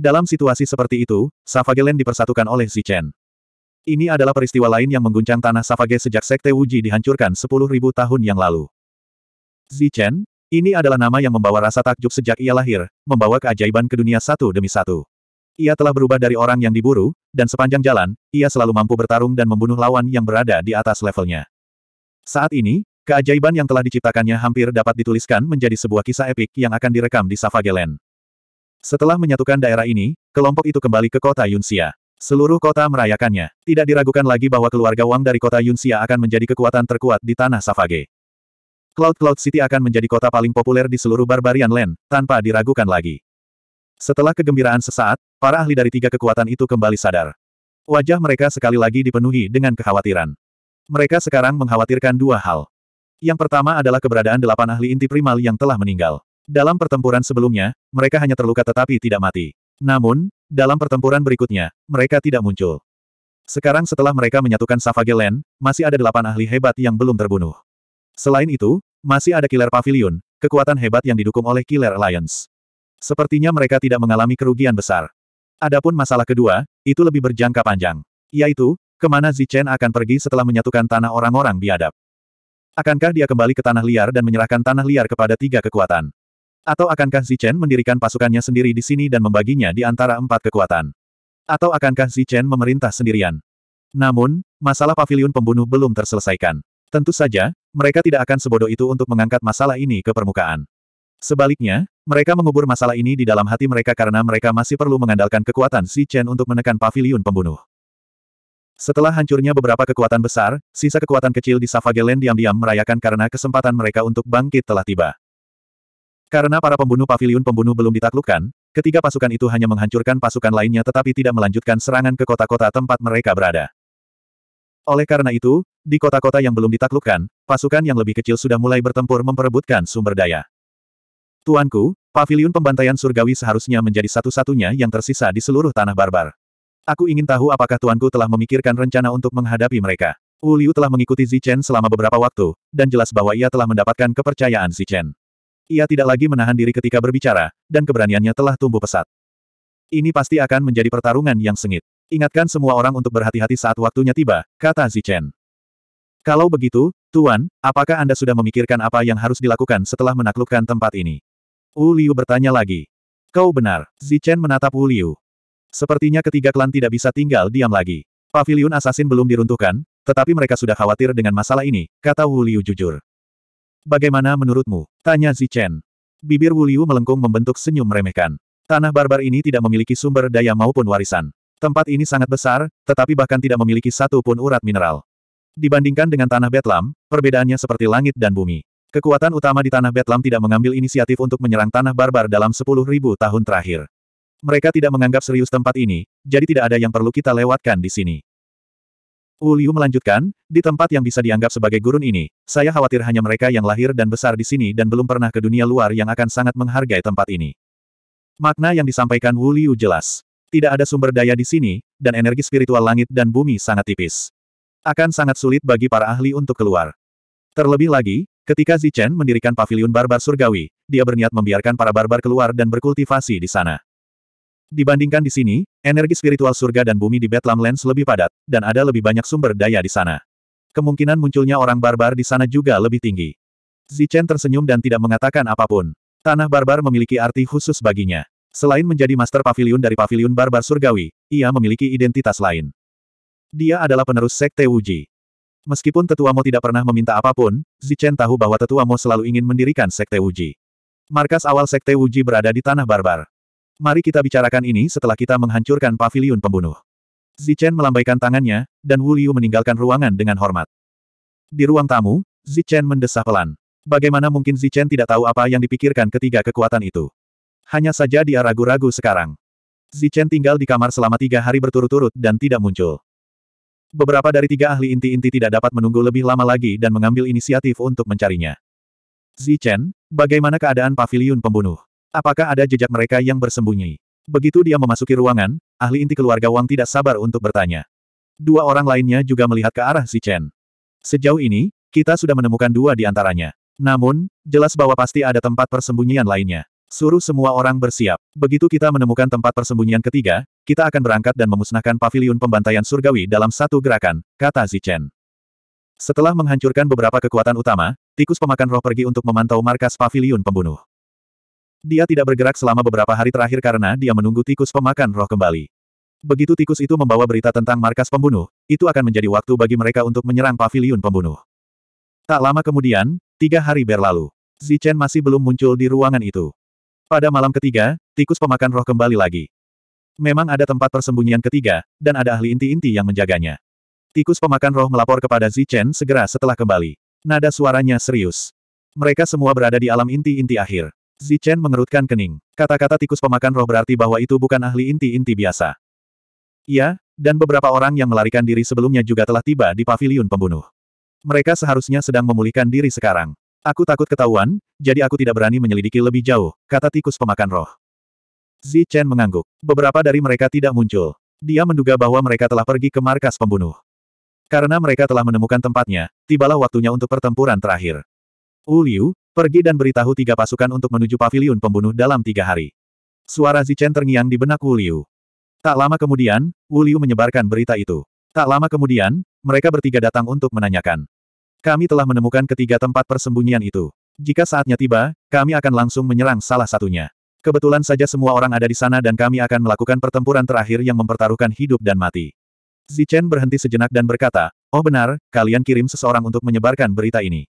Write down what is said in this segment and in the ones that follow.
Dalam situasi seperti itu, Savagelen dipersatukan oleh Zichen. Ini adalah peristiwa lain yang mengguncang tanah Savage sejak Sekte Wuji dihancurkan 10.000 tahun yang lalu. Zichen, ini adalah nama yang membawa rasa takjub sejak ia lahir, membawa keajaiban ke dunia satu demi satu. Ia telah berubah dari orang yang diburu, dan sepanjang jalan, ia selalu mampu bertarung dan membunuh lawan yang berada di atas levelnya. Saat ini, keajaiban yang telah diciptakannya hampir dapat dituliskan menjadi sebuah kisah epik yang akan direkam di Land. Setelah menyatukan daerah ini, kelompok itu kembali ke kota Yunxia. Seluruh kota merayakannya. Tidak diragukan lagi bahwa keluarga Wang dari kota Yunxia akan menjadi kekuatan terkuat di tanah Savage. Cloud Cloud City akan menjadi kota paling populer di seluruh Barbarian Land, tanpa diragukan lagi. Setelah kegembiraan sesaat, para ahli dari tiga kekuatan itu kembali sadar. Wajah mereka sekali lagi dipenuhi dengan kekhawatiran. Mereka sekarang mengkhawatirkan dua hal. Yang pertama adalah keberadaan delapan ahli inti primal yang telah meninggal. Dalam pertempuran sebelumnya, mereka hanya terluka tetapi tidak mati. Namun, dalam pertempuran berikutnya, mereka tidak muncul. Sekarang setelah mereka menyatukan Savage Land, masih ada delapan ahli hebat yang belum terbunuh. Selain itu, masih ada Killer Pavilion, kekuatan hebat yang didukung oleh Killer Alliance. Sepertinya mereka tidak mengalami kerugian besar. Adapun masalah kedua, itu lebih berjangka panjang. Yaitu, kemana Zichen akan pergi setelah menyatukan tanah orang-orang biadab. Akankah dia kembali ke tanah liar dan menyerahkan tanah liar kepada tiga kekuatan? Atau akankah Zichen mendirikan pasukannya sendiri di sini dan membaginya di antara empat kekuatan? Atau akankah Zichen memerintah sendirian? Namun, masalah pavilion pembunuh belum terselesaikan. Tentu saja, mereka tidak akan sebodoh itu untuk mengangkat masalah ini ke permukaan. Sebaliknya, mereka mengubur masalah ini di dalam hati mereka karena mereka masih perlu mengandalkan kekuatan Si Chen untuk menekan pavilion pembunuh. Setelah hancurnya beberapa kekuatan besar, sisa kekuatan kecil di Savage Land diam-diam merayakan karena kesempatan mereka untuk bangkit telah tiba. Karena para pembunuh Pavilion pembunuh belum ditaklukkan, ketiga pasukan itu hanya menghancurkan pasukan lainnya tetapi tidak melanjutkan serangan ke kota-kota tempat mereka berada. Oleh karena itu, di kota-kota yang belum ditaklukkan, pasukan yang lebih kecil sudah mulai bertempur memperebutkan sumber daya. Tuanku, Pavilion pembantaian surgawi seharusnya menjadi satu-satunya yang tersisa di seluruh tanah barbar. Aku ingin tahu apakah tuanku telah memikirkan rencana untuk menghadapi mereka. Wu Liu telah mengikuti Zichen selama beberapa waktu, dan jelas bahwa ia telah mendapatkan kepercayaan Zichen. Ia tidak lagi menahan diri ketika berbicara, dan keberaniannya telah tumbuh pesat. Ini pasti akan menjadi pertarungan yang sengit. Ingatkan semua orang untuk berhati-hati saat waktunya tiba, kata Zichen. Kalau begitu, Tuan, apakah Anda sudah memikirkan apa yang harus dilakukan setelah menaklukkan tempat ini? Wu Liu bertanya lagi. Kau benar, Zichen menatap Wu Liu. Sepertinya ketiga klan tidak bisa tinggal diam lagi. Paviliun Assassin belum diruntuhkan, tetapi mereka sudah khawatir dengan masalah ini, kata Wu Liu jujur. Bagaimana menurutmu? Tanya Zichen. Bibir Wuliu melengkung membentuk senyum meremehkan. Tanah barbar ini tidak memiliki sumber daya maupun warisan. Tempat ini sangat besar, tetapi bahkan tidak memiliki satu pun urat mineral. Dibandingkan dengan tanah Betlam, perbedaannya seperti langit dan bumi. Kekuatan utama di tanah Betlam tidak mengambil inisiatif untuk menyerang tanah barbar dalam sepuluh ribu tahun terakhir. Mereka tidak menganggap serius tempat ini, jadi tidak ada yang perlu kita lewatkan di sini. Wu Liu melanjutkan, di tempat yang bisa dianggap sebagai gurun ini, saya khawatir hanya mereka yang lahir dan besar di sini dan belum pernah ke dunia luar yang akan sangat menghargai tempat ini. Makna yang disampaikan Wu Liu jelas. Tidak ada sumber daya di sini, dan energi spiritual langit dan bumi sangat tipis. Akan sangat sulit bagi para ahli untuk keluar. Terlebih lagi, ketika Zichen mendirikan paviliun barbar surgawi, dia berniat membiarkan para barbar keluar dan berkultivasi di sana. Dibandingkan di sini, energi spiritual surga dan bumi di Betlam Lens lebih padat, dan ada lebih banyak sumber daya di sana. Kemungkinan munculnya orang barbar di sana juga lebih tinggi. Zichen tersenyum dan tidak mengatakan apapun. Tanah barbar memiliki arti khusus baginya. Selain menjadi master pavilion dari pavilion barbar surgawi, ia memiliki identitas lain. Dia adalah penerus sekte Wuji. Meskipun Tetua Mo tidak pernah meminta apapun, Zichen tahu bahwa Tetua Mo selalu ingin mendirikan sekte Wuji. Markas awal sekte Wuji berada di tanah barbar. Mari kita bicarakan ini setelah kita menghancurkan paviliun pembunuh. Zichen melambaikan tangannya, dan Wu Liu meninggalkan ruangan dengan hormat. Di ruang tamu, Zichen mendesah pelan. Bagaimana mungkin Zichen tidak tahu apa yang dipikirkan ketiga kekuatan itu? Hanya saja dia ragu-ragu sekarang. Zichen tinggal di kamar selama tiga hari berturut-turut dan tidak muncul. Beberapa dari tiga ahli inti-inti tidak dapat menunggu lebih lama lagi dan mengambil inisiatif untuk mencarinya. Zichen, bagaimana keadaan paviliun pembunuh? Apakah ada jejak mereka yang bersembunyi? Begitu dia memasuki ruangan, ahli inti keluarga Wang tidak sabar untuk bertanya. Dua orang lainnya juga melihat ke arah si Chen. Sejauh ini, kita sudah menemukan dua di antaranya. Namun, jelas bahwa pasti ada tempat persembunyian lainnya. Suruh semua orang bersiap. Begitu kita menemukan tempat persembunyian ketiga, kita akan berangkat dan memusnahkan paviliun pembantaian surgawi dalam satu gerakan, kata Zichen. Setelah menghancurkan beberapa kekuatan utama, tikus pemakan roh pergi untuk memantau markas paviliun pembunuh. Dia tidak bergerak selama beberapa hari terakhir karena dia menunggu tikus pemakan roh kembali. Begitu tikus itu membawa berita tentang markas pembunuh, itu akan menjadi waktu bagi mereka untuk menyerang paviliun pembunuh. Tak lama kemudian, tiga hari berlalu. Zichen masih belum muncul di ruangan itu. Pada malam ketiga, tikus pemakan roh kembali lagi. Memang ada tempat persembunyian ketiga, dan ada ahli inti-inti yang menjaganya. Tikus pemakan roh melapor kepada Zichen segera setelah kembali. Nada suaranya serius. Mereka semua berada di alam inti-inti akhir. Zichen mengerutkan kening. Kata-kata tikus pemakan roh berarti bahwa itu bukan ahli inti-inti biasa. Iya, dan beberapa orang yang melarikan diri sebelumnya juga telah tiba di paviliun pembunuh. Mereka seharusnya sedang memulihkan diri sekarang. Aku takut ketahuan, jadi aku tidak berani menyelidiki lebih jauh, kata tikus pemakan roh. Zi Chen mengangguk. Beberapa dari mereka tidak muncul. Dia menduga bahwa mereka telah pergi ke markas pembunuh. Karena mereka telah menemukan tempatnya, tibalah waktunya untuk pertempuran terakhir. Uliu. Pergi dan beritahu tiga pasukan untuk menuju paviliun pembunuh dalam tiga hari. Suara Zichen terngiang di benak Wu Liu. Tak lama kemudian, Wu Liu menyebarkan berita itu. Tak lama kemudian, mereka bertiga datang untuk menanyakan. Kami telah menemukan ketiga tempat persembunyian itu. Jika saatnya tiba, kami akan langsung menyerang salah satunya. Kebetulan saja semua orang ada di sana dan kami akan melakukan pertempuran terakhir yang mempertaruhkan hidup dan mati. Zichen berhenti sejenak dan berkata, Oh benar, kalian kirim seseorang untuk menyebarkan berita ini.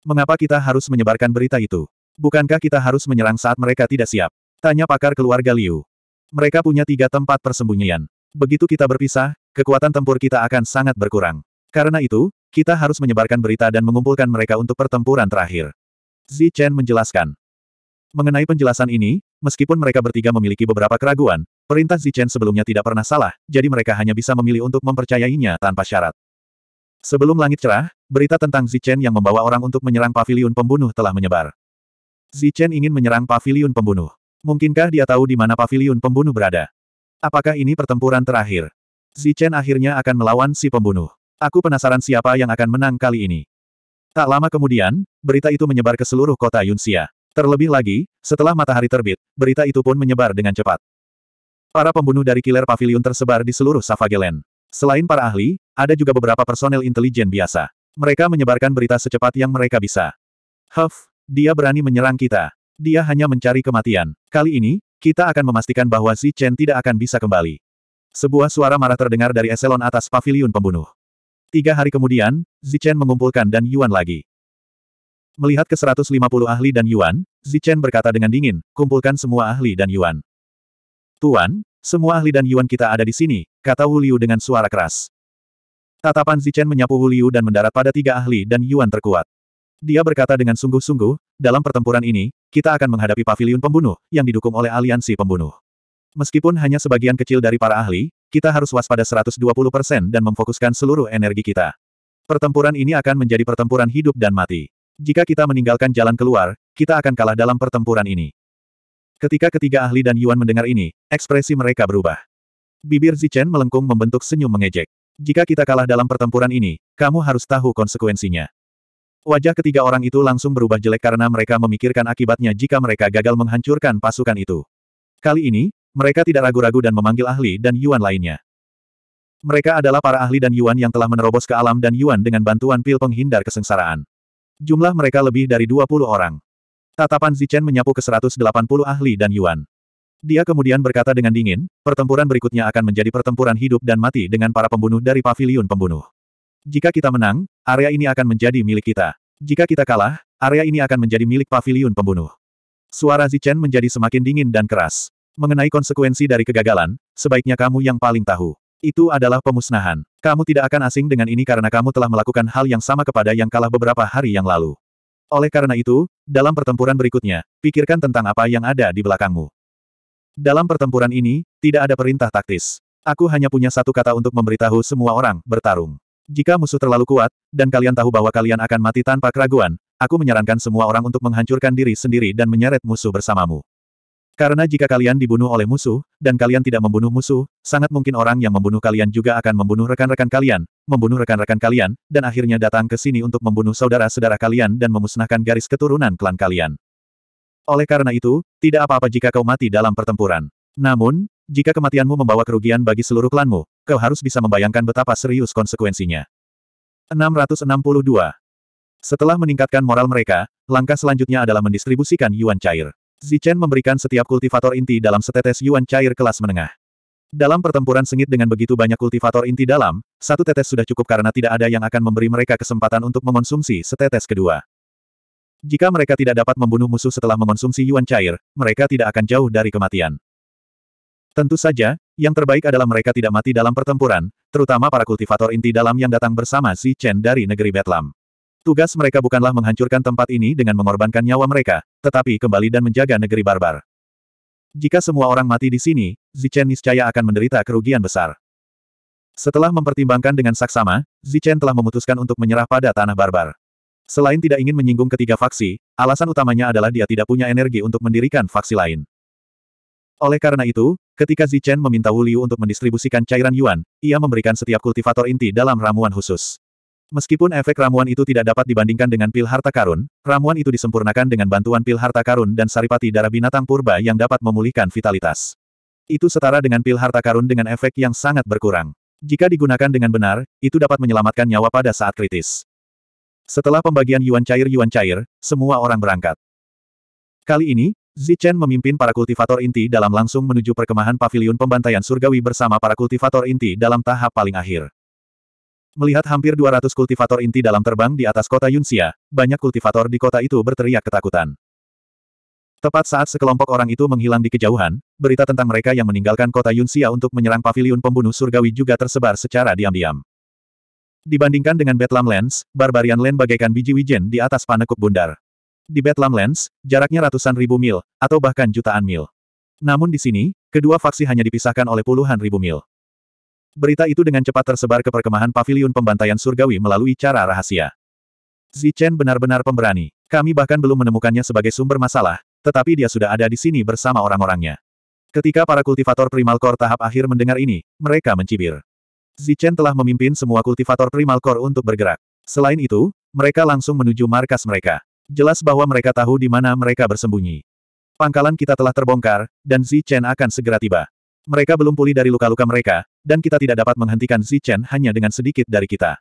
Mengapa kita harus menyebarkan berita itu? Bukankah kita harus menyerang saat mereka tidak siap? Tanya pakar keluarga Liu. Mereka punya tiga tempat persembunyian. Begitu kita berpisah, kekuatan tempur kita akan sangat berkurang. Karena itu, kita harus menyebarkan berita dan mengumpulkan mereka untuk pertempuran terakhir. Zi Chen menjelaskan. Mengenai penjelasan ini, meskipun mereka bertiga memiliki beberapa keraguan, perintah Zi Chen sebelumnya tidak pernah salah, jadi mereka hanya bisa memilih untuk mempercayainya tanpa syarat. Sebelum langit cerah, berita tentang Zichen yang membawa orang untuk menyerang pavilion pembunuh telah menyebar. Zichen ingin menyerang pavilion pembunuh. Mungkinkah dia tahu di mana pavilion pembunuh berada? Apakah ini pertempuran terakhir? Zichen akhirnya akan melawan si pembunuh. Aku penasaran siapa yang akan menang kali ini. Tak lama kemudian, berita itu menyebar ke seluruh kota Yunxia. Terlebih lagi, setelah matahari terbit, berita itu pun menyebar dengan cepat. Para pembunuh dari Killer pavilion tersebar di seluruh Savagelen. Selain para ahli, ada juga beberapa personel intelijen biasa. Mereka menyebarkan berita secepat yang mereka bisa. Huff, dia berani menyerang kita. Dia hanya mencari kematian. Kali ini, kita akan memastikan bahwa Zi Chen tidak akan bisa kembali. Sebuah suara marah terdengar dari eselon atas pavilion pembunuh. Tiga hari kemudian, Zi Chen mengumpulkan Dan Yuan lagi. Melihat ke 150 ahli Dan Yuan, Zi Chen berkata dengan dingin, kumpulkan semua ahli Dan Yuan. Tuan, semua ahli Dan Yuan kita ada di sini, kata Wu Liu dengan suara keras. Tatapan Zichen menyapu Wuliu dan mendarat pada tiga ahli dan Yuan terkuat. Dia berkata dengan sungguh-sungguh, dalam pertempuran ini, kita akan menghadapi pavilion pembunuh, yang didukung oleh aliansi pembunuh. Meskipun hanya sebagian kecil dari para ahli, kita harus waspada 120% dan memfokuskan seluruh energi kita. Pertempuran ini akan menjadi pertempuran hidup dan mati. Jika kita meninggalkan jalan keluar, kita akan kalah dalam pertempuran ini. Ketika ketiga ahli dan Yuan mendengar ini, ekspresi mereka berubah. Bibir Zichen melengkung membentuk senyum mengejek. Jika kita kalah dalam pertempuran ini, kamu harus tahu konsekuensinya. Wajah ketiga orang itu langsung berubah jelek karena mereka memikirkan akibatnya jika mereka gagal menghancurkan pasukan itu. Kali ini, mereka tidak ragu-ragu dan memanggil ahli dan Yuan lainnya. Mereka adalah para ahli dan Yuan yang telah menerobos ke alam dan Yuan dengan bantuan pil penghindar kesengsaraan. Jumlah mereka lebih dari 20 orang. Tatapan Zichen menyapu ke 180 ahli dan Yuan. Dia kemudian berkata dengan dingin, pertempuran berikutnya akan menjadi pertempuran hidup dan mati dengan para pembunuh dari pavilion pembunuh. Jika kita menang, area ini akan menjadi milik kita. Jika kita kalah, area ini akan menjadi milik pavilion pembunuh. Suara Zichen menjadi semakin dingin dan keras. Mengenai konsekuensi dari kegagalan, sebaiknya kamu yang paling tahu. Itu adalah pemusnahan. Kamu tidak akan asing dengan ini karena kamu telah melakukan hal yang sama kepada yang kalah beberapa hari yang lalu. Oleh karena itu, dalam pertempuran berikutnya, pikirkan tentang apa yang ada di belakangmu. Dalam pertempuran ini, tidak ada perintah taktis. Aku hanya punya satu kata untuk memberitahu semua orang, bertarung. Jika musuh terlalu kuat, dan kalian tahu bahwa kalian akan mati tanpa keraguan, aku menyarankan semua orang untuk menghancurkan diri sendiri dan menyeret musuh bersamamu. Karena jika kalian dibunuh oleh musuh, dan kalian tidak membunuh musuh, sangat mungkin orang yang membunuh kalian juga akan membunuh rekan-rekan kalian, membunuh rekan-rekan kalian, dan akhirnya datang ke sini untuk membunuh saudara-saudara kalian dan memusnahkan garis keturunan klan kalian. Oleh karena itu, tidak apa-apa jika kau mati dalam pertempuran. Namun, jika kematianmu membawa kerugian bagi seluruh klanmu, kau harus bisa membayangkan betapa serius konsekuensinya. 662. Setelah meningkatkan moral mereka, langkah selanjutnya adalah mendistribusikan yuan cair. Zichen memberikan setiap kultivator inti dalam setetes yuan cair kelas menengah. Dalam pertempuran sengit dengan begitu banyak kultivator inti dalam, satu tetes sudah cukup karena tidak ada yang akan memberi mereka kesempatan untuk mengonsumsi setetes kedua. Jika mereka tidak dapat membunuh musuh setelah mengonsumsi Yuan cair, mereka tidak akan jauh dari kematian. Tentu saja, yang terbaik adalah mereka tidak mati dalam pertempuran, terutama para kultivator inti dalam yang datang bersama si Chen dari negeri Betlam. Tugas mereka bukanlah menghancurkan tempat ini dengan mengorbankan nyawa mereka, tetapi kembali dan menjaga negeri barbar. Jika semua orang mati di sini, Zichen niscaya akan menderita kerugian besar. Setelah mempertimbangkan dengan saksama, Zichen telah memutuskan untuk menyerah pada tanah barbar. Selain tidak ingin menyinggung ketiga faksi, alasan utamanya adalah dia tidak punya energi untuk mendirikan faksi lain. Oleh karena itu, ketika Zichen meminta Wu Liu untuk mendistribusikan cairan Yuan, ia memberikan setiap kultivator inti dalam ramuan khusus. Meskipun efek ramuan itu tidak dapat dibandingkan dengan pil harta karun, ramuan itu disempurnakan dengan bantuan pil harta karun dan saripati darah binatang purba yang dapat memulihkan vitalitas. Itu setara dengan pil harta karun dengan efek yang sangat berkurang. Jika digunakan dengan benar, itu dapat menyelamatkan nyawa pada saat kritis. Setelah pembagian yuan cair-yuan cair, semua orang berangkat. Kali ini, Zichen memimpin para kultivator inti dalam langsung menuju perkemahan pavilion pembantaian surgawi bersama para kultivator inti dalam tahap paling akhir. Melihat hampir 200 kultivator inti dalam terbang di atas kota Yunxia, banyak kultivator di kota itu berteriak ketakutan. Tepat saat sekelompok orang itu menghilang di kejauhan, berita tentang mereka yang meninggalkan kota Yunxia untuk menyerang pavilion pembunuh surgawi juga tersebar secara diam-diam. Dibandingkan dengan Bedlam Lens, Barbarian Land bagaikan biji wijen di atas panekuk bundar. Di Bedlam Lens, jaraknya ratusan ribu mil, atau bahkan jutaan mil. Namun di sini, kedua faksi hanya dipisahkan oleh puluhan ribu mil. Berita itu dengan cepat tersebar ke perkemahan paviliun pembantaian surgawi melalui cara rahasia. Zichen benar-benar pemberani. Kami bahkan belum menemukannya sebagai sumber masalah, tetapi dia sudah ada di sini bersama orang-orangnya. Ketika para kultivator primal core tahap akhir mendengar ini, mereka mencibir. Zichen telah memimpin semua kultivator primal core untuk bergerak. Selain itu, mereka langsung menuju markas mereka. Jelas bahwa mereka tahu di mana mereka bersembunyi. Pangkalan kita telah terbongkar, dan Zichen akan segera tiba. Mereka belum pulih dari luka-luka mereka, dan kita tidak dapat menghentikan Zichen hanya dengan sedikit dari kita.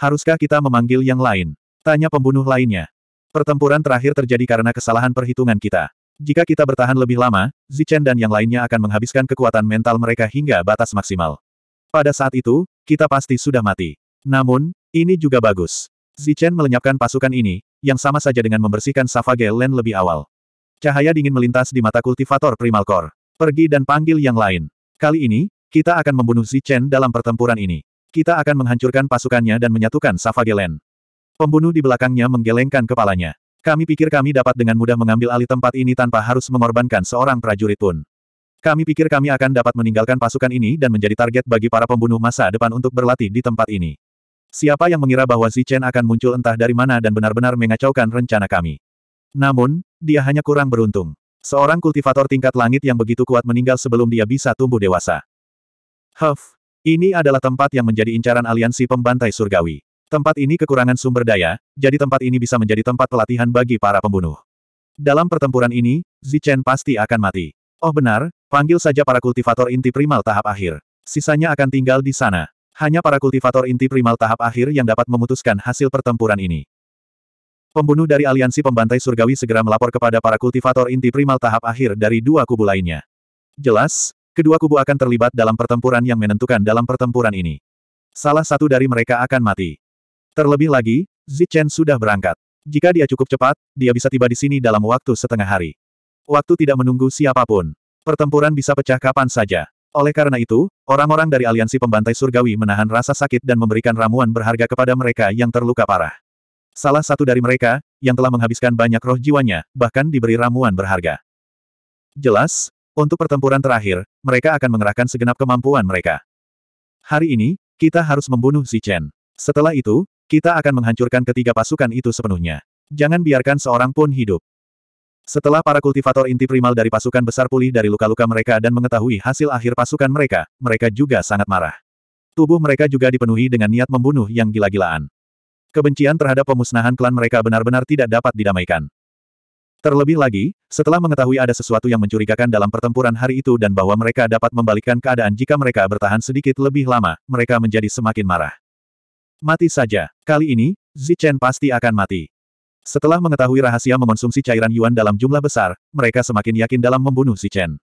Haruskah kita memanggil yang lain? Tanya pembunuh lainnya. Pertempuran terakhir terjadi karena kesalahan perhitungan kita. Jika kita bertahan lebih lama, Zichen dan yang lainnya akan menghabiskan kekuatan mental mereka hingga batas maksimal. Pada saat itu, kita pasti sudah mati. Namun, ini juga bagus. Zichen melenyapkan pasukan ini, yang sama saja dengan membersihkan Savage Land lebih awal. Cahaya dingin melintas di mata kultivator Primal Core. Pergi dan panggil yang lain. Kali ini, kita akan membunuh Zichen dalam pertempuran ini. Kita akan menghancurkan pasukannya dan menyatukan Savage Land. Pembunuh di belakangnya menggelengkan kepalanya. Kami pikir kami dapat dengan mudah mengambil alih tempat ini tanpa harus mengorbankan seorang prajurit pun. Kami pikir kami akan dapat meninggalkan pasukan ini dan menjadi target bagi para pembunuh masa depan untuk berlatih di tempat ini. Siapa yang mengira bahwa Zichen akan muncul entah dari mana dan benar-benar mengacaukan rencana kami. Namun, dia hanya kurang beruntung. Seorang kultivator tingkat langit yang begitu kuat meninggal sebelum dia bisa tumbuh dewasa. Huff, ini adalah tempat yang menjadi incaran aliansi pembantai surgawi. Tempat ini kekurangan sumber daya, jadi tempat ini bisa menjadi tempat pelatihan bagi para pembunuh. Dalam pertempuran ini, Zichen pasti akan mati. Oh benar, panggil saja para kultivator inti primal tahap akhir. Sisanya akan tinggal di sana. Hanya para kultivator inti primal tahap akhir yang dapat memutuskan hasil pertempuran ini. Pembunuh dari aliansi pembantai surgawi segera melapor kepada para kultivator inti primal tahap akhir dari dua kubu lainnya. Jelas, kedua kubu akan terlibat dalam pertempuran yang menentukan dalam pertempuran ini. Salah satu dari mereka akan mati. Terlebih lagi, Zichen sudah berangkat. Jika dia cukup cepat, dia bisa tiba di sini dalam waktu setengah hari. Waktu tidak menunggu siapapun. Pertempuran bisa pecah kapan saja. Oleh karena itu, orang-orang dari aliansi pembantai surgawi menahan rasa sakit dan memberikan ramuan berharga kepada mereka yang terluka parah. Salah satu dari mereka, yang telah menghabiskan banyak roh jiwanya, bahkan diberi ramuan berharga. Jelas, untuk pertempuran terakhir, mereka akan mengerahkan segenap kemampuan mereka. Hari ini, kita harus membunuh si Chen. Setelah itu, kita akan menghancurkan ketiga pasukan itu sepenuhnya. Jangan biarkan seorang pun hidup. Setelah para kultivator inti primal dari pasukan besar pulih dari luka-luka mereka dan mengetahui hasil akhir pasukan mereka, mereka juga sangat marah. Tubuh mereka juga dipenuhi dengan niat membunuh yang gila-gilaan. Kebencian terhadap pemusnahan klan mereka benar-benar tidak dapat didamaikan. Terlebih lagi, setelah mengetahui ada sesuatu yang mencurigakan dalam pertempuran hari itu dan bahwa mereka dapat membalikkan keadaan jika mereka bertahan sedikit lebih lama, mereka menjadi semakin marah. Mati saja. Kali ini, Zichen pasti akan mati. Setelah mengetahui rahasia mengonsumsi cairan Yuan dalam jumlah besar, mereka semakin yakin dalam membunuh si Chen.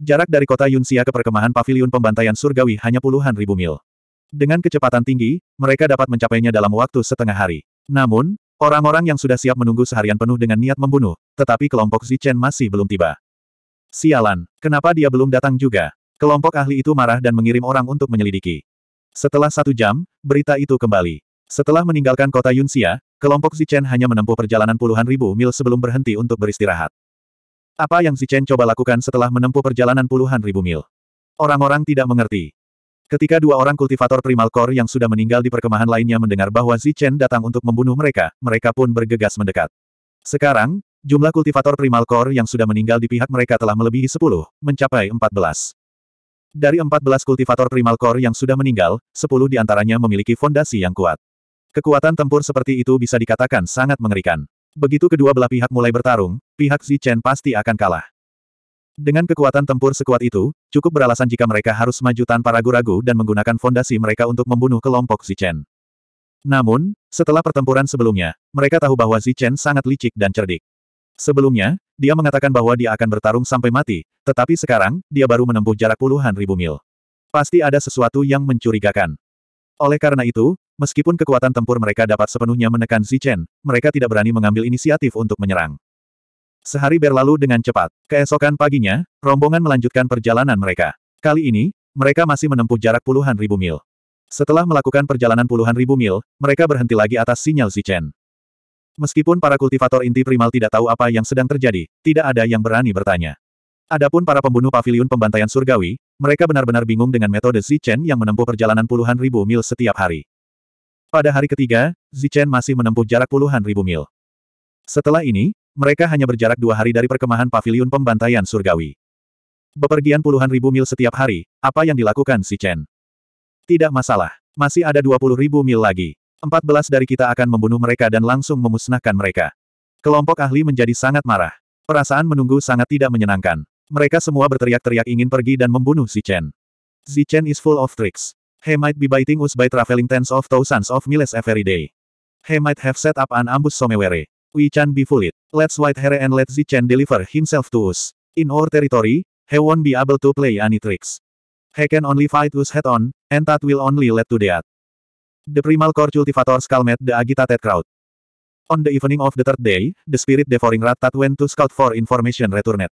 Jarak dari kota Yunxia ke perkemahan pavilion pembantaian surgawi hanya puluhan ribu mil. Dengan kecepatan tinggi, mereka dapat mencapainya dalam waktu setengah hari. Namun, Orang-orang yang sudah siap menunggu seharian penuh dengan niat membunuh, tetapi kelompok Zichen masih belum tiba. Sialan, kenapa dia belum datang juga? Kelompok ahli itu marah dan mengirim orang untuk menyelidiki. Setelah satu jam, berita itu kembali. Setelah meninggalkan kota Yunxia, kelompok Zichen hanya menempuh perjalanan puluhan ribu mil sebelum berhenti untuk beristirahat. Apa yang Zichen coba lakukan setelah menempuh perjalanan puluhan ribu mil? Orang-orang tidak mengerti. Ketika dua orang kultivator primal core yang sudah meninggal di perkemahan lainnya mendengar bahwa Zichen datang untuk membunuh mereka, mereka pun bergegas mendekat. Sekarang, jumlah kultivator primal core yang sudah meninggal di pihak mereka telah melebihi 10, mencapai 14. Dari 14 kultivator primal core yang sudah meninggal, 10 antaranya memiliki fondasi yang kuat. Kekuatan tempur seperti itu bisa dikatakan sangat mengerikan. Begitu kedua belah pihak mulai bertarung, pihak Zichen pasti akan kalah. Dengan kekuatan tempur sekuat itu, cukup beralasan jika mereka harus maju tanpa ragu-ragu dan menggunakan fondasi mereka untuk membunuh kelompok Zichen. Namun, setelah pertempuran sebelumnya, mereka tahu bahwa Zichen sangat licik dan cerdik. Sebelumnya, dia mengatakan bahwa dia akan bertarung sampai mati, tetapi sekarang, dia baru menempuh jarak puluhan ribu mil. Pasti ada sesuatu yang mencurigakan. Oleh karena itu, Meskipun kekuatan tempur mereka dapat sepenuhnya menekan Zichen, mereka tidak berani mengambil inisiatif untuk menyerang. Sehari berlalu dengan cepat. Keesokan paginya, rombongan melanjutkan perjalanan mereka. Kali ini, mereka masih menempuh jarak puluhan ribu mil. Setelah melakukan perjalanan puluhan ribu mil, mereka berhenti lagi atas sinyal Zichen. Meskipun para kultivator inti primal tidak tahu apa yang sedang terjadi, tidak ada yang berani bertanya. Adapun para pembunuh pavilion pembantaian surgawi, mereka benar-benar bingung dengan metode Zichen yang menempuh perjalanan puluhan ribu mil setiap hari. Pada hari ketiga, Zichen masih menempuh jarak puluhan ribu mil. Setelah ini, mereka hanya berjarak dua hari dari perkemahan paviliun pembantaian surgawi. Bepergian puluhan ribu mil setiap hari, apa yang dilakukan Zichen? Tidak masalah. Masih ada dua puluh ribu mil lagi. Empat belas dari kita akan membunuh mereka dan langsung memusnahkan mereka. Kelompok ahli menjadi sangat marah. Perasaan menunggu sangat tidak menyenangkan. Mereka semua berteriak-teriak ingin pergi dan membunuh Zichen. Zichen is full of tricks. He might be biting us by traveling tens of thousands of miles every day. He might have set up an ambush somewhere. We can be fooled. Let's white here and let Zichen deliver himself to us. In our territory, he won't be able to play any tricks. He can only fight us head-on, and that will only lead to death. The primal core cultivators calmed the agitated crowd. On the evening of the third day, the spirit devouring rat that went to scout for information returned.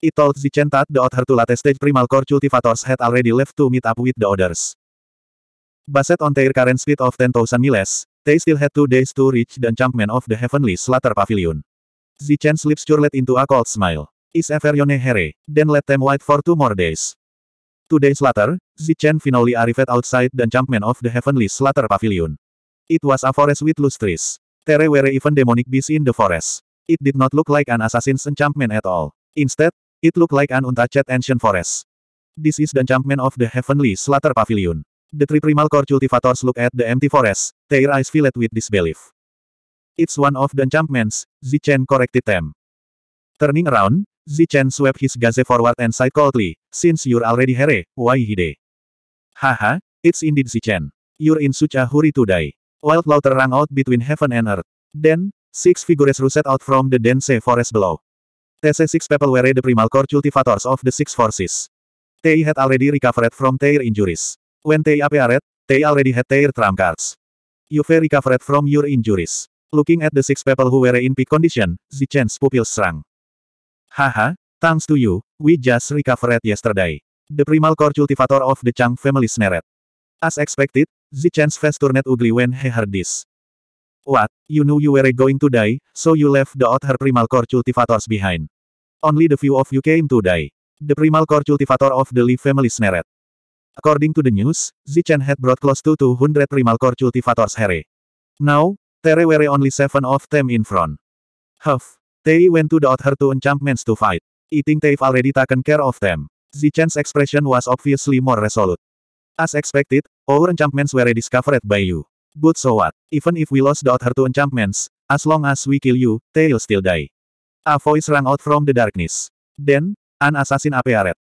It told Zichen that the Other two late stage primal core cultivators had already left to meet up with the others. Baset on their current speed of 10,000 miles, they still had two days to reach the enchantment of the heavenly slatter pavilion. Zichen slips Churlet into a cold smile. Is ever yone here, then let them wait for two more days. Two days later, Zichen finally arrived outside the enchantment of the heavenly slatter pavilion. It was a forest with loose trees. There were even demonic beasts in the forest. It did not look like an assassin's enchantment at all. Instead, it looked like an untouched ancient forest. This is the enchantment of the heavenly slatter pavilion. The three primal core cultivators look at the empty forest, their eyes filled with disbelief. It's one of the enchantments, Zichen corrected them. Turning around, Zichen swept his gaze forward and sighed coldly, since you're already here, why hide? Haha, it's indeed Zichen. You're in such a hurry to die. Wildflowter rang out between heaven and earth. Then, six figures rushed out from the dense forest below. These six people were the primal core cultivators of the six forces. They had already recovered from their injuries. When they appeared, they already had their trump cards. You've recovered from your injuries. Looking at the six people who were in peak condition, Zichen's pupils shrunk. Haha, thanks to you, we just recovered yesterday. The primal core cultivator of the Chang family snared. As expected, Zichen's face turned ugly when he heard this. What, you knew you were going to die, so you left the other primal core cultivators behind. Only the few of you came to die. The primal core cultivator of the Lee family snared. According to the news, Zichen had brought close to 200 primal core cultivators here. Now, there were only seven of them in front. Huff. They went to the other two enchantments to fight. Eating they've already taken care of them. Zichen's expression was obviously more resolute. As expected, our enchantments were discovered by you. But so what? Even if we lost the other two enchantments, as long as we kill you, they'll still die. A voice rang out from the darkness. Then, an assassin appeared.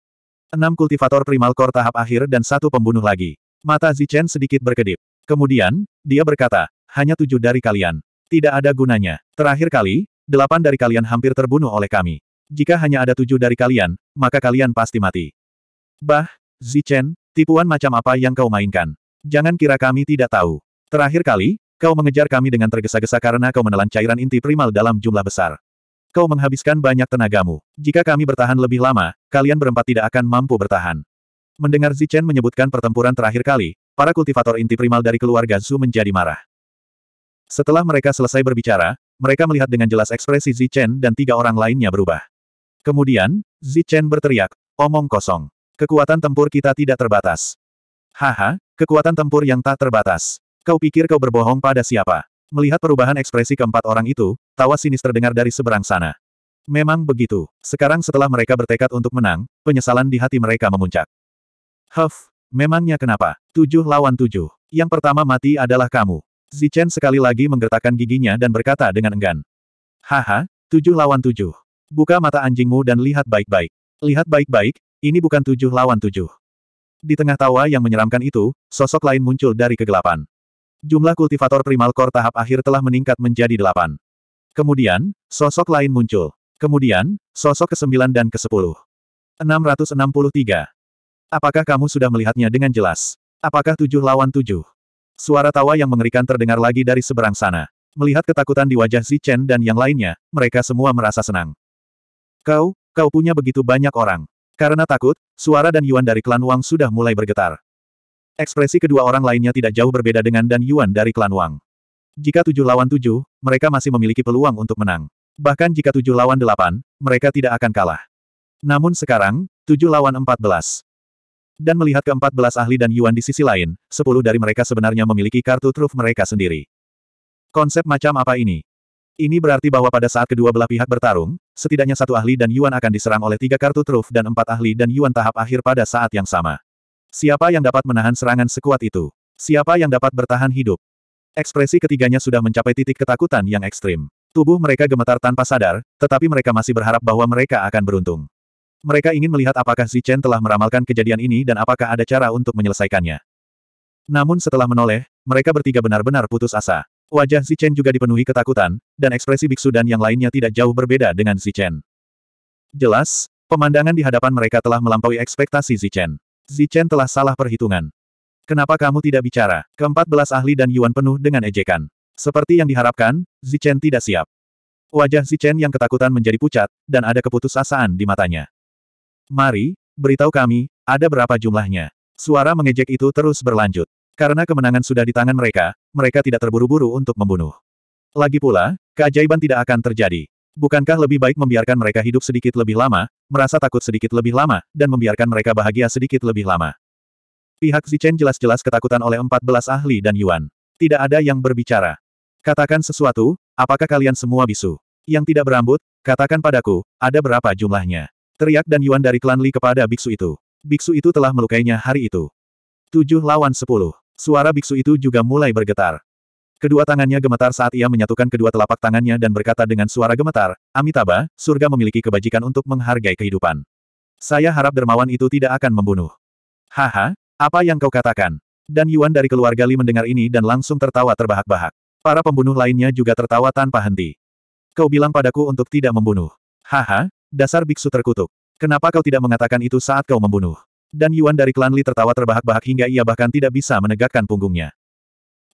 Enam kultivator primal core tahap akhir dan satu pembunuh lagi. Mata Zichen sedikit berkedip. Kemudian, dia berkata, hanya tujuh dari kalian. Tidak ada gunanya. Terakhir kali, delapan dari kalian hampir terbunuh oleh kami. Jika hanya ada tujuh dari kalian, maka kalian pasti mati. Bah, Zichen, tipuan macam apa yang kau mainkan? Jangan kira kami tidak tahu. Terakhir kali, kau mengejar kami dengan tergesa-gesa karena kau menelan cairan inti primal dalam jumlah besar. Kau menghabiskan banyak tenagamu. Jika kami bertahan lebih lama, kalian berempat tidak akan mampu bertahan. Mendengar Zichen menyebutkan pertempuran terakhir kali, para kultivator inti primal dari keluarga Zhu menjadi marah. Setelah mereka selesai berbicara, mereka melihat dengan jelas ekspresi Zichen dan tiga orang lainnya berubah. Kemudian, Zichen berteriak, omong kosong. Kekuatan tempur kita tidak terbatas. Haha, kekuatan tempur yang tak terbatas. Kau pikir kau berbohong pada siapa? Melihat perubahan ekspresi keempat orang itu, tawa sinis terdengar dari seberang sana. Memang begitu. Sekarang setelah mereka bertekad untuk menang, penyesalan di hati mereka memuncak. Huff, memangnya kenapa? Tujuh lawan tujuh. Yang pertama mati adalah kamu. Zichen sekali lagi menggertakkan giginya dan berkata dengan enggan. Haha, tujuh lawan tujuh. Buka mata anjingmu dan lihat baik-baik. Lihat baik-baik, ini bukan tujuh lawan tujuh. Di tengah tawa yang menyeramkan itu, sosok lain muncul dari kegelapan. Jumlah kultivator primal core tahap akhir telah meningkat menjadi delapan. Kemudian, sosok lain muncul. Kemudian, sosok ke-9 dan ke-10. 663. Apakah kamu sudah melihatnya dengan jelas? Apakah tujuh lawan tujuh? Suara tawa yang mengerikan terdengar lagi dari seberang sana. Melihat ketakutan di wajah Chen dan yang lainnya, mereka semua merasa senang. Kau, kau punya begitu banyak orang. Karena takut, suara dan Yuan dari klan Wang sudah mulai bergetar. Ekspresi kedua orang lainnya tidak jauh berbeda dengan Dan Yuan dari klan Wang. Jika tujuh lawan tujuh, mereka masih memiliki peluang untuk menang. Bahkan jika tujuh lawan delapan, mereka tidak akan kalah. Namun sekarang, tujuh lawan empat belas. Dan melihat keempat belas ahli dan Yuan di sisi lain, sepuluh dari mereka sebenarnya memiliki kartu truf mereka sendiri. Konsep macam apa ini? Ini berarti bahwa pada saat kedua belah pihak bertarung, setidaknya satu ahli dan Yuan akan diserang oleh tiga kartu truf dan empat ahli dan Yuan tahap akhir pada saat yang sama. Siapa yang dapat menahan serangan sekuat itu? Siapa yang dapat bertahan hidup? Ekspresi ketiganya sudah mencapai titik ketakutan yang ekstrim. Tubuh mereka gemetar tanpa sadar, tetapi mereka masih berharap bahwa mereka akan beruntung. Mereka ingin melihat apakah Chen telah meramalkan kejadian ini dan apakah ada cara untuk menyelesaikannya. Namun setelah menoleh, mereka bertiga benar-benar putus asa. Wajah Chen juga dipenuhi ketakutan, dan ekspresi biksu dan yang lainnya tidak jauh berbeda dengan Chen. Jelas, pemandangan di hadapan mereka telah melampaui ekspektasi Chen. Zichen telah salah perhitungan. Kenapa kamu tidak bicara? Keempat belas ahli dan Yuan penuh dengan ejekan. Seperti yang diharapkan, Zichen tidak siap. Wajah Zichen yang ketakutan menjadi pucat, dan ada keputusasaan di matanya. Mari, beritahu kami, ada berapa jumlahnya. Suara mengejek itu terus berlanjut. Karena kemenangan sudah di tangan mereka, mereka tidak terburu-buru untuk membunuh. Lagi pula, keajaiban tidak akan terjadi. Bukankah lebih baik membiarkan mereka hidup sedikit lebih lama, merasa takut sedikit lebih lama, dan membiarkan mereka bahagia sedikit lebih lama? Pihak Zichen jelas-jelas ketakutan oleh 14 ahli dan Yuan. Tidak ada yang berbicara. Katakan sesuatu, apakah kalian semua bisu? Yang tidak berambut, katakan padaku, ada berapa jumlahnya? Teriak dan Yuan dari klan Li kepada biksu itu. Biksu itu telah melukainya hari itu. Tujuh lawan sepuluh. Suara biksu itu juga mulai bergetar. Kedua tangannya gemetar saat ia menyatukan kedua telapak tangannya dan berkata dengan suara gemetar, Amitabha, surga memiliki kebajikan untuk menghargai kehidupan. Saya harap dermawan itu tidak akan membunuh. Haha, apa yang kau katakan? Dan Yuan dari keluarga Li mendengar ini dan langsung tertawa terbahak-bahak. Para pembunuh lainnya juga tertawa tanpa henti. Kau bilang padaku untuk tidak membunuh. Haha, dasar biksu terkutuk. Kenapa kau tidak mengatakan itu saat kau membunuh? Dan Yuan dari klan Li tertawa terbahak-bahak hingga ia bahkan tidak bisa menegakkan punggungnya.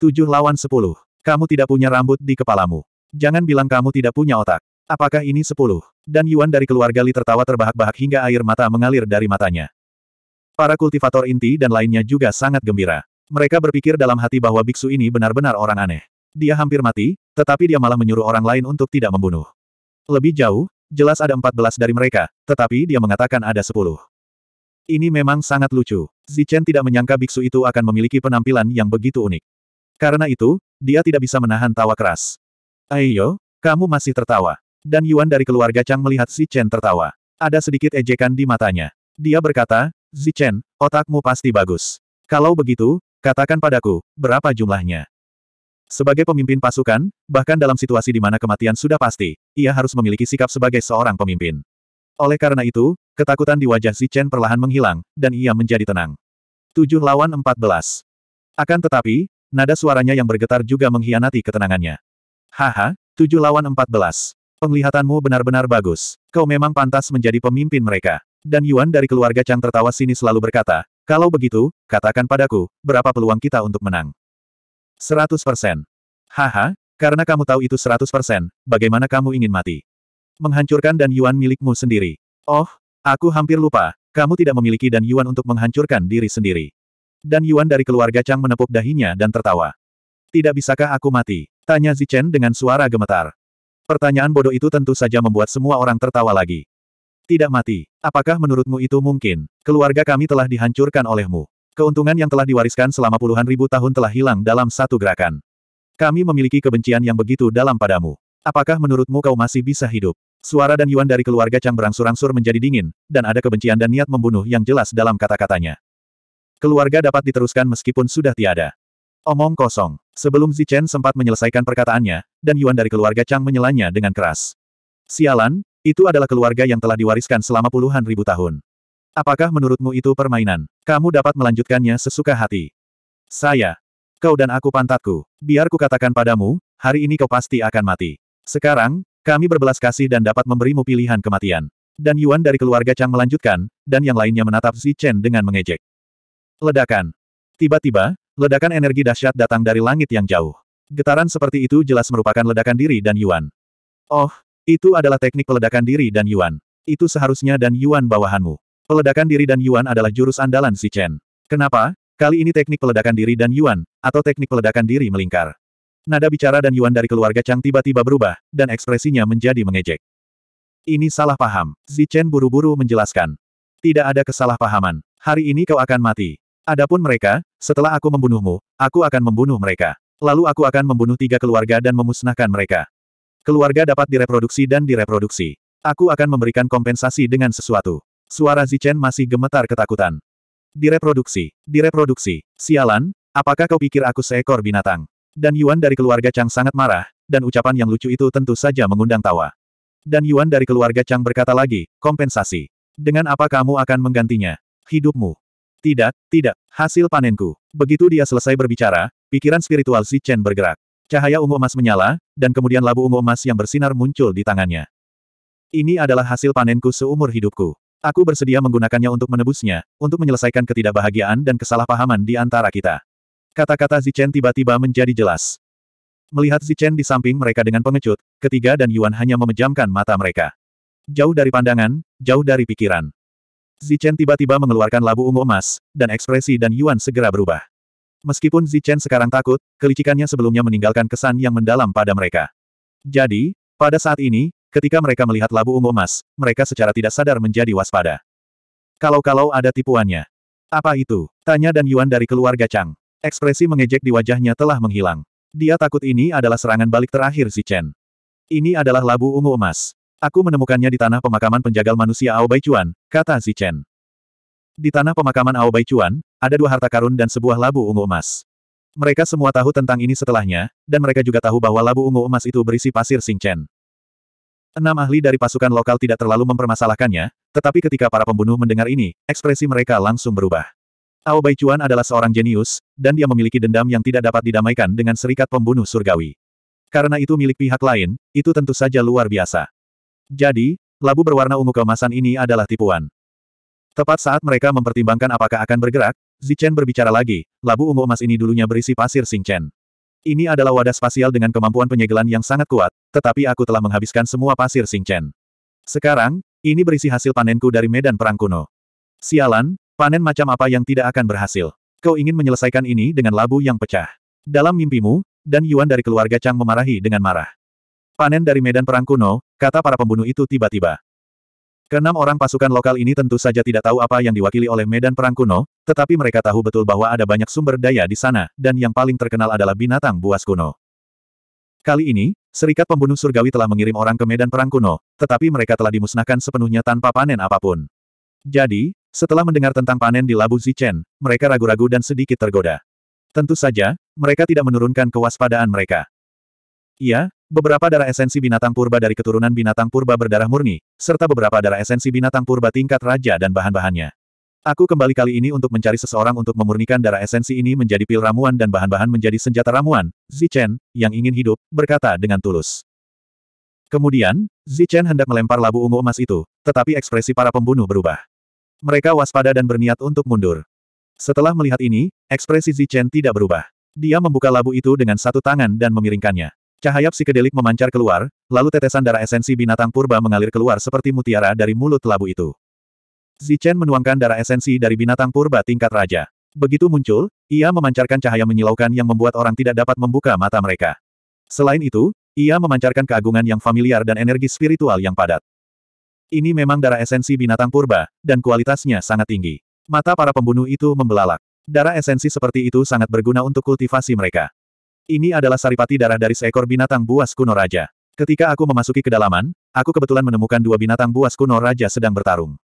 Tujuh lawan sepuluh. Kamu tidak punya rambut di kepalamu. Jangan bilang kamu tidak punya otak. Apakah ini sepuluh? Dan Yuan dari keluarga Li tertawa terbahak-bahak hingga air mata mengalir dari matanya. Para kultivator inti dan lainnya juga sangat gembira. Mereka berpikir dalam hati bahwa biksu ini benar-benar orang aneh. Dia hampir mati, tetapi dia malah menyuruh orang lain untuk tidak membunuh. Lebih jauh, jelas ada empat belas dari mereka, tetapi dia mengatakan ada sepuluh. Ini memang sangat lucu. Zichen tidak menyangka biksu itu akan memiliki penampilan yang begitu unik. Karena itu, dia tidak bisa menahan tawa keras. Ayo, kamu masih tertawa. Dan Yuan dari keluarga Chang melihat Si Chen tertawa. Ada sedikit ejekan di matanya. Dia berkata, Si Chen, otakmu pasti bagus. Kalau begitu, katakan padaku, berapa jumlahnya? Sebagai pemimpin pasukan, bahkan dalam situasi di mana kematian sudah pasti, ia harus memiliki sikap sebagai seorang pemimpin. Oleh karena itu, ketakutan di wajah Si Chen perlahan menghilang, dan ia menjadi tenang. 7 lawan 14. Akan tetapi, nada suaranya yang bergetar juga mengkhianati ketenangannya. Haha, tujuh lawan empat belas. Penglihatanmu benar-benar bagus. Kau memang pantas menjadi pemimpin mereka. Dan Yuan dari keluarga Chang tertawa sini selalu berkata, kalau begitu, katakan padaku, berapa peluang kita untuk menang? Seratus persen. Haha, karena kamu tahu itu seratus persen, bagaimana kamu ingin mati? Menghancurkan dan Yuan milikmu sendiri. Oh, aku hampir lupa, kamu tidak memiliki dan Yuan untuk menghancurkan diri sendiri. Dan Yuan dari keluarga Chang menepuk dahinya dan tertawa. Tidak bisakah aku mati? Tanya Zichen dengan suara gemetar. Pertanyaan bodoh itu tentu saja membuat semua orang tertawa lagi. Tidak mati. Apakah menurutmu itu mungkin? Keluarga kami telah dihancurkan olehmu. Keuntungan yang telah diwariskan selama puluhan ribu tahun telah hilang dalam satu gerakan. Kami memiliki kebencian yang begitu dalam padamu. Apakah menurutmu kau masih bisa hidup? Suara dan Yuan dari keluarga Chang berangsur-angsur menjadi dingin, dan ada kebencian dan niat membunuh yang jelas dalam kata-katanya. Keluarga dapat diteruskan meskipun sudah tiada. Omong kosong. Sebelum Zichen sempat menyelesaikan perkataannya, dan Yuan dari keluarga Chang menyelanya dengan keras. Sialan, itu adalah keluarga yang telah diwariskan selama puluhan ribu tahun. Apakah menurutmu itu permainan? Kamu dapat melanjutkannya sesuka hati. Saya. Kau dan aku pantatku. Biar katakan padamu, hari ini kau pasti akan mati. Sekarang, kami berbelas kasih dan dapat memberimu pilihan kematian. Dan Yuan dari keluarga Chang melanjutkan, dan yang lainnya menatap Zichen dengan mengejek. Ledakan. Tiba-tiba, ledakan energi dahsyat datang dari langit yang jauh. Getaran seperti itu jelas merupakan ledakan diri dan Yuan. Oh, itu adalah teknik peledakan diri dan Yuan. Itu seharusnya dan Yuan bawahanmu. Peledakan diri dan Yuan adalah jurus andalan si Chen. Kenapa? Kali ini teknik peledakan diri dan Yuan, atau teknik peledakan diri melingkar. Nada bicara dan Yuan dari keluarga Chang tiba-tiba berubah, dan ekspresinya menjadi mengejek. Ini salah paham. Zichen buru-buru menjelaskan. Tidak ada kesalahpahaman. Hari ini kau akan mati. Adapun mereka, setelah aku membunuhmu, aku akan membunuh mereka. Lalu aku akan membunuh tiga keluarga dan memusnahkan mereka. Keluarga dapat direproduksi dan direproduksi. Aku akan memberikan kompensasi dengan sesuatu. Suara Zichen masih gemetar ketakutan. Direproduksi, direproduksi. Sialan, apakah kau pikir aku seekor binatang? Dan Yuan dari keluarga Chang sangat marah, dan ucapan yang lucu itu tentu saja mengundang tawa. Dan Yuan dari keluarga Chang berkata lagi, kompensasi. Dengan apa kamu akan menggantinya? Hidupmu. Tidak, tidak, hasil panenku. Begitu dia selesai berbicara, pikiran spiritual si Chen bergerak. Cahaya ungu emas menyala, dan kemudian labu ungu emas yang bersinar muncul di tangannya. Ini adalah hasil panenku seumur hidupku. Aku bersedia menggunakannya untuk menebusnya, untuk menyelesaikan ketidakbahagiaan dan kesalahpahaman di antara kita. Kata-kata Zichen tiba-tiba menjadi jelas. Melihat Zichen di samping mereka dengan pengecut, ketiga dan Yuan hanya memejamkan mata mereka. Jauh dari pandangan, jauh dari pikiran. Zichen tiba-tiba mengeluarkan labu ungu emas, dan ekspresi dan Yuan segera berubah. Meskipun Zichen sekarang takut, kelicikannya sebelumnya meninggalkan kesan yang mendalam pada mereka. Jadi, pada saat ini, ketika mereka melihat labu ungu emas, mereka secara tidak sadar menjadi waspada. Kalau-kalau ada tipuannya. Apa itu? Tanya dan Yuan dari keluarga Chang. Ekspresi mengejek di wajahnya telah menghilang. Dia takut ini adalah serangan balik terakhir Zichen. Ini adalah labu ungu emas. Aku menemukannya di tanah pemakaman penjagal manusia Ao Baichuan, kata Zichen. Di tanah pemakaman Ao Baichuan, ada dua harta karun dan sebuah labu ungu emas. Mereka semua tahu tentang ini setelahnya, dan mereka juga tahu bahwa labu ungu emas itu berisi pasir Singchen. Enam ahli dari pasukan lokal tidak terlalu mempermasalahkannya, tetapi ketika para pembunuh mendengar ini, ekspresi mereka langsung berubah. Ao Baichuan adalah seorang jenius, dan dia memiliki dendam yang tidak dapat didamaikan dengan serikat pembunuh surgawi. Karena itu milik pihak lain, itu tentu saja luar biasa. Jadi, labu berwarna ungu keemasan ini adalah tipuan. Tepat saat mereka mempertimbangkan apakah akan bergerak, Zichen berbicara lagi, labu ungu emas ini dulunya berisi pasir Singchen. Ini adalah wadah spasial dengan kemampuan penyegelan yang sangat kuat, tetapi aku telah menghabiskan semua pasir Singchen. Sekarang, ini berisi hasil panenku dari medan perang kuno. Sialan, panen macam apa yang tidak akan berhasil. Kau ingin menyelesaikan ini dengan labu yang pecah. Dalam mimpimu, dan Yuan dari keluarga Chang memarahi dengan marah. Panen dari medan perang kuno, Kata para pembunuh itu tiba-tiba. Keenam orang pasukan lokal ini tentu saja tidak tahu apa yang diwakili oleh medan perang kuno, tetapi mereka tahu betul bahwa ada banyak sumber daya di sana, dan yang paling terkenal adalah binatang buas kuno. Kali ini, Serikat Pembunuh Surgawi telah mengirim orang ke medan perang kuno, tetapi mereka telah dimusnahkan sepenuhnya tanpa panen apapun. Jadi, setelah mendengar tentang panen di Labu Zichen, mereka ragu-ragu dan sedikit tergoda. Tentu saja, mereka tidak menurunkan kewaspadaan mereka. Iya, Beberapa darah esensi binatang purba dari keturunan binatang purba berdarah murni, serta beberapa darah esensi binatang purba tingkat raja dan bahan-bahannya. Aku kembali kali ini untuk mencari seseorang untuk memurnikan darah esensi ini menjadi pil ramuan dan bahan-bahan menjadi senjata ramuan, Zichen, yang ingin hidup, berkata dengan tulus. Kemudian, Zichen hendak melempar labu ungu emas itu, tetapi ekspresi para pembunuh berubah. Mereka waspada dan berniat untuk mundur. Setelah melihat ini, ekspresi Zichen tidak berubah. Dia membuka labu itu dengan satu tangan dan memiringkannya. Cahaya psikedelik memancar keluar, lalu tetesan darah esensi binatang purba mengalir keluar seperti mutiara dari mulut labu itu. Zichen menuangkan darah esensi dari binatang purba tingkat raja. Begitu muncul, ia memancarkan cahaya menyilaukan yang membuat orang tidak dapat membuka mata mereka. Selain itu, ia memancarkan keagungan yang familiar dan energi spiritual yang padat. Ini memang darah esensi binatang purba, dan kualitasnya sangat tinggi. Mata para pembunuh itu membelalak. Darah esensi seperti itu sangat berguna untuk kultivasi mereka. Ini adalah saripati darah dari seekor binatang buas kuno raja. Ketika aku memasuki kedalaman, aku kebetulan menemukan dua binatang buas kuno raja sedang bertarung.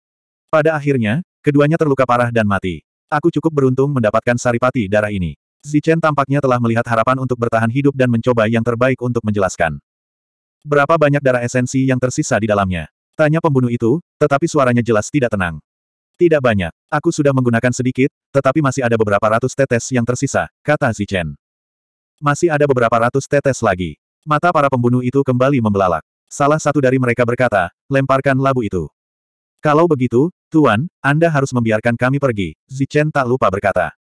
Pada akhirnya, keduanya terluka parah dan mati. Aku cukup beruntung mendapatkan saripati darah ini. Zichen tampaknya telah melihat harapan untuk bertahan hidup dan mencoba yang terbaik untuk menjelaskan. Berapa banyak darah esensi yang tersisa di dalamnya? Tanya pembunuh itu, tetapi suaranya jelas tidak tenang. Tidak banyak. Aku sudah menggunakan sedikit, tetapi masih ada beberapa ratus tetes yang tersisa, kata Zichen. Masih ada beberapa ratus tetes lagi. Mata para pembunuh itu kembali membelalak. Salah satu dari mereka berkata, lemparkan labu itu. Kalau begitu, Tuan, Anda harus membiarkan kami pergi, Zichen tak lupa berkata.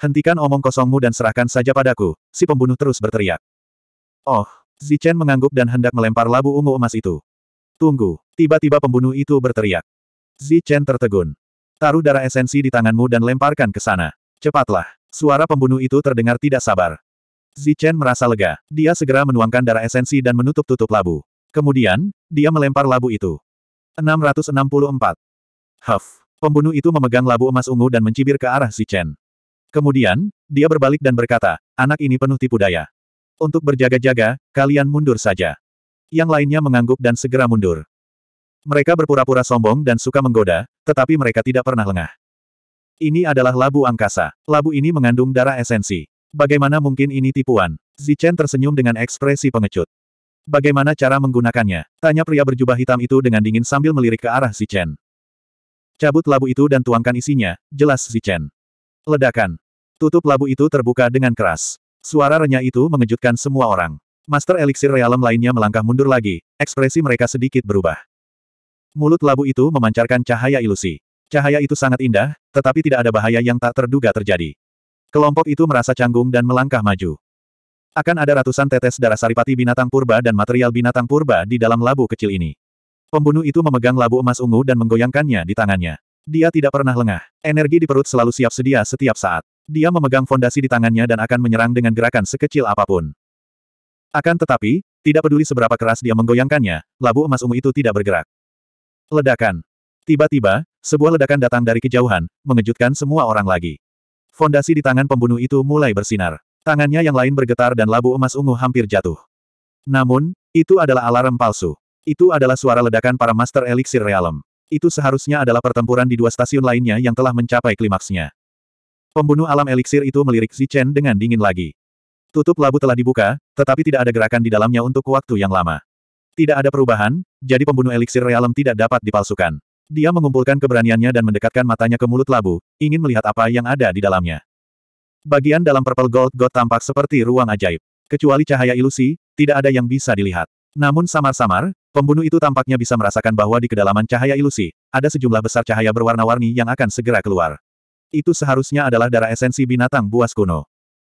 Hentikan omong kosongmu dan serahkan saja padaku, si pembunuh terus berteriak. Oh, Zichen mengangguk dan hendak melempar labu ungu emas itu. Tunggu, tiba-tiba pembunuh itu berteriak. Zichen tertegun. Taruh darah esensi di tanganmu dan lemparkan ke sana. Cepatlah, suara pembunuh itu terdengar tidak sabar. Zichen merasa lega. Dia segera menuangkan darah esensi dan menutup-tutup labu. Kemudian, dia melempar labu itu. 664. Huff. Pembunuh itu memegang labu emas ungu dan mencibir ke arah Zichen. Kemudian, dia berbalik dan berkata, anak ini penuh tipu daya. Untuk berjaga-jaga, kalian mundur saja. Yang lainnya mengangguk dan segera mundur. Mereka berpura-pura sombong dan suka menggoda, tetapi mereka tidak pernah lengah. Ini adalah labu angkasa. Labu ini mengandung darah esensi. Bagaimana mungkin ini tipuan? Zichen tersenyum dengan ekspresi pengecut. Bagaimana cara menggunakannya? Tanya pria berjubah hitam itu dengan dingin sambil melirik ke arah Zichen. Cabut labu itu dan tuangkan isinya, jelas Zichen. Ledakan. Tutup labu itu terbuka dengan keras. Suara renyah itu mengejutkan semua orang. Master eliksir realem lainnya melangkah mundur lagi, ekspresi mereka sedikit berubah. Mulut labu itu memancarkan cahaya ilusi. Cahaya itu sangat indah, tetapi tidak ada bahaya yang tak terduga terjadi. Kelompok itu merasa canggung dan melangkah maju. Akan ada ratusan tetes darah saripati binatang purba dan material binatang purba di dalam labu kecil ini. Pembunuh itu memegang labu emas ungu dan menggoyangkannya di tangannya. Dia tidak pernah lengah. Energi di perut selalu siap sedia setiap saat. Dia memegang fondasi di tangannya dan akan menyerang dengan gerakan sekecil apapun. Akan tetapi, tidak peduli seberapa keras dia menggoyangkannya, labu emas ungu itu tidak bergerak. Ledakan. Tiba-tiba, sebuah ledakan datang dari kejauhan, mengejutkan semua orang lagi. Fondasi di tangan pembunuh itu mulai bersinar. Tangannya yang lain bergetar dan labu emas ungu hampir jatuh. Namun, itu adalah alarm palsu. Itu adalah suara ledakan para Master Elixir Realm. Itu seharusnya adalah pertempuran di dua stasiun lainnya yang telah mencapai klimaksnya. Pembunuh alam elixir itu melirik Zichen dengan dingin lagi. Tutup labu telah dibuka, tetapi tidak ada gerakan di dalamnya untuk waktu yang lama. Tidak ada perubahan, jadi pembunuh elixir realem tidak dapat dipalsukan. Dia mengumpulkan keberaniannya dan mendekatkan matanya ke mulut labu, ingin melihat apa yang ada di dalamnya. Bagian dalam Purple Gold God tampak seperti ruang ajaib. Kecuali cahaya ilusi, tidak ada yang bisa dilihat. Namun samar-samar, pembunuh itu tampaknya bisa merasakan bahwa di kedalaman cahaya ilusi, ada sejumlah besar cahaya berwarna-warni yang akan segera keluar. Itu seharusnya adalah darah esensi binatang buas kuno.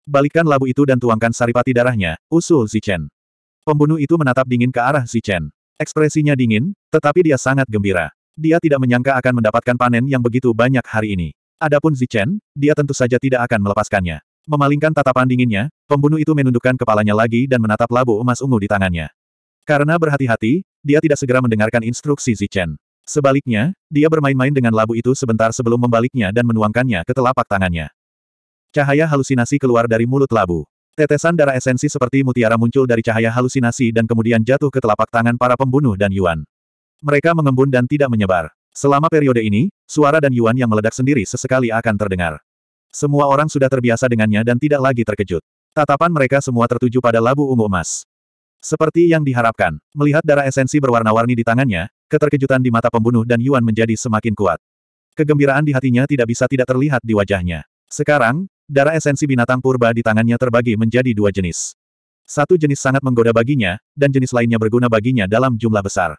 Balikan labu itu dan tuangkan saripati darahnya, usul Zichen. Pembunuh itu menatap dingin ke arah Zichen. Ekspresinya dingin, tetapi dia sangat gembira. Dia tidak menyangka akan mendapatkan panen yang begitu banyak hari ini. Adapun Zichen, dia tentu saja tidak akan melepaskannya. Memalingkan tatapan dinginnya, pembunuh itu menundukkan kepalanya lagi dan menatap labu emas ungu di tangannya. Karena berhati-hati, dia tidak segera mendengarkan instruksi Zichen. Sebaliknya, dia bermain-main dengan labu itu sebentar sebelum membaliknya dan menuangkannya ke telapak tangannya. Cahaya halusinasi keluar dari mulut labu. Tetesan darah esensi seperti mutiara muncul dari cahaya halusinasi dan kemudian jatuh ke telapak tangan para pembunuh dan Yuan. Mereka mengembun dan tidak menyebar. Selama periode ini, suara dan Yuan yang meledak sendiri sesekali akan terdengar. Semua orang sudah terbiasa dengannya dan tidak lagi terkejut. Tatapan mereka semua tertuju pada labu ungu emas. Seperti yang diharapkan, melihat darah esensi berwarna-warni di tangannya, keterkejutan di mata pembunuh dan Yuan menjadi semakin kuat. Kegembiraan di hatinya tidak bisa tidak terlihat di wajahnya. Sekarang, darah esensi binatang purba di tangannya terbagi menjadi dua jenis. Satu jenis sangat menggoda baginya, dan jenis lainnya berguna baginya dalam jumlah besar.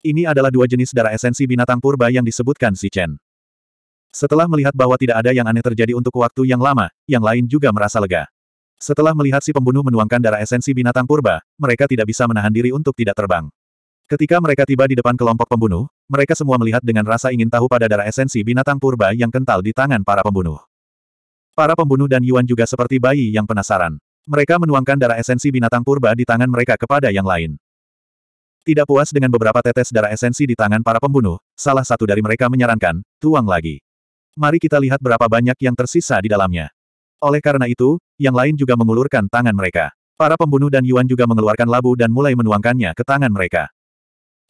Ini adalah dua jenis darah esensi binatang purba yang disebutkan si Chen. Setelah melihat bahwa tidak ada yang aneh terjadi untuk waktu yang lama, yang lain juga merasa lega. Setelah melihat si pembunuh menuangkan darah esensi binatang purba, mereka tidak bisa menahan diri untuk tidak terbang. Ketika mereka tiba di depan kelompok pembunuh, mereka semua melihat dengan rasa ingin tahu pada darah esensi binatang purba yang kental di tangan para pembunuh. Para pembunuh dan Yuan juga seperti bayi yang penasaran. Mereka menuangkan darah esensi binatang purba di tangan mereka kepada yang lain. Tidak puas dengan beberapa tetes darah esensi di tangan para pembunuh, salah satu dari mereka menyarankan, tuang lagi. Mari kita lihat berapa banyak yang tersisa di dalamnya. Oleh karena itu, yang lain juga mengulurkan tangan mereka. Para pembunuh dan Yuan juga mengeluarkan labu dan mulai menuangkannya ke tangan mereka.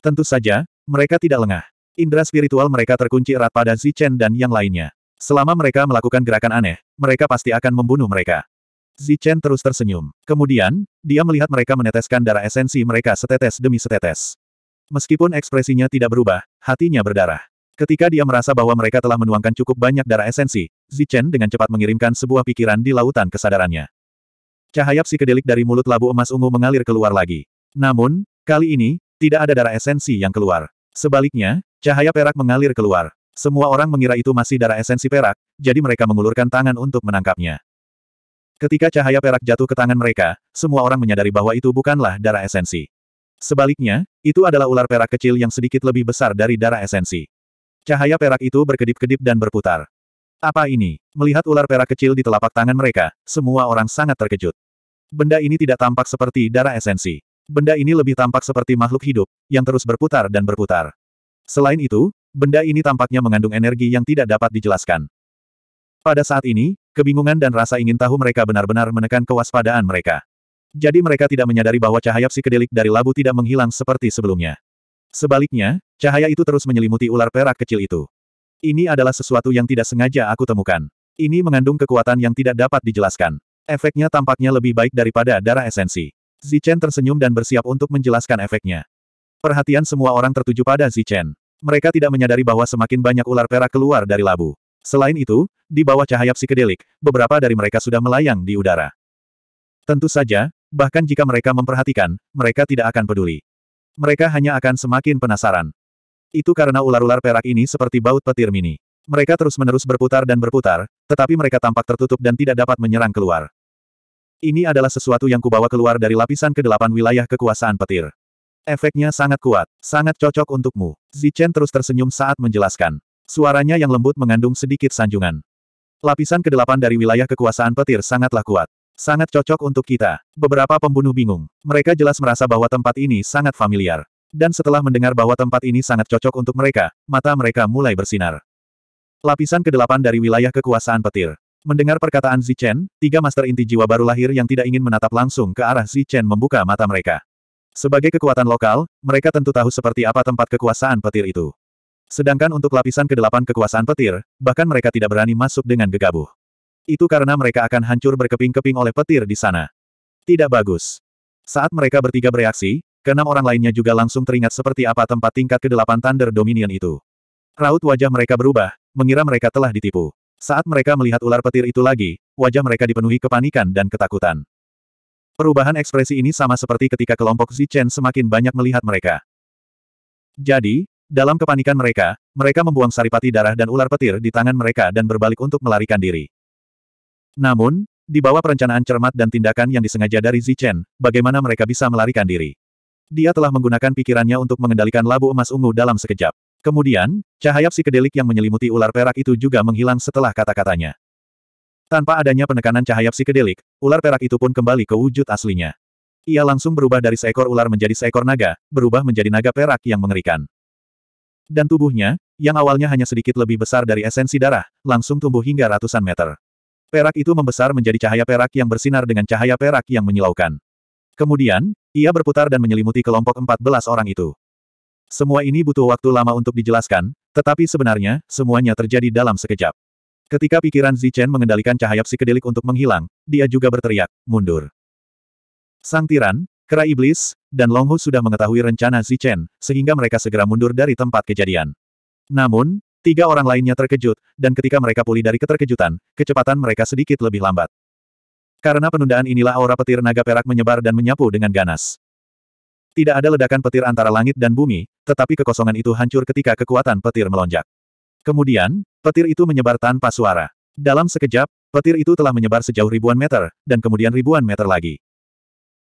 Tentu saja, mereka tidak lengah. Indra spiritual mereka terkunci erat pada Zichen dan yang lainnya. Selama mereka melakukan gerakan aneh, mereka pasti akan membunuh mereka. Zichen terus tersenyum. Kemudian, dia melihat mereka meneteskan darah esensi mereka setetes demi setetes. Meskipun ekspresinya tidak berubah, hatinya berdarah. Ketika dia merasa bahwa mereka telah menuangkan cukup banyak darah esensi, Zichen dengan cepat mengirimkan sebuah pikiran di lautan kesadarannya. Cahaya psikedelik dari mulut labu emas ungu mengalir keluar lagi. Namun, kali ini, tidak ada darah esensi yang keluar. Sebaliknya, cahaya perak mengalir keluar. Semua orang mengira itu masih darah esensi perak, jadi mereka mengulurkan tangan untuk menangkapnya. Ketika cahaya perak jatuh ke tangan mereka, semua orang menyadari bahwa itu bukanlah darah esensi. Sebaliknya, itu adalah ular perak kecil yang sedikit lebih besar dari darah esensi. Cahaya perak itu berkedip-kedip dan berputar. Apa ini? Melihat ular perak kecil di telapak tangan mereka, semua orang sangat terkejut. Benda ini tidak tampak seperti darah esensi. Benda ini lebih tampak seperti makhluk hidup, yang terus berputar dan berputar. Selain itu, benda ini tampaknya mengandung energi yang tidak dapat dijelaskan. Pada saat ini, Kebingungan dan rasa ingin tahu mereka benar-benar menekan kewaspadaan mereka. Jadi mereka tidak menyadari bahwa cahaya psikedelik dari labu tidak menghilang seperti sebelumnya. Sebaliknya, cahaya itu terus menyelimuti ular perak kecil itu. Ini adalah sesuatu yang tidak sengaja aku temukan. Ini mengandung kekuatan yang tidak dapat dijelaskan. Efeknya tampaknya lebih baik daripada darah esensi. Zichen tersenyum dan bersiap untuk menjelaskan efeknya. Perhatian semua orang tertuju pada Zichen. Mereka tidak menyadari bahwa semakin banyak ular perak keluar dari labu. Selain itu, di bawah cahaya psikedelik, beberapa dari mereka sudah melayang di udara. Tentu saja, bahkan jika mereka memperhatikan, mereka tidak akan peduli. Mereka hanya akan semakin penasaran. Itu karena ular-ular perak ini seperti baut petir mini. Mereka terus-menerus berputar dan berputar, tetapi mereka tampak tertutup dan tidak dapat menyerang keluar. Ini adalah sesuatu yang kubawa keluar dari lapisan kedelapan wilayah kekuasaan petir. Efeknya sangat kuat, sangat cocok untukmu. Zichen terus tersenyum saat menjelaskan. Suaranya yang lembut mengandung sedikit sanjungan. Lapisan kedelapan dari wilayah kekuasaan petir sangatlah kuat. Sangat cocok untuk kita. Beberapa pembunuh bingung. Mereka jelas merasa bahwa tempat ini sangat familiar. Dan setelah mendengar bahwa tempat ini sangat cocok untuk mereka, mata mereka mulai bersinar. Lapisan kedelapan dari wilayah kekuasaan petir. Mendengar perkataan Zichen, tiga master inti jiwa baru lahir yang tidak ingin menatap langsung ke arah Zichen membuka mata mereka. Sebagai kekuatan lokal, mereka tentu tahu seperti apa tempat kekuasaan petir itu. Sedangkan untuk lapisan ke-8 kekuasaan petir, bahkan mereka tidak berani masuk dengan gegabah. Itu karena mereka akan hancur berkeping-keping oleh petir di sana. Tidak bagus. Saat mereka bertiga bereaksi, keenam orang lainnya juga langsung teringat seperti apa tempat tingkat ke-8 Thunder Dominion itu. Raut wajah mereka berubah, mengira mereka telah ditipu. Saat mereka melihat ular petir itu lagi, wajah mereka dipenuhi kepanikan dan ketakutan. Perubahan ekspresi ini sama seperti ketika kelompok Zichen semakin banyak melihat mereka. Jadi, dalam kepanikan mereka, mereka membuang saripati darah dan ular petir di tangan mereka dan berbalik untuk melarikan diri. Namun, di bawah perencanaan cermat dan tindakan yang disengaja dari Zichen, bagaimana mereka bisa melarikan diri? Dia telah menggunakan pikirannya untuk mengendalikan labu emas ungu dalam sekejap. Kemudian, cahaya psikedelik yang menyelimuti ular perak itu juga menghilang setelah kata-katanya. Tanpa adanya penekanan cahaya psikedelik, ular perak itu pun kembali ke wujud aslinya. Ia langsung berubah dari seekor ular menjadi seekor naga, berubah menjadi naga perak yang mengerikan. Dan tubuhnya, yang awalnya hanya sedikit lebih besar dari esensi darah, langsung tumbuh hingga ratusan meter. Perak itu membesar menjadi cahaya perak yang bersinar dengan cahaya perak yang menyilaukan. Kemudian, ia berputar dan menyelimuti kelompok 14 orang itu. Semua ini butuh waktu lama untuk dijelaskan, tetapi sebenarnya, semuanya terjadi dalam sekejap. Ketika pikiran Zichen mengendalikan cahaya psikedelik untuk menghilang, dia juga berteriak, mundur. Sang tiran, Kera Iblis, dan Longhu sudah mengetahui rencana Zichen, sehingga mereka segera mundur dari tempat kejadian. Namun, tiga orang lainnya terkejut, dan ketika mereka pulih dari keterkejutan, kecepatan mereka sedikit lebih lambat. Karena penundaan inilah aura petir naga perak menyebar dan menyapu dengan ganas. Tidak ada ledakan petir antara langit dan bumi, tetapi kekosongan itu hancur ketika kekuatan petir melonjak. Kemudian, petir itu menyebar tanpa suara. Dalam sekejap, petir itu telah menyebar sejauh ribuan meter, dan kemudian ribuan meter lagi.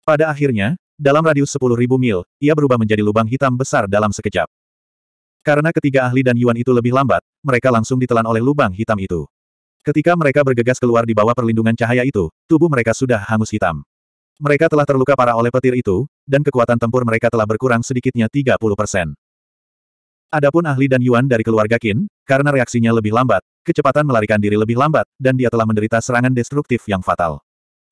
Pada akhirnya, dalam radius 10.000 mil, ia berubah menjadi lubang hitam besar dalam sekejap. Karena ketiga ahli dan Yuan itu lebih lambat, mereka langsung ditelan oleh lubang hitam itu. Ketika mereka bergegas keluar di bawah perlindungan cahaya itu, tubuh mereka sudah hangus hitam. Mereka telah terluka parah oleh petir itu, dan kekuatan tempur mereka telah berkurang sedikitnya 30 persen. Adapun ahli dan Yuan dari keluarga Qin, karena reaksinya lebih lambat, kecepatan melarikan diri lebih lambat, dan dia telah menderita serangan destruktif yang fatal.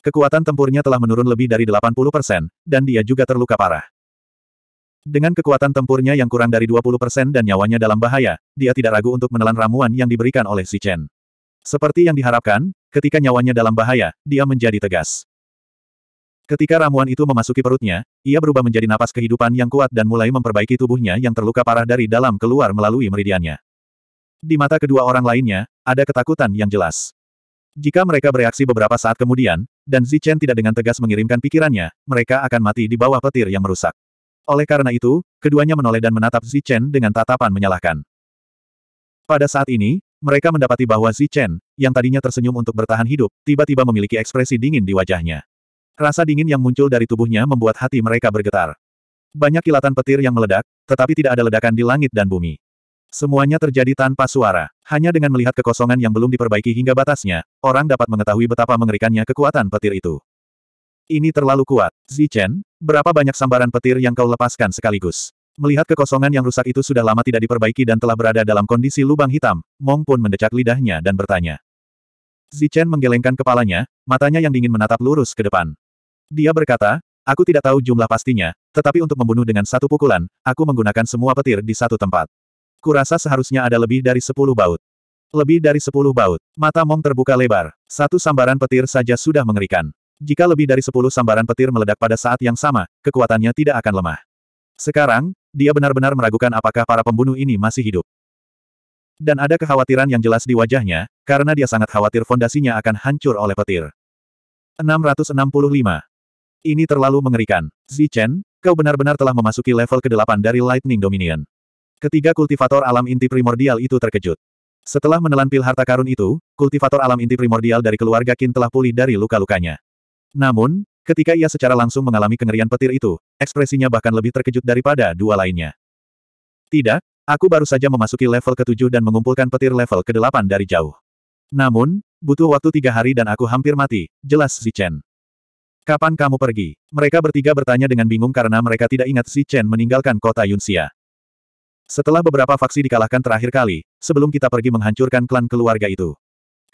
Kekuatan tempurnya telah menurun lebih dari 80%, dan dia juga terluka parah. Dengan kekuatan tempurnya yang kurang dari 20% dan nyawanya dalam bahaya, dia tidak ragu untuk menelan ramuan yang diberikan oleh Si Chen. Seperti yang diharapkan, ketika nyawanya dalam bahaya, dia menjadi tegas. Ketika ramuan itu memasuki perutnya, ia berubah menjadi napas kehidupan yang kuat dan mulai memperbaiki tubuhnya yang terluka parah dari dalam keluar melalui meridiannya. Di mata kedua orang lainnya, ada ketakutan yang jelas. Jika mereka bereaksi beberapa saat kemudian, dan Zichen tidak dengan tegas mengirimkan pikirannya, mereka akan mati di bawah petir yang merusak. Oleh karena itu, keduanya menoleh dan menatap Zichen dengan tatapan menyalahkan. Pada saat ini, mereka mendapati bahwa Zichen, yang tadinya tersenyum untuk bertahan hidup, tiba-tiba memiliki ekspresi dingin di wajahnya. Rasa dingin yang muncul dari tubuhnya membuat hati mereka bergetar. Banyak kilatan petir yang meledak, tetapi tidak ada ledakan di langit dan bumi. Semuanya terjadi tanpa suara. Hanya dengan melihat kekosongan yang belum diperbaiki hingga batasnya, orang dapat mengetahui betapa mengerikannya kekuatan petir itu. Ini terlalu kuat. Zichen, berapa banyak sambaran petir yang kau lepaskan sekaligus? Melihat kekosongan yang rusak itu sudah lama tidak diperbaiki dan telah berada dalam kondisi lubang hitam, Mong pun mendecak lidahnya dan bertanya. Zichen menggelengkan kepalanya, matanya yang dingin menatap lurus ke depan. Dia berkata, Aku tidak tahu jumlah pastinya, tetapi untuk membunuh dengan satu pukulan, aku menggunakan semua petir di satu tempat. Kurasa seharusnya ada lebih dari sepuluh baut. Lebih dari sepuluh baut. Mata Mong terbuka lebar. Satu sambaran petir saja sudah mengerikan. Jika lebih dari sepuluh sambaran petir meledak pada saat yang sama, kekuatannya tidak akan lemah. Sekarang, dia benar-benar meragukan apakah para pembunuh ini masih hidup. Dan ada kekhawatiran yang jelas di wajahnya, karena dia sangat khawatir fondasinya akan hancur oleh petir. 665. Ini terlalu mengerikan. Zichen, kau benar-benar telah memasuki level ke-8 dari Lightning Dominion. Ketiga kultivator alam inti primordial itu terkejut. Setelah menelan pil harta karun itu, kultivator alam inti primordial dari keluarga Qin telah pulih dari luka-lukanya. Namun, ketika ia secara langsung mengalami kengerian petir itu, ekspresinya bahkan lebih terkejut daripada dua lainnya. Tidak, aku baru saja memasuki level ke-7 dan mengumpulkan petir level ke-8 dari jauh. Namun, butuh waktu tiga hari dan aku hampir mati, jelas si Chen. Kapan kamu pergi? Mereka bertiga bertanya dengan bingung karena mereka tidak ingat si Chen meninggalkan kota Yunxia. Setelah beberapa faksi dikalahkan terakhir kali, sebelum kita pergi menghancurkan klan keluarga itu.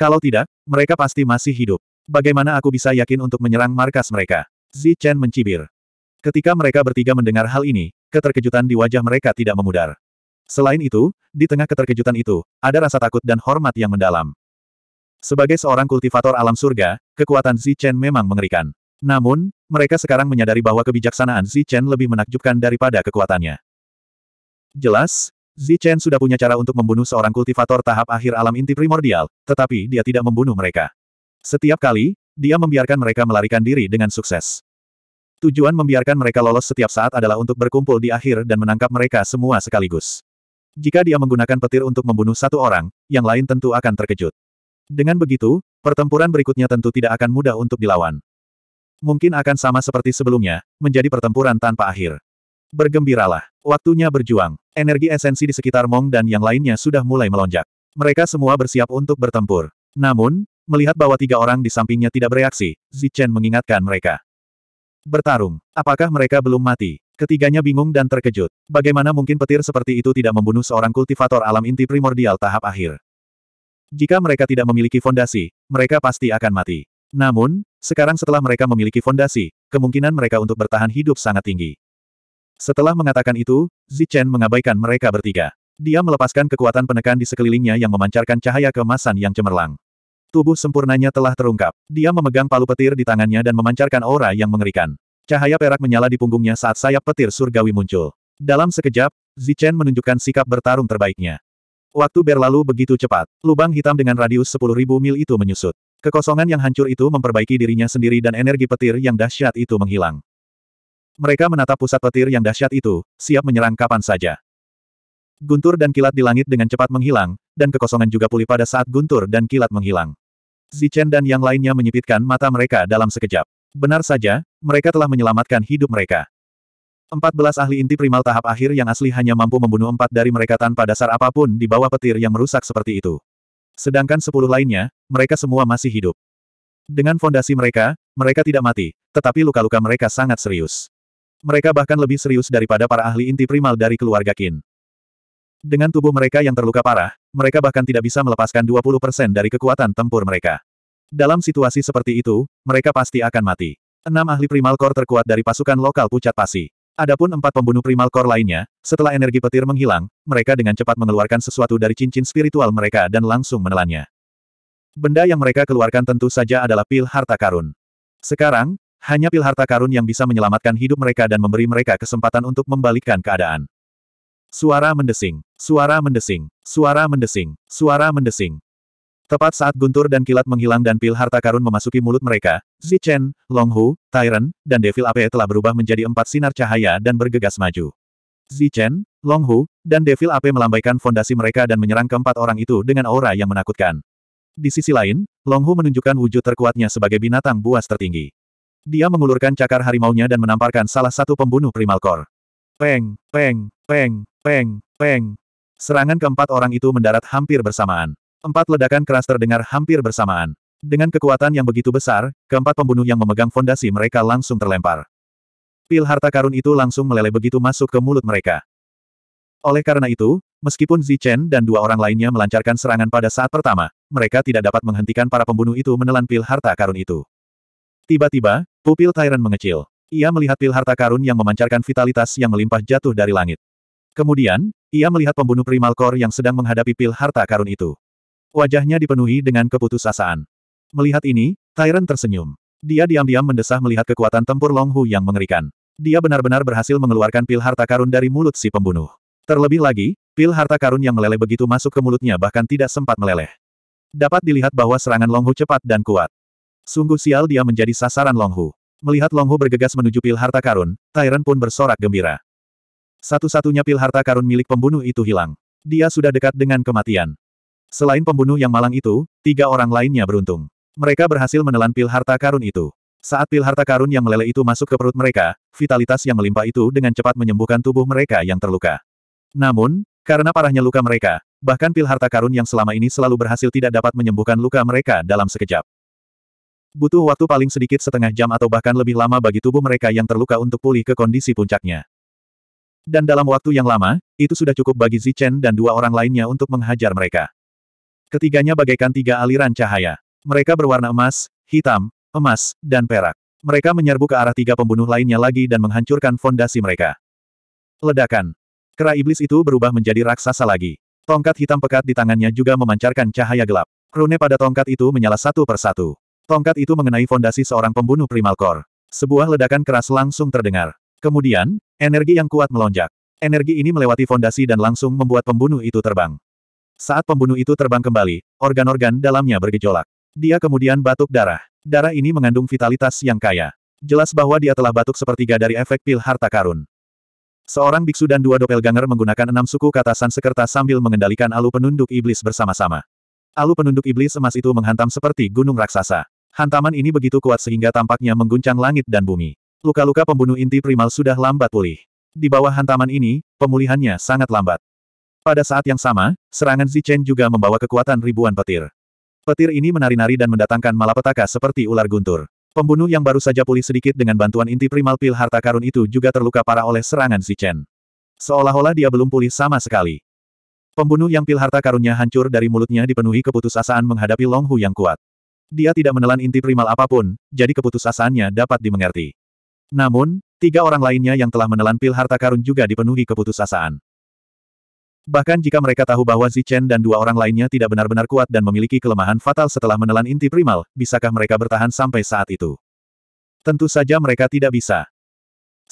Kalau tidak, mereka pasti masih hidup. Bagaimana aku bisa yakin untuk menyerang markas mereka? Zi Chen mencibir. Ketika mereka bertiga mendengar hal ini, keterkejutan di wajah mereka tidak memudar. Selain itu, di tengah keterkejutan itu, ada rasa takut dan hormat yang mendalam. Sebagai seorang kultivator alam surga, kekuatan Zi Chen memang mengerikan. Namun, mereka sekarang menyadari bahwa kebijaksanaan Zi Chen lebih menakjubkan daripada kekuatannya. Jelas, Zi Chen sudah punya cara untuk membunuh seorang kultivator tahap akhir alam inti primordial, tetapi dia tidak membunuh mereka. Setiap kali, dia membiarkan mereka melarikan diri dengan sukses. Tujuan membiarkan mereka lolos setiap saat adalah untuk berkumpul di akhir dan menangkap mereka semua sekaligus. Jika dia menggunakan petir untuk membunuh satu orang, yang lain tentu akan terkejut. Dengan begitu, pertempuran berikutnya tentu tidak akan mudah untuk dilawan. Mungkin akan sama seperti sebelumnya, menjadi pertempuran tanpa akhir. Bergembiralah. Waktunya berjuang. Energi esensi di sekitar Mong dan yang lainnya sudah mulai melonjak. Mereka semua bersiap untuk bertempur. Namun, melihat bahwa tiga orang di sampingnya tidak bereaksi, Zichen mengingatkan mereka. Bertarung. Apakah mereka belum mati? Ketiganya bingung dan terkejut. Bagaimana mungkin petir seperti itu tidak membunuh seorang kultivator alam inti primordial tahap akhir? Jika mereka tidak memiliki fondasi, mereka pasti akan mati. Namun, sekarang setelah mereka memiliki fondasi, kemungkinan mereka untuk bertahan hidup sangat tinggi. Setelah mengatakan itu, Zichen mengabaikan mereka bertiga. Dia melepaskan kekuatan penekan di sekelilingnya yang memancarkan cahaya kemasan yang cemerlang. Tubuh sempurnanya telah terungkap. Dia memegang palu petir di tangannya dan memancarkan aura yang mengerikan. Cahaya perak menyala di punggungnya saat sayap petir surgawi muncul. Dalam sekejap, Zichen menunjukkan sikap bertarung terbaiknya. Waktu berlalu begitu cepat. Lubang hitam dengan radius 10.000 mil itu menyusut. Kekosongan yang hancur itu memperbaiki dirinya sendiri dan energi petir yang dahsyat itu menghilang. Mereka menatap pusat petir yang dahsyat itu, siap menyerang kapan saja. Guntur dan kilat di langit dengan cepat menghilang, dan kekosongan juga pulih pada saat guntur dan kilat menghilang. Zichen dan yang lainnya menyipitkan mata mereka dalam sekejap. Benar saja, mereka telah menyelamatkan hidup mereka. Empat belas ahli inti primal tahap akhir yang asli hanya mampu membunuh empat dari mereka tanpa dasar apapun di bawah petir yang merusak seperti itu. Sedangkan sepuluh lainnya, mereka semua masih hidup. Dengan fondasi mereka, mereka tidak mati, tetapi luka-luka mereka sangat serius. Mereka bahkan lebih serius daripada para ahli inti primal dari keluarga Qin. Dengan tubuh mereka yang terluka parah, mereka bahkan tidak bisa melepaskan 20% dari kekuatan tempur mereka. Dalam situasi seperti itu, mereka pasti akan mati. Enam ahli primal core terkuat dari pasukan lokal pucat pasi. Adapun empat pembunuh primal core lainnya, setelah energi petir menghilang, mereka dengan cepat mengeluarkan sesuatu dari cincin spiritual mereka dan langsung menelannya. Benda yang mereka keluarkan tentu saja adalah pil harta karun. Sekarang, hanya pil harta karun yang bisa menyelamatkan hidup mereka dan memberi mereka kesempatan untuk membalikkan keadaan. Suara mendesing, suara mendesing, suara mendesing, suara mendesing. Tepat saat guntur dan kilat menghilang dan pil harta karun memasuki mulut mereka, Zichen, Longhu, Tyren, dan Devil Ape telah berubah menjadi empat sinar cahaya dan bergegas maju. Zichen, Longhu, dan Devil Ape melambaikan fondasi mereka dan menyerang keempat orang itu dengan aura yang menakutkan. Di sisi lain, Longhu menunjukkan wujud terkuatnya sebagai binatang buas tertinggi. Dia mengulurkan cakar harimaunya dan menamparkan salah satu pembunuh Primalkor. Peng, peng, peng, peng, peng. Serangan keempat orang itu mendarat hampir bersamaan. Empat ledakan keras terdengar hampir bersamaan. Dengan kekuatan yang begitu besar, keempat pembunuh yang memegang fondasi mereka langsung terlempar. Pil harta karun itu langsung meleleh begitu masuk ke mulut mereka. Oleh karena itu, meskipun Zichen dan dua orang lainnya melancarkan serangan pada saat pertama, mereka tidak dapat menghentikan para pembunuh itu menelan pil harta karun itu. Tiba-tiba, pupil Tyran mengecil. Ia melihat pil harta karun yang memancarkan vitalitas yang melimpah jatuh dari langit. Kemudian, ia melihat pembunuh primal core yang sedang menghadapi pil harta karun itu. Wajahnya dipenuhi dengan keputusasaan. Melihat ini, Tyran tersenyum. Dia diam-diam mendesah melihat kekuatan tempur Long Hu yang mengerikan. Dia benar-benar berhasil mengeluarkan pil harta karun dari mulut si pembunuh. Terlebih lagi, pil harta karun yang meleleh begitu masuk ke mulutnya bahkan tidak sempat meleleh. Dapat dilihat bahwa serangan Long Hu cepat dan kuat. Sungguh sial dia menjadi sasaran Longhu. Melihat Longhu bergegas menuju pil harta karun, Tyrant pun bersorak gembira. Satu-satunya pil harta karun milik pembunuh itu hilang. Dia sudah dekat dengan kematian. Selain pembunuh yang malang itu, tiga orang lainnya beruntung. Mereka berhasil menelan pil harta karun itu. Saat pil harta karun yang meleleh itu masuk ke perut mereka, vitalitas yang melimpah itu dengan cepat menyembuhkan tubuh mereka yang terluka. Namun, karena parahnya luka mereka, bahkan pil harta karun yang selama ini selalu berhasil tidak dapat menyembuhkan luka mereka dalam sekejap. Butuh waktu paling sedikit setengah jam atau bahkan lebih lama bagi tubuh mereka yang terluka untuk pulih ke kondisi puncaknya. Dan dalam waktu yang lama, itu sudah cukup bagi Zichen dan dua orang lainnya untuk menghajar mereka. Ketiganya bagaikan tiga aliran cahaya. Mereka berwarna emas, hitam, emas, dan perak. Mereka menyerbu ke arah tiga pembunuh lainnya lagi dan menghancurkan fondasi mereka. Ledakan. Kera iblis itu berubah menjadi raksasa lagi. Tongkat hitam pekat di tangannya juga memancarkan cahaya gelap. Rune pada tongkat itu menyala satu persatu. Tongkat itu mengenai fondasi seorang pembunuh primal Primalkor. Sebuah ledakan keras langsung terdengar. Kemudian, energi yang kuat melonjak. Energi ini melewati fondasi dan langsung membuat pembunuh itu terbang. Saat pembunuh itu terbang kembali, organ-organ dalamnya bergejolak. Dia kemudian batuk darah. Darah ini mengandung vitalitas yang kaya. Jelas bahwa dia telah batuk sepertiga dari efek pil harta karun. Seorang biksu dan dua doppelganger menggunakan enam suku kata sansekerta sambil mengendalikan alu penunduk iblis bersama-sama. Alu penunduk iblis emas itu menghantam seperti gunung raksasa. Hantaman ini begitu kuat sehingga tampaknya mengguncang langit dan bumi. Luka-luka pembunuh inti primal sudah lambat pulih. Di bawah hantaman ini, pemulihannya sangat lambat. Pada saat yang sama, serangan Zichen juga membawa kekuatan ribuan petir. Petir ini menari-nari dan mendatangkan malapetaka seperti ular guntur. Pembunuh yang baru saja pulih sedikit dengan bantuan inti primal pil harta karun itu juga terluka parah oleh serangan Zichen. Seolah-olah dia belum pulih sama sekali. Pembunuh yang pil harta karunnya hancur dari mulutnya dipenuhi keputusasaan menghadapi Long Hu yang kuat. Dia tidak menelan inti primal apapun, jadi keputusasaannya dapat dimengerti. Namun, tiga orang lainnya yang telah menelan pil harta karun juga dipenuhi keputusasaan. Bahkan jika mereka tahu bahwa Zichen dan dua orang lainnya tidak benar-benar kuat dan memiliki kelemahan fatal setelah menelan inti primal, bisakah mereka bertahan sampai saat itu? Tentu saja mereka tidak bisa.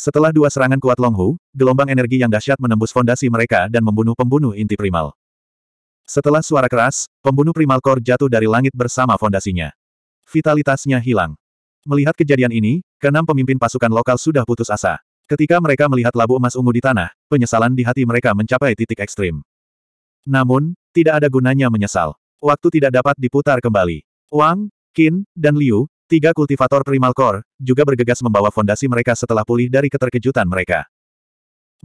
Setelah dua serangan kuat Longhu, gelombang energi yang dahsyat menembus fondasi mereka dan membunuh pembunuh inti primal. Setelah suara keras, pembunuh primal core jatuh dari langit bersama fondasinya. Vitalitasnya hilang. Melihat kejadian ini, keenam pemimpin pasukan lokal sudah putus asa. Ketika mereka melihat labu emas ungu di tanah, penyesalan di hati mereka mencapai titik ekstrim. Namun, tidak ada gunanya menyesal. Waktu tidak dapat diputar kembali. Wang, Qin, dan Liu, Tiga kultivator Primal Core juga bergegas membawa fondasi mereka setelah pulih dari keterkejutan mereka.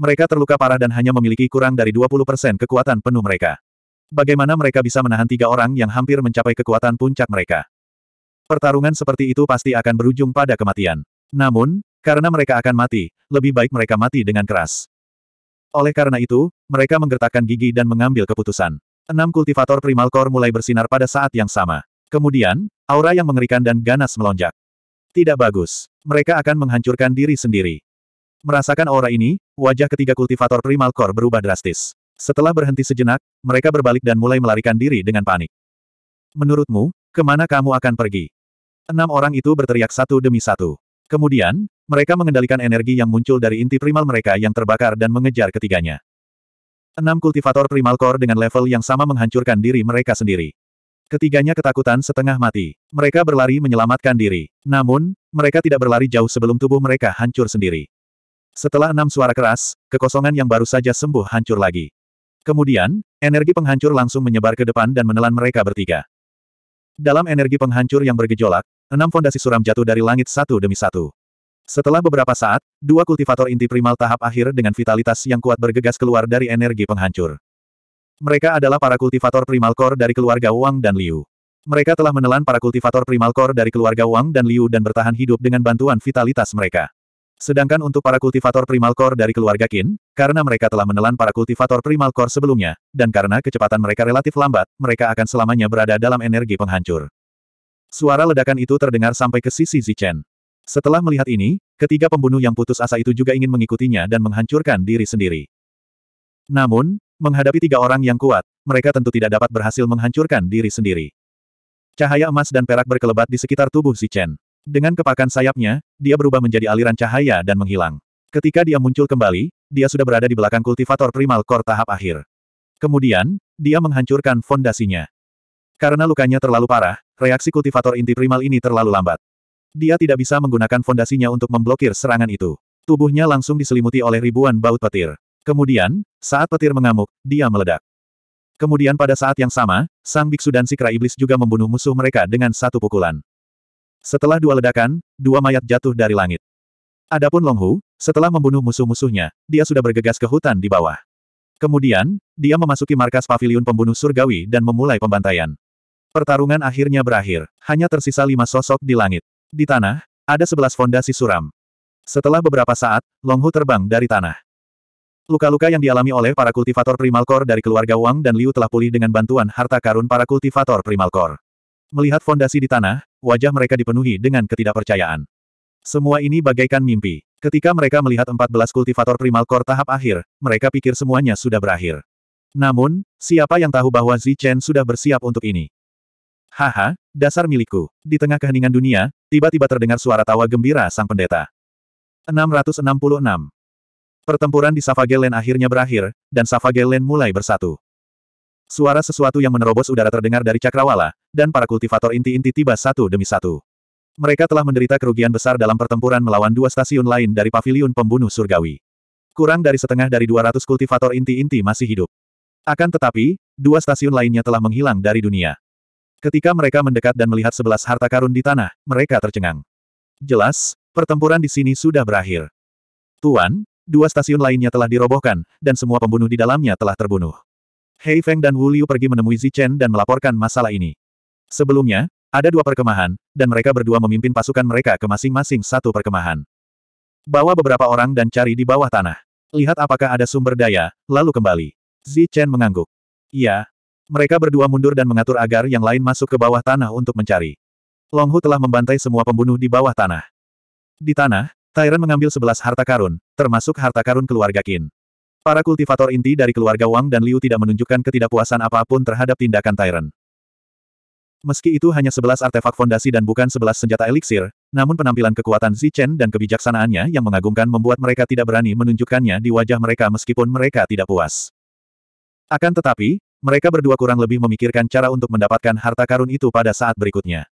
Mereka terluka parah dan hanya memiliki kurang dari 20% kekuatan penuh mereka. Bagaimana mereka bisa menahan tiga orang yang hampir mencapai kekuatan puncak mereka? Pertarungan seperti itu pasti akan berujung pada kematian. Namun, karena mereka akan mati, lebih baik mereka mati dengan keras. Oleh karena itu, mereka menggertakkan gigi dan mengambil keputusan. Enam kultivator primal core mulai bersinar pada saat yang sama. Kemudian, aura yang mengerikan dan ganas melonjak. Tidak bagus. Mereka akan menghancurkan diri sendiri. Merasakan aura ini, wajah ketiga kultivator primal core berubah drastis. Setelah berhenti sejenak, mereka berbalik dan mulai melarikan diri dengan panik. Menurutmu, kemana kamu akan pergi? Enam orang itu berteriak satu demi satu. Kemudian, mereka mengendalikan energi yang muncul dari inti primal mereka yang terbakar dan mengejar ketiganya. Enam kultivator primal core dengan level yang sama menghancurkan diri mereka sendiri. Ketiganya ketakutan setengah mati. Mereka berlari menyelamatkan diri. Namun, mereka tidak berlari jauh sebelum tubuh mereka hancur sendiri. Setelah enam suara keras, kekosongan yang baru saja sembuh hancur lagi. Kemudian, energi penghancur langsung menyebar ke depan dan menelan mereka bertiga. Dalam energi penghancur yang bergejolak, enam fondasi suram jatuh dari langit satu demi satu. Setelah beberapa saat, dua kultivator inti primal tahap akhir dengan vitalitas yang kuat bergegas keluar dari energi penghancur. Mereka adalah para kultivator primal core dari keluarga Wang dan Liu. Mereka telah menelan para kultivator primal core dari keluarga Wang dan Liu dan bertahan hidup dengan bantuan vitalitas mereka. Sedangkan untuk para kultivator primal core dari keluarga Qin, karena mereka telah menelan para kultivator primal core sebelumnya, dan karena kecepatan mereka relatif lambat, mereka akan selamanya berada dalam energi penghancur. Suara ledakan itu terdengar sampai ke sisi Zichen. Setelah melihat ini, ketiga pembunuh yang putus asa itu juga ingin mengikutinya dan menghancurkan diri sendiri. Namun, Menghadapi tiga orang yang kuat, mereka tentu tidak dapat berhasil menghancurkan diri sendiri. Cahaya emas dan perak berkelebat di sekitar tubuh Zichen. Dengan kepakan sayapnya, dia berubah menjadi aliran cahaya dan menghilang. Ketika dia muncul kembali, dia sudah berada di belakang kultivator primal core tahap akhir. Kemudian, dia menghancurkan fondasinya. Karena lukanya terlalu parah, reaksi kultivator inti primal ini terlalu lambat. Dia tidak bisa menggunakan fondasinya untuk memblokir serangan itu. Tubuhnya langsung diselimuti oleh ribuan baut petir. Kemudian, saat petir mengamuk, dia meledak. Kemudian pada saat yang sama, sang biksu dan si kera iblis juga membunuh musuh mereka dengan satu pukulan. Setelah dua ledakan, dua mayat jatuh dari langit. Adapun Longhu, setelah membunuh musuh-musuhnya, dia sudah bergegas ke hutan di bawah. Kemudian, dia memasuki markas pavilion pembunuh surgawi dan memulai pembantaian. Pertarungan akhirnya berakhir, hanya tersisa lima sosok di langit. Di tanah, ada sebelas fondasi suram. Setelah beberapa saat, Longhu terbang dari tanah. Luka-luka yang dialami oleh para kultivator primal core dari keluarga Wang dan Liu telah pulih dengan bantuan harta karun para kultivator primal core. Melihat fondasi di tanah, wajah mereka dipenuhi dengan ketidakpercayaan. Semua ini bagaikan mimpi. Ketika mereka melihat 14 kultivator primal core tahap akhir, mereka pikir semuanya sudah berakhir. Namun, siapa yang tahu bahwa Zi Chen sudah bersiap untuk ini? Haha, dasar milikku. Di tengah keheningan dunia, tiba-tiba terdengar suara tawa gembira sang pendeta. 666. Pertempuran di Land akhirnya berakhir, dan Land mulai bersatu. Suara sesuatu yang menerobos udara terdengar dari Cakrawala, dan para kultivator inti-inti tiba satu demi satu. Mereka telah menderita kerugian besar dalam pertempuran melawan dua stasiun lain dari paviliun pembunuh surgawi. Kurang dari setengah dari 200 kultivator inti-inti masih hidup. Akan tetapi, dua stasiun lainnya telah menghilang dari dunia. Ketika mereka mendekat dan melihat sebelas harta karun di tanah, mereka tercengang. Jelas, pertempuran di sini sudah berakhir. Tuan, dua stasiun lainnya telah dirobohkan, dan semua pembunuh di dalamnya telah terbunuh. Hei Feng dan Wu Liu pergi menemui Zichen dan melaporkan masalah ini. Sebelumnya, ada dua perkemahan, dan mereka berdua memimpin pasukan mereka ke masing-masing satu perkemahan. Bawa beberapa orang dan cari di bawah tanah. Lihat apakah ada sumber daya, lalu kembali. Zichen mengangguk. Iya. Mereka berdua mundur dan mengatur agar yang lain masuk ke bawah tanah untuk mencari. Longhu telah membantai semua pembunuh di bawah tanah. Di tanah, Tyrant mengambil sebelas harta karun, termasuk harta karun keluarga Qin. Para kultivator inti dari keluarga Wang dan Liu tidak menunjukkan ketidakpuasan apapun terhadap tindakan Tyrant. Meski itu hanya sebelas artefak fondasi dan bukan sebelas senjata eliksir, namun penampilan kekuatan Zichen dan kebijaksanaannya yang mengagumkan membuat mereka tidak berani menunjukkannya di wajah mereka meskipun mereka tidak puas. Akan tetapi, mereka berdua kurang lebih memikirkan cara untuk mendapatkan harta karun itu pada saat berikutnya.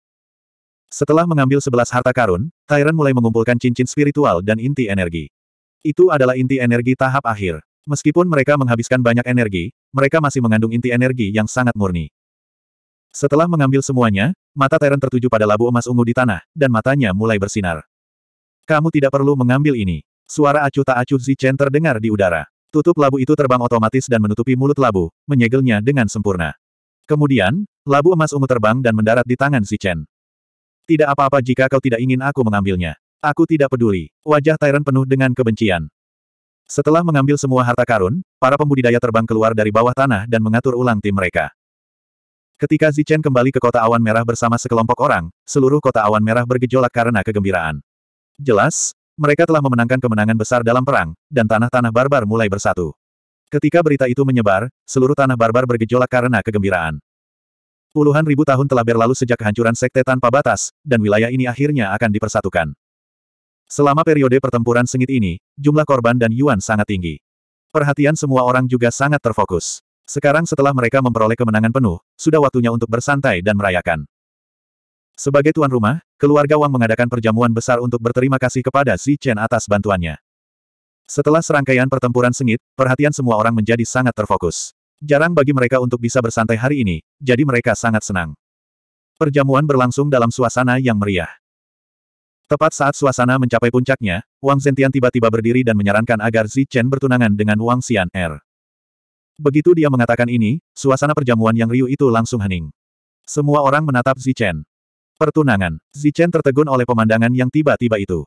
Setelah mengambil sebelas harta karun, Tyran mulai mengumpulkan cincin spiritual dan inti energi. Itu adalah inti energi tahap akhir. Meskipun mereka menghabiskan banyak energi, mereka masih mengandung inti energi yang sangat murni. Setelah mengambil semuanya, mata Tyran tertuju pada labu emas ungu di tanah, dan matanya mulai bersinar. Kamu tidak perlu mengambil ini. Suara acuh tak acuh Zichen terdengar di udara. Tutup labu itu terbang otomatis dan menutupi mulut labu, menyegelnya dengan sempurna. Kemudian, labu emas ungu terbang dan mendarat di tangan Zichen. Tidak apa-apa jika kau tidak ingin aku mengambilnya. Aku tidak peduli. Wajah Tyrant penuh dengan kebencian. Setelah mengambil semua harta karun, para pembudidaya terbang keluar dari bawah tanah dan mengatur ulang tim mereka. Ketika Zichen kembali ke kota awan merah bersama sekelompok orang, seluruh kota awan merah bergejolak karena kegembiraan. Jelas, mereka telah memenangkan kemenangan besar dalam perang, dan tanah-tanah barbar mulai bersatu. Ketika berita itu menyebar, seluruh tanah barbar bergejolak karena kegembiraan. Puluhan ribu tahun telah berlalu sejak kehancuran Sekte Tanpa Batas, dan wilayah ini akhirnya akan dipersatukan. Selama periode pertempuran sengit ini, jumlah korban dan Yuan sangat tinggi. Perhatian semua orang juga sangat terfokus. Sekarang setelah mereka memperoleh kemenangan penuh, sudah waktunya untuk bersantai dan merayakan. Sebagai tuan rumah, keluarga Wang mengadakan perjamuan besar untuk berterima kasih kepada Xi Chen atas bantuannya. Setelah serangkaian pertempuran sengit, perhatian semua orang menjadi sangat terfokus. Jarang bagi mereka untuk bisa bersantai hari ini, jadi mereka sangat senang. Perjamuan berlangsung dalam suasana yang meriah. Tepat saat suasana mencapai puncaknya, Wang Zentian tiba-tiba berdiri dan menyarankan agar Zi Chen bertunangan dengan Wang Xian Er. Begitu dia mengatakan ini, suasana perjamuan yang riuh itu langsung hening. Semua orang menatap Zi Chen. Pertunangan, Zi Chen tertegun oleh pemandangan yang tiba-tiba itu.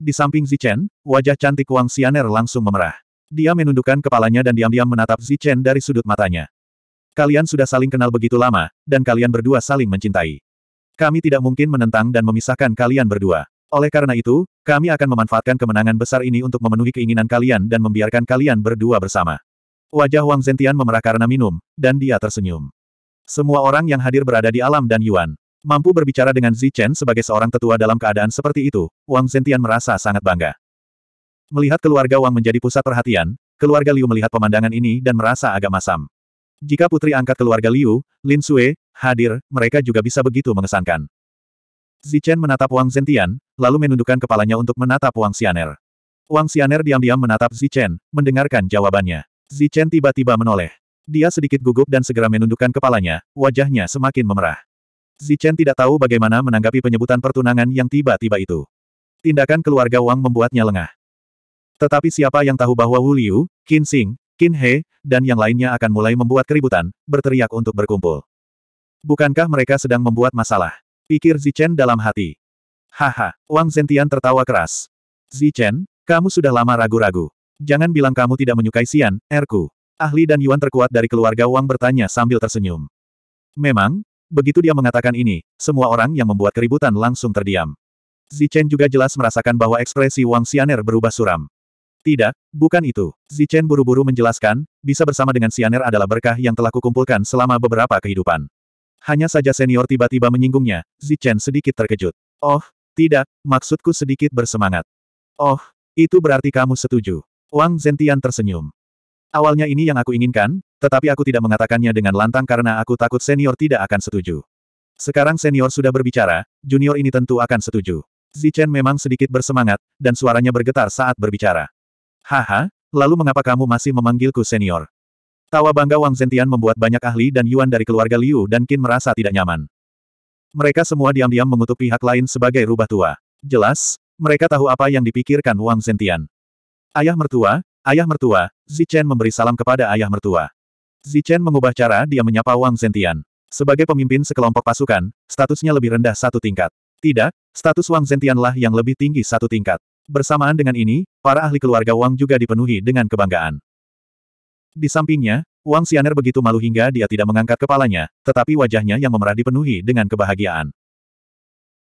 Di samping Zi Chen, wajah cantik Wang Xian Er langsung memerah. Dia menundukkan kepalanya dan diam-diam menatap Zichen dari sudut matanya. Kalian sudah saling kenal begitu lama, dan kalian berdua saling mencintai. Kami tidak mungkin menentang dan memisahkan kalian berdua. Oleh karena itu, kami akan memanfaatkan kemenangan besar ini untuk memenuhi keinginan kalian dan membiarkan kalian berdua bersama. Wajah Wang Zentian memerah karena minum, dan dia tersenyum. Semua orang yang hadir berada di alam dan Yuan. Mampu berbicara dengan Zichen sebagai seorang tetua dalam keadaan seperti itu, Wang Zentian merasa sangat bangga. Melihat keluarga Wang menjadi pusat perhatian, keluarga Liu melihat pemandangan ini dan merasa agak masam. Jika putri angkat keluarga Liu, Lin Sue, hadir, mereka juga bisa begitu mengesankan. Zichen menatap Wang Zentian, lalu menundukkan kepalanya untuk menatap Wang Xianer. Wang Xianer diam-diam menatap Zichen, mendengarkan jawabannya. Zichen tiba-tiba menoleh. Dia sedikit gugup dan segera menundukkan kepalanya, wajahnya semakin memerah. Zichen tidak tahu bagaimana menanggapi penyebutan pertunangan yang tiba-tiba itu. Tindakan keluarga Wang membuatnya lengah. Tetapi siapa yang tahu bahwa Wu Liu, Qin Xing, Qin He, dan yang lainnya akan mulai membuat keributan, berteriak untuk berkumpul. Bukankah mereka sedang membuat masalah? Pikir Zichen dalam hati. Haha, Wang Zentian tertawa keras. Zichen, kamu sudah lama ragu-ragu. Jangan bilang kamu tidak menyukai Xian, Erku. Ahli dan Yuan terkuat dari keluarga Wang bertanya sambil tersenyum. Memang, begitu dia mengatakan ini, semua orang yang membuat keributan langsung terdiam. Zichen juga jelas merasakan bahwa ekspresi Wang Xianer berubah suram. Tidak, bukan itu. Zichen buru-buru menjelaskan, bisa bersama dengan Sianer adalah berkah yang telah kukumpulkan selama beberapa kehidupan. Hanya saja senior tiba-tiba menyinggungnya, Zichen sedikit terkejut. Oh, tidak, maksudku sedikit bersemangat. Oh, itu berarti kamu setuju. Wang Zentian tersenyum. Awalnya ini yang aku inginkan, tetapi aku tidak mengatakannya dengan lantang karena aku takut senior tidak akan setuju. Sekarang senior sudah berbicara, junior ini tentu akan setuju. Zichen memang sedikit bersemangat, dan suaranya bergetar saat berbicara. Haha, lalu mengapa kamu masih memanggilku senior? Tawa bangga Wang Zentian membuat banyak ahli dan Yuan dari keluarga Liu dan Qin merasa tidak nyaman. Mereka semua diam-diam mengutuk pihak lain sebagai rubah tua. Jelas, mereka tahu apa yang dipikirkan Wang Zentian. Ayah mertua, ayah mertua, Zichen memberi salam kepada ayah mertua. Zichen mengubah cara dia menyapa Wang Zentian. Sebagai pemimpin sekelompok pasukan, statusnya lebih rendah satu tingkat. Tidak, status Wang Zentianlah yang lebih tinggi satu tingkat. Bersamaan dengan ini, para ahli keluarga Wang juga dipenuhi dengan kebanggaan. Di sampingnya, Wang Xianer begitu malu hingga dia tidak mengangkat kepalanya, tetapi wajahnya yang memerah dipenuhi dengan kebahagiaan.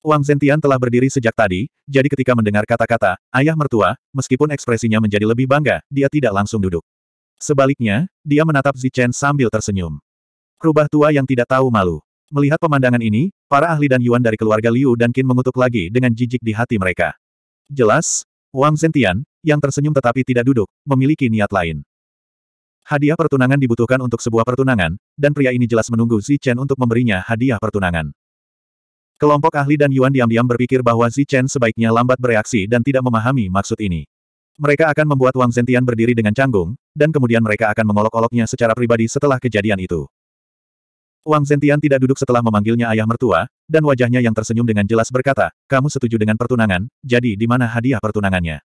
Wang Zentian telah berdiri sejak tadi, jadi ketika mendengar kata-kata, ayah mertua, meskipun ekspresinya menjadi lebih bangga, dia tidak langsung duduk. Sebaliknya, dia menatap Zichen sambil tersenyum. Rubah tua yang tidak tahu malu. Melihat pemandangan ini, para ahli dan Yuan dari keluarga Liu dan Qin mengutuk lagi dengan jijik di hati mereka. Jelas, Wang Zentian, yang tersenyum tetapi tidak duduk, memiliki niat lain. Hadiah pertunangan dibutuhkan untuk sebuah pertunangan, dan pria ini jelas menunggu Chen untuk memberinya hadiah pertunangan. Kelompok ahli dan Yuan diam-diam berpikir bahwa Chen sebaiknya lambat bereaksi dan tidak memahami maksud ini. Mereka akan membuat Wang Zentian berdiri dengan canggung, dan kemudian mereka akan mengolok-oloknya secara pribadi setelah kejadian itu. Wang Zentian tidak duduk setelah memanggilnya ayah mertua, dan wajahnya yang tersenyum dengan jelas berkata, kamu setuju dengan pertunangan, jadi di mana hadiah pertunangannya?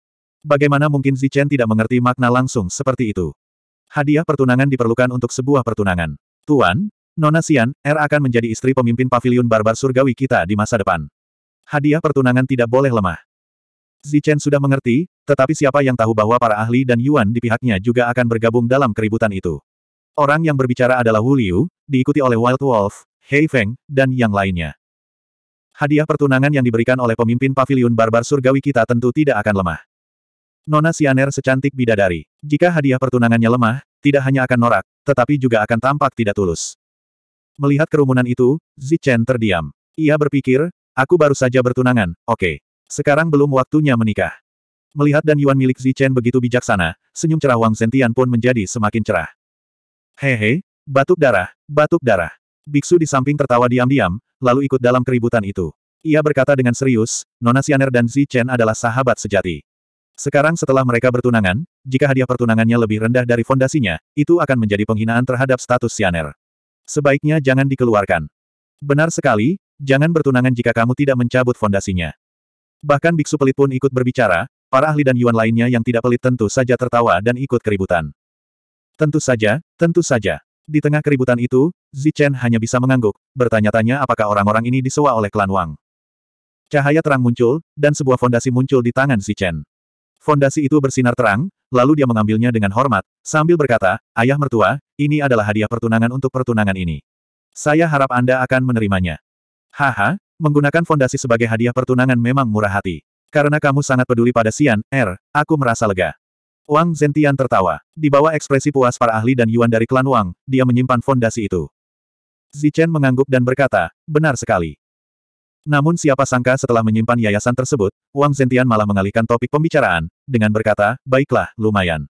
Bagaimana mungkin Zichen tidak mengerti makna langsung seperti itu? Hadiah pertunangan diperlukan untuk sebuah pertunangan. Tuan, Nona Xian, R er akan menjadi istri pemimpin pavilion barbar surgawi kita di masa depan. Hadiah pertunangan tidak boleh lemah. Zichen sudah mengerti, tetapi siapa yang tahu bahwa para ahli dan Yuan di pihaknya juga akan bergabung dalam keributan itu. Orang yang berbicara adalah Wu Liu, diikuti oleh Wild Wolf, Hei Feng, dan yang lainnya. Hadiah pertunangan yang diberikan oleh pemimpin paviliun barbar surgawi kita tentu tidak akan lemah. Nona Sianer secantik bidadari. Jika hadiah pertunangannya lemah, tidak hanya akan norak, tetapi juga akan tampak tidak tulus. Melihat kerumunan itu, Zichen terdiam. Ia berpikir, aku baru saja bertunangan, oke. Okay. Sekarang belum waktunya menikah. Melihat dan Yuan milik Zichen begitu bijaksana, senyum cerah Wang Sentian pun menjadi semakin cerah. Hehe, batuk darah, batuk darah. Biksu di samping tertawa diam-diam, lalu ikut dalam keributan itu. Ia berkata dengan serius, Nona Sianer dan Zi Chen adalah sahabat sejati. Sekarang setelah mereka bertunangan, jika hadiah pertunangannya lebih rendah dari fondasinya, itu akan menjadi penghinaan terhadap status Sianer. Sebaiknya jangan dikeluarkan. Benar sekali, jangan bertunangan jika kamu tidak mencabut fondasinya. Bahkan biksu pelit pun ikut berbicara, para ahli dan Yuan lainnya yang tidak pelit tentu saja tertawa dan ikut keributan. Tentu saja, tentu saja. Di tengah keributan itu, Zichen hanya bisa mengangguk, bertanya-tanya apakah orang-orang ini disewa oleh klan Wang. Cahaya terang muncul, dan sebuah fondasi muncul di tangan Zichen. Fondasi itu bersinar terang, lalu dia mengambilnya dengan hormat, sambil berkata, Ayah mertua, ini adalah hadiah pertunangan untuk pertunangan ini. Saya harap Anda akan menerimanya. Haha, menggunakan fondasi sebagai hadiah pertunangan memang murah hati. Karena kamu sangat peduli pada Sian, R, er, aku merasa lega. Wang Zentian tertawa. Di bawah ekspresi puas para ahli dan Yuan dari klan Wang, dia menyimpan fondasi itu. Zichen mengangguk dan berkata, benar sekali. Namun siapa sangka setelah menyimpan yayasan tersebut, Wang Zentian malah mengalihkan topik pembicaraan, dengan berkata, baiklah, lumayan.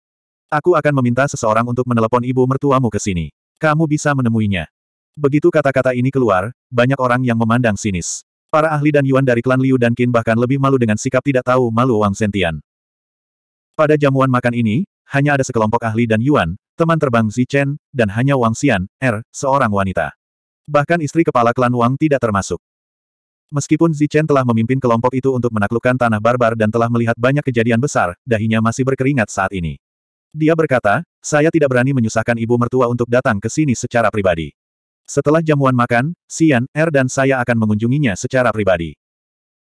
Aku akan meminta seseorang untuk menelepon ibu mertuamu ke sini. Kamu bisa menemuinya. Begitu kata-kata ini keluar, banyak orang yang memandang sinis. Para ahli dan Yuan dari klan Liu dan Qin bahkan lebih malu dengan sikap tidak tahu malu Wang Zentian. Pada jamuan makan ini, hanya ada sekelompok ahli dan Yuan, teman terbang Zichen, dan hanya Wang Xian, R, er, seorang wanita. Bahkan istri kepala klan Wang tidak termasuk. Meskipun Zichen telah memimpin kelompok itu untuk menaklukkan tanah barbar dan telah melihat banyak kejadian besar, dahinya masih berkeringat saat ini. Dia berkata, saya tidak berani menyusahkan ibu mertua untuk datang ke sini secara pribadi. Setelah jamuan makan, Xian, Er dan saya akan mengunjunginya secara pribadi.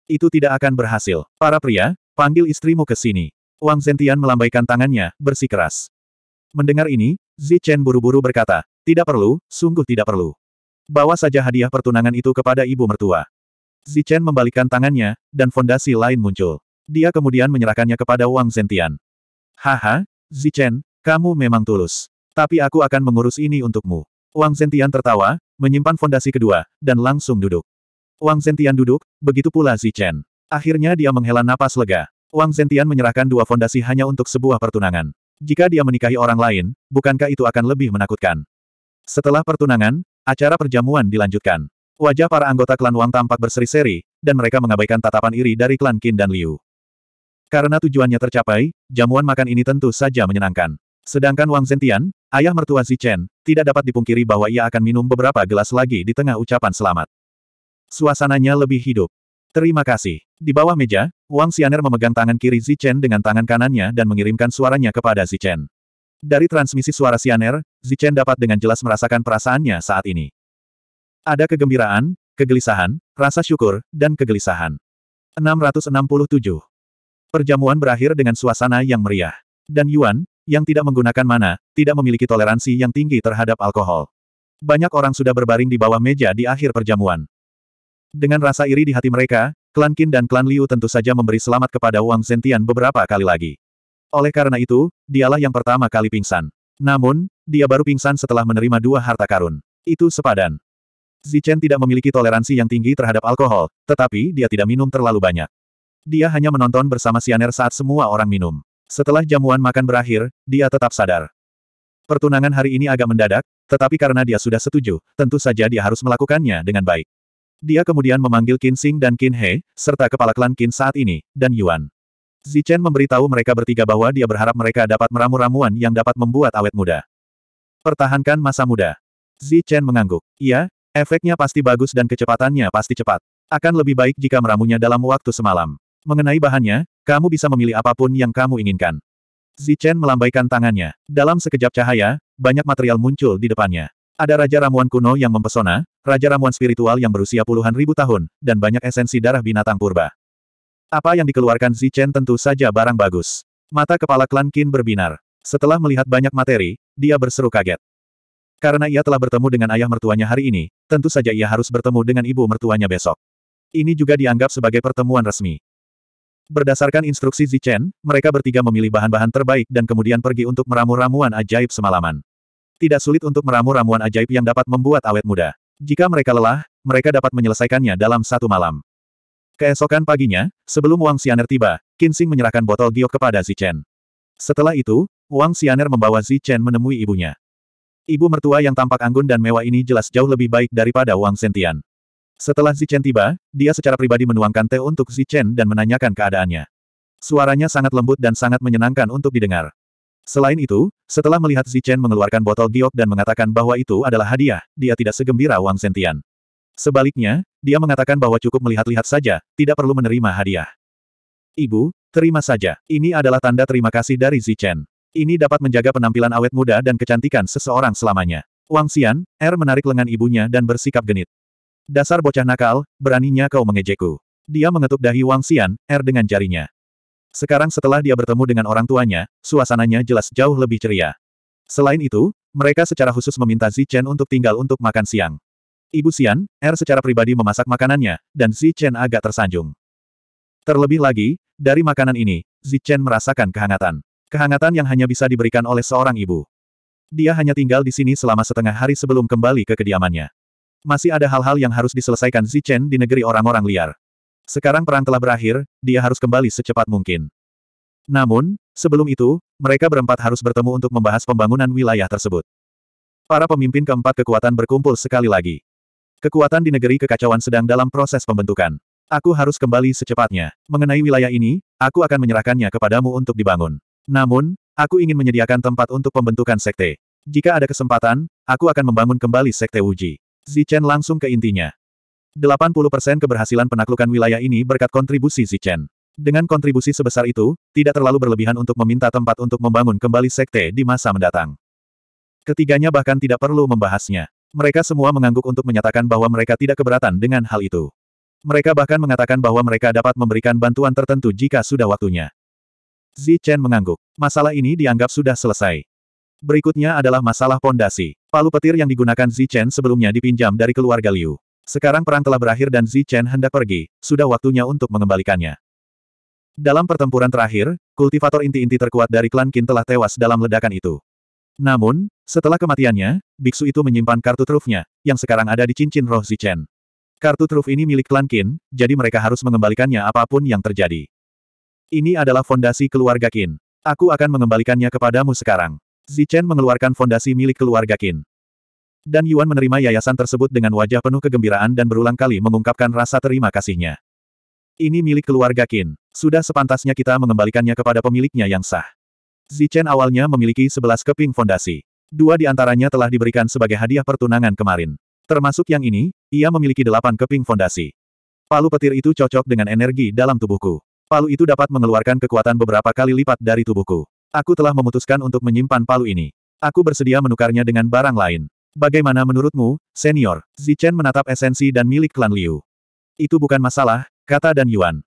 Itu tidak akan berhasil. Para pria, panggil istrimu ke sini. Wang Zentian melambaikan tangannya, bersikeras. Mendengar ini, Zi Chen buru-buru berkata, tidak perlu, sungguh tidak perlu. Bawa saja hadiah pertunangan itu kepada ibu mertua. Zi Chen membalikkan tangannya, dan fondasi lain muncul. Dia kemudian menyerahkannya kepada Wang Zentian. Haha, Zi Chen, kamu memang tulus. Tapi aku akan mengurus ini untukmu. Wang Zentian tertawa, menyimpan fondasi kedua, dan langsung duduk. Wang Zentian duduk, begitu pula Zi Chen. Akhirnya dia menghela napas lega. Wang Zentian menyerahkan dua fondasi hanya untuk sebuah pertunangan. Jika dia menikahi orang lain, bukankah itu akan lebih menakutkan? Setelah pertunangan, acara perjamuan dilanjutkan. Wajah para anggota klan Wang tampak berseri-seri, dan mereka mengabaikan tatapan iri dari klan Qin dan Liu. Karena tujuannya tercapai, jamuan makan ini tentu saja menyenangkan. Sedangkan Wang Zentian, ayah mertua Chen, tidak dapat dipungkiri bahwa ia akan minum beberapa gelas lagi di tengah ucapan selamat. Suasananya lebih hidup. Terima kasih. Di bawah meja, Wang Xianer memegang tangan kiri Zichen dengan tangan kanannya dan mengirimkan suaranya kepada Zichen. Dari transmisi suara Xianer, Zichen dapat dengan jelas merasakan perasaannya saat ini. Ada kegembiraan, kegelisahan, rasa syukur, dan kegelisahan. 667. Perjamuan berakhir dengan suasana yang meriah. Dan Yuan, yang tidak menggunakan mana, tidak memiliki toleransi yang tinggi terhadap alkohol. Banyak orang sudah berbaring di bawah meja di akhir perjamuan. Dengan rasa iri di hati mereka, Klan Qin dan klan Liu tentu saja memberi selamat kepada Wang Zentian beberapa kali lagi. Oleh karena itu, dialah yang pertama kali pingsan. Namun, dia baru pingsan setelah menerima dua harta karun. Itu sepadan. Zichen tidak memiliki toleransi yang tinggi terhadap alkohol, tetapi dia tidak minum terlalu banyak. Dia hanya menonton bersama Sianer saat semua orang minum. Setelah jamuan makan berakhir, dia tetap sadar. Pertunangan hari ini agak mendadak, tetapi karena dia sudah setuju, tentu saja dia harus melakukannya dengan baik. Dia kemudian memanggil Qin Xing dan Qin He, serta kepala klan Qin saat ini, dan Yuan. Zichen memberitahu mereka bertiga bahwa dia berharap mereka dapat meramu ramuan yang dapat membuat awet muda. Pertahankan masa muda. Zichen mengangguk. Iya, efeknya pasti bagus dan kecepatannya pasti cepat. Akan lebih baik jika meramunya dalam waktu semalam. Mengenai bahannya, kamu bisa memilih apapun yang kamu inginkan. Zichen melambaikan tangannya. Dalam sekejap cahaya, banyak material muncul di depannya. Ada Raja Ramuan kuno yang mempesona, Raja Ramuan spiritual yang berusia puluhan ribu tahun, dan banyak esensi darah binatang purba. Apa yang dikeluarkan Zichen tentu saja barang bagus. Mata kepala klan Qin berbinar. Setelah melihat banyak materi, dia berseru kaget. Karena ia telah bertemu dengan ayah mertuanya hari ini, tentu saja ia harus bertemu dengan ibu mertuanya besok. Ini juga dianggap sebagai pertemuan resmi. Berdasarkan instruksi Zichen, mereka bertiga memilih bahan-bahan terbaik dan kemudian pergi untuk meramu ramuan ajaib semalaman. Tidak sulit untuk meramu ramuan ajaib yang dapat membuat awet muda. Jika mereka lelah, mereka dapat menyelesaikannya dalam satu malam. Keesokan paginya, sebelum Wang Xianer tiba, Kinsing menyerahkan botol giok kepada Chen. Setelah itu, Wang Xianer membawa Chen menemui ibunya. Ibu mertua yang tampak anggun dan mewah ini jelas jauh lebih baik daripada Wang Sentian. Setelah Chen tiba, dia secara pribadi menuangkan teh untuk Chen dan menanyakan keadaannya. Suaranya sangat lembut dan sangat menyenangkan untuk didengar. Selain itu, setelah melihat Zichen mengeluarkan botol giok dan mengatakan bahwa itu adalah hadiah, dia tidak segembira Wang Sentian. Sebaliknya, dia mengatakan bahwa cukup melihat-lihat saja, tidak perlu menerima hadiah. Ibu, terima saja. Ini adalah tanda terima kasih dari Zichen. Ini dapat menjaga penampilan awet muda dan kecantikan seseorang selamanya. Wang Xian, Er menarik lengan ibunya dan bersikap genit. Dasar bocah nakal, beraninya kau mengejekku. Dia mengetuk dahi Wang Xian, Er dengan jarinya. Sekarang setelah dia bertemu dengan orang tuanya, suasananya jelas jauh lebih ceria. Selain itu, mereka secara khusus meminta Zi Chen untuk tinggal untuk makan siang. Ibu Xian, Er secara pribadi memasak makanannya, dan Zi Chen agak tersanjung. Terlebih lagi, dari makanan ini, Zi Chen merasakan kehangatan. Kehangatan yang hanya bisa diberikan oleh seorang ibu. Dia hanya tinggal di sini selama setengah hari sebelum kembali ke kediamannya. Masih ada hal-hal yang harus diselesaikan Zi Chen di negeri orang-orang liar. Sekarang perang telah berakhir, dia harus kembali secepat mungkin. Namun, sebelum itu, mereka berempat harus bertemu untuk membahas pembangunan wilayah tersebut. Para pemimpin keempat kekuatan berkumpul sekali lagi. Kekuatan di negeri kekacauan sedang dalam proses pembentukan. Aku harus kembali secepatnya. Mengenai wilayah ini, aku akan menyerahkannya kepadamu untuk dibangun. Namun, aku ingin menyediakan tempat untuk pembentukan sekte. Jika ada kesempatan, aku akan membangun kembali sekte Wuji. Zichen langsung ke intinya. 80% keberhasilan penaklukan wilayah ini berkat kontribusi Zichen. Dengan kontribusi sebesar itu, tidak terlalu berlebihan untuk meminta tempat untuk membangun kembali sekte di masa mendatang. Ketiganya bahkan tidak perlu membahasnya. Mereka semua mengangguk untuk menyatakan bahwa mereka tidak keberatan dengan hal itu. Mereka bahkan mengatakan bahwa mereka dapat memberikan bantuan tertentu jika sudah waktunya. Zi Chen mengangguk. Masalah ini dianggap sudah selesai. Berikutnya adalah masalah pondasi. Palu petir yang digunakan Zi Chen sebelumnya dipinjam dari keluarga Liu. Sekarang perang telah berakhir dan Zi Chen hendak pergi, sudah waktunya untuk mengembalikannya. Dalam pertempuran terakhir, kultivator inti-inti terkuat dari klan Qin telah tewas dalam ledakan itu. Namun, setelah kematiannya, biksu itu menyimpan kartu trufnya, yang sekarang ada di cincin roh Zi Chen. Kartu truf ini milik klan Qin, jadi mereka harus mengembalikannya apapun yang terjadi. Ini adalah fondasi keluarga Qin. Aku akan mengembalikannya kepadamu sekarang. Zi Chen mengeluarkan fondasi milik keluarga Qin. Dan Yuan menerima yayasan tersebut dengan wajah penuh kegembiraan dan berulang kali mengungkapkan rasa terima kasihnya. Ini milik keluarga Qin. Sudah sepantasnya kita mengembalikannya kepada pemiliknya yang sah. Zichen awalnya memiliki sebelas keping fondasi. Dua di antaranya telah diberikan sebagai hadiah pertunangan kemarin. Termasuk yang ini, ia memiliki delapan keping fondasi. Palu petir itu cocok dengan energi dalam tubuhku. Palu itu dapat mengeluarkan kekuatan beberapa kali lipat dari tubuhku. Aku telah memutuskan untuk menyimpan palu ini. Aku bersedia menukarnya dengan barang lain. Bagaimana menurutmu, senior? Zichen menatap esensi dan milik klan Liu. Itu bukan masalah, kata Dan Yuan.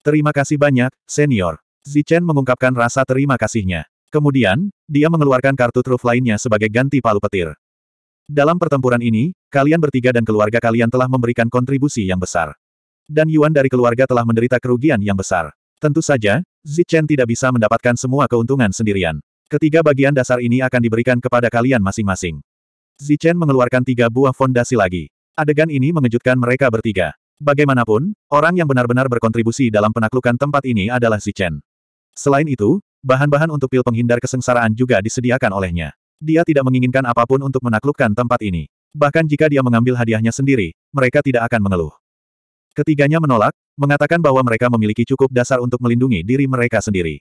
Terima kasih banyak, senior. Zichen mengungkapkan rasa terima kasihnya. Kemudian, dia mengeluarkan kartu truf lainnya sebagai ganti palu petir. Dalam pertempuran ini, kalian bertiga dan keluarga kalian telah memberikan kontribusi yang besar. Dan Yuan dari keluarga telah menderita kerugian yang besar. Tentu saja, Zichen tidak bisa mendapatkan semua keuntungan sendirian. Ketiga bagian dasar ini akan diberikan kepada kalian masing-masing. Zichen mengeluarkan tiga buah fondasi lagi. Adegan ini mengejutkan mereka bertiga. Bagaimanapun, orang yang benar-benar berkontribusi dalam penaklukan tempat ini adalah Zichen. Selain itu, bahan-bahan untuk pil penghindar kesengsaraan juga disediakan olehnya. Dia tidak menginginkan apapun untuk menaklukkan tempat ini. Bahkan jika dia mengambil hadiahnya sendiri, mereka tidak akan mengeluh. Ketiganya menolak, mengatakan bahwa mereka memiliki cukup dasar untuk melindungi diri mereka sendiri.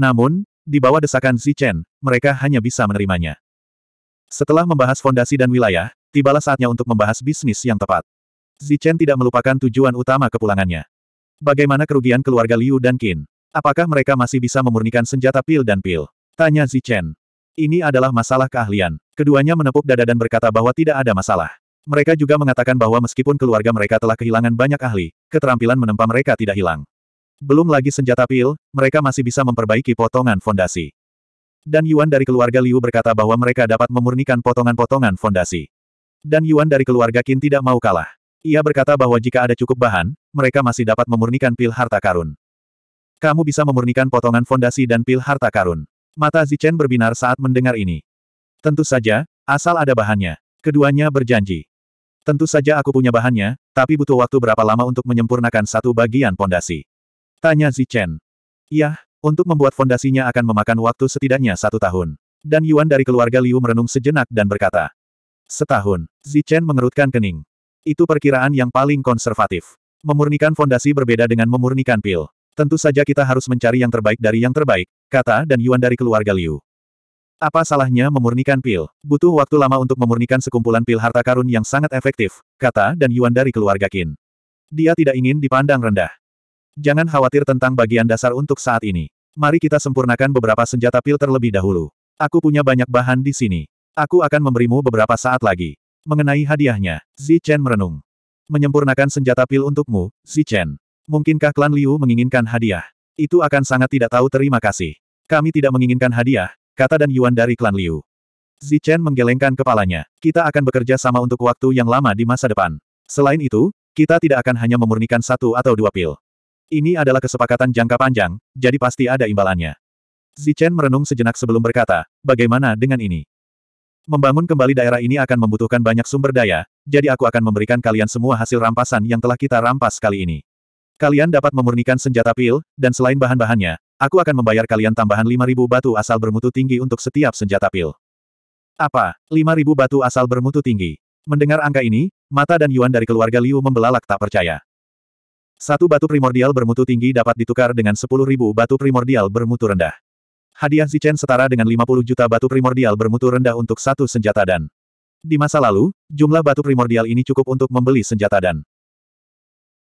Namun, di bawah desakan Zichen, mereka hanya bisa menerimanya. Setelah membahas fondasi dan wilayah, tibalah saatnya untuk membahas bisnis yang tepat. Zichen tidak melupakan tujuan utama kepulangannya. Bagaimana kerugian keluarga Liu dan Qin? Apakah mereka masih bisa memurnikan senjata pil dan pil? Tanya Zichen. Ini adalah masalah keahlian. Keduanya menepuk dada dan berkata bahwa tidak ada masalah. Mereka juga mengatakan bahwa meskipun keluarga mereka telah kehilangan banyak ahli, keterampilan menempa mereka tidak hilang. Belum lagi senjata pil, mereka masih bisa memperbaiki potongan fondasi. Dan Yuan dari keluarga Liu berkata bahwa mereka dapat memurnikan potongan-potongan fondasi. Dan Yuan dari keluarga Qin tidak mau kalah. Ia berkata bahwa jika ada cukup bahan, mereka masih dapat memurnikan pil harta karun. Kamu bisa memurnikan potongan fondasi dan pil harta karun. Mata Zichen berbinar saat mendengar ini. Tentu saja, asal ada bahannya. Keduanya berjanji. Tentu saja aku punya bahannya, tapi butuh waktu berapa lama untuk menyempurnakan satu bagian fondasi? Tanya Zichen. Yah, untuk membuat fondasinya akan memakan waktu setidaknya satu tahun. Dan Yuan dari keluarga Liu merenung sejenak dan berkata. Setahun. Zichen mengerutkan kening. Itu perkiraan yang paling konservatif. Memurnikan fondasi berbeda dengan memurnikan pil. Tentu saja kita harus mencari yang terbaik dari yang terbaik, kata dan Yuan dari keluarga Liu. Apa salahnya memurnikan pil? Butuh waktu lama untuk memurnikan sekumpulan pil harta karun yang sangat efektif, kata dan Yuan dari keluarga Qin. Dia tidak ingin dipandang rendah. Jangan khawatir tentang bagian dasar untuk saat ini. Mari kita sempurnakan beberapa senjata pil terlebih dahulu. Aku punya banyak bahan di sini. Aku akan memberimu beberapa saat lagi. Mengenai hadiahnya, Zi Chen merenung. Menyempurnakan senjata pil untukmu, Zi Chen. Mungkinkah klan Liu menginginkan hadiah? Itu akan sangat tidak tahu terima kasih. Kami tidak menginginkan hadiah, kata Dan Yuan dari klan Liu. Zi Chen menggelengkan kepalanya. Kita akan bekerja sama untuk waktu yang lama di masa depan. Selain itu, kita tidak akan hanya memurnikan satu atau dua pil. Ini adalah kesepakatan jangka panjang, jadi pasti ada imbalannya. Zichen merenung sejenak sebelum berkata, bagaimana dengan ini? Membangun kembali daerah ini akan membutuhkan banyak sumber daya, jadi aku akan memberikan kalian semua hasil rampasan yang telah kita rampas kali ini. Kalian dapat memurnikan senjata pil, dan selain bahan-bahannya, aku akan membayar kalian tambahan 5.000 batu asal bermutu tinggi untuk setiap senjata pil. Apa? 5.000 batu asal bermutu tinggi. Mendengar angka ini, mata dan Yuan dari keluarga Liu membelalak tak percaya. Satu batu primordial bermutu tinggi dapat ditukar dengan 10.000 batu primordial bermutu rendah. Hadiah Zichen setara dengan 50 juta batu primordial bermutu rendah untuk satu senjata dan. Di masa lalu, jumlah batu primordial ini cukup untuk membeli senjata dan.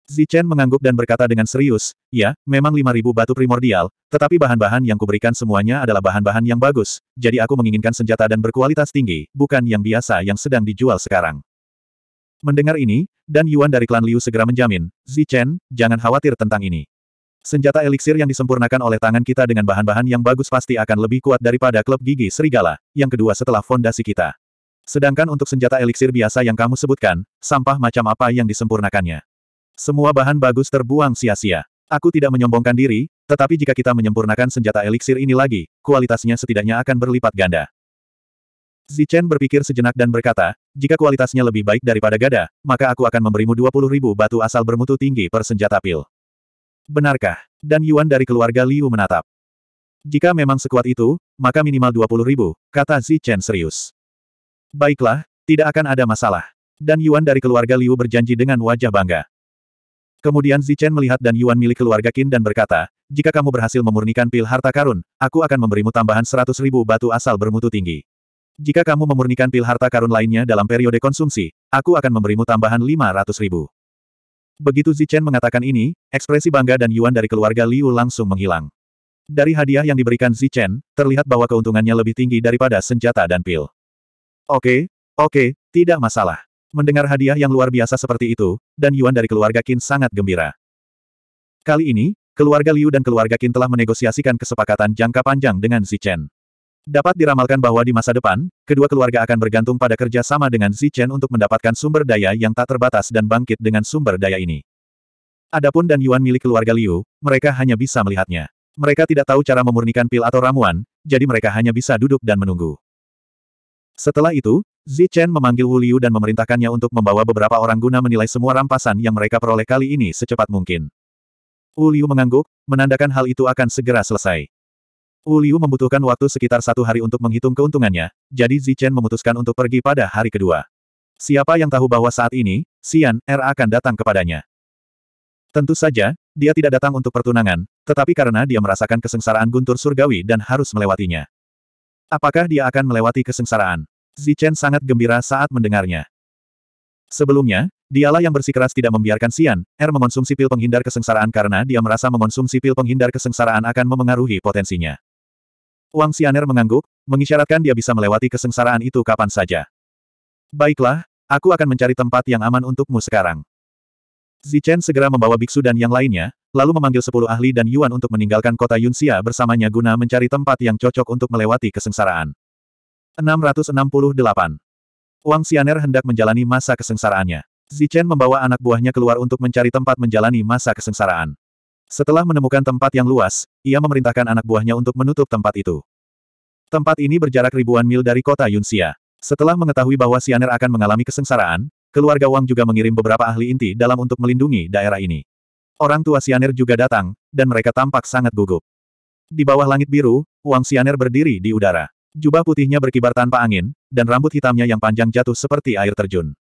Zichen mengangguk dan berkata dengan serius, ya, memang 5.000 batu primordial, tetapi bahan-bahan yang kuberikan semuanya adalah bahan-bahan yang bagus, jadi aku menginginkan senjata dan berkualitas tinggi, bukan yang biasa yang sedang dijual sekarang. Mendengar ini, dan Yuan dari klan Liu segera menjamin, Zi Chen, jangan khawatir tentang ini. Senjata eliksir yang disempurnakan oleh tangan kita dengan bahan-bahan yang bagus pasti akan lebih kuat daripada klub gigi serigala, yang kedua setelah fondasi kita. Sedangkan untuk senjata eliksir biasa yang kamu sebutkan, sampah macam apa yang disempurnakannya. Semua bahan bagus terbuang sia-sia. Aku tidak menyombongkan diri, tetapi jika kita menyempurnakan senjata eliksir ini lagi, kualitasnya setidaknya akan berlipat ganda. Zichen berpikir sejenak dan berkata, jika kualitasnya lebih baik daripada gada, maka aku akan memberimu 20 ribu batu asal bermutu tinggi per senjata pil. Benarkah? Dan Yuan dari keluarga Liu menatap. Jika memang sekuat itu, maka minimal 20 ribu, kata Zichen serius. Baiklah, tidak akan ada masalah. Dan Yuan dari keluarga Liu berjanji dengan wajah bangga. Kemudian Zichen melihat dan Yuan milik keluarga Qin dan berkata, jika kamu berhasil memurnikan pil harta karun, aku akan memberimu tambahan 100 ribu batu asal bermutu tinggi. Jika kamu memurnikan pil harta karun lainnya dalam periode konsumsi, aku akan memberimu tambahan 500 ribu. Begitu Zichen mengatakan ini, ekspresi bangga dan Yuan dari keluarga Liu langsung menghilang. Dari hadiah yang diberikan Zichen, terlihat bahwa keuntungannya lebih tinggi daripada senjata dan pil. Oke, oke, tidak masalah. Mendengar hadiah yang luar biasa seperti itu, dan Yuan dari keluarga Qin sangat gembira. Kali ini, keluarga Liu dan keluarga Qin telah menegosiasikan kesepakatan jangka panjang dengan Zichen. Dapat diramalkan bahwa di masa depan, kedua keluarga akan bergantung pada kerja sama dengan Zichen untuk mendapatkan sumber daya yang tak terbatas dan bangkit dengan sumber daya ini. Adapun dan Yuan milik keluarga Liu, mereka hanya bisa melihatnya. Mereka tidak tahu cara memurnikan pil atau ramuan, jadi mereka hanya bisa duduk dan menunggu. Setelah itu, Zichen memanggil Wu Liu dan memerintahkannya untuk membawa beberapa orang guna menilai semua rampasan yang mereka peroleh kali ini secepat mungkin. Wu Liu mengangguk, menandakan hal itu akan segera selesai. Wu Liu membutuhkan waktu sekitar satu hari untuk menghitung keuntungannya, jadi Zichen memutuskan untuk pergi pada hari kedua. Siapa yang tahu bahwa saat ini, Xian Er akan datang kepadanya. Tentu saja, dia tidak datang untuk pertunangan, tetapi karena dia merasakan kesengsaraan guntur surgawi dan harus melewatinya. Apakah dia akan melewati kesengsaraan? Zichen sangat gembira saat mendengarnya. Sebelumnya, dialah yang bersikeras tidak membiarkan Xian, Er mengonsumsi pil penghindar kesengsaraan karena dia merasa mengonsumsi pil penghindar kesengsaraan akan memengaruhi potensinya. Wang Xianer mengangguk, mengisyaratkan dia bisa melewati kesengsaraan itu kapan saja. Baiklah, aku akan mencari tempat yang aman untukmu sekarang. Zichen segera membawa biksu dan yang lainnya, lalu memanggil sepuluh ahli dan Yuan untuk meninggalkan kota Yunxia bersamanya guna mencari tempat yang cocok untuk melewati kesengsaraan. 668. Wang Xianer hendak menjalani masa kesengsaraannya. Zichen membawa anak buahnya keluar untuk mencari tempat menjalani masa kesengsaraan. Setelah menemukan tempat yang luas, ia memerintahkan anak buahnya untuk menutup tempat itu. Tempat ini berjarak ribuan mil dari kota Yunxia. Setelah mengetahui bahwa Sianer akan mengalami kesengsaraan, keluarga Wang juga mengirim beberapa ahli inti dalam untuk melindungi daerah ini. Orang tua Sianer juga datang, dan mereka tampak sangat gugup. Di bawah langit biru, Wang Sianer berdiri di udara. Jubah putihnya berkibar tanpa angin, dan rambut hitamnya yang panjang jatuh seperti air terjun.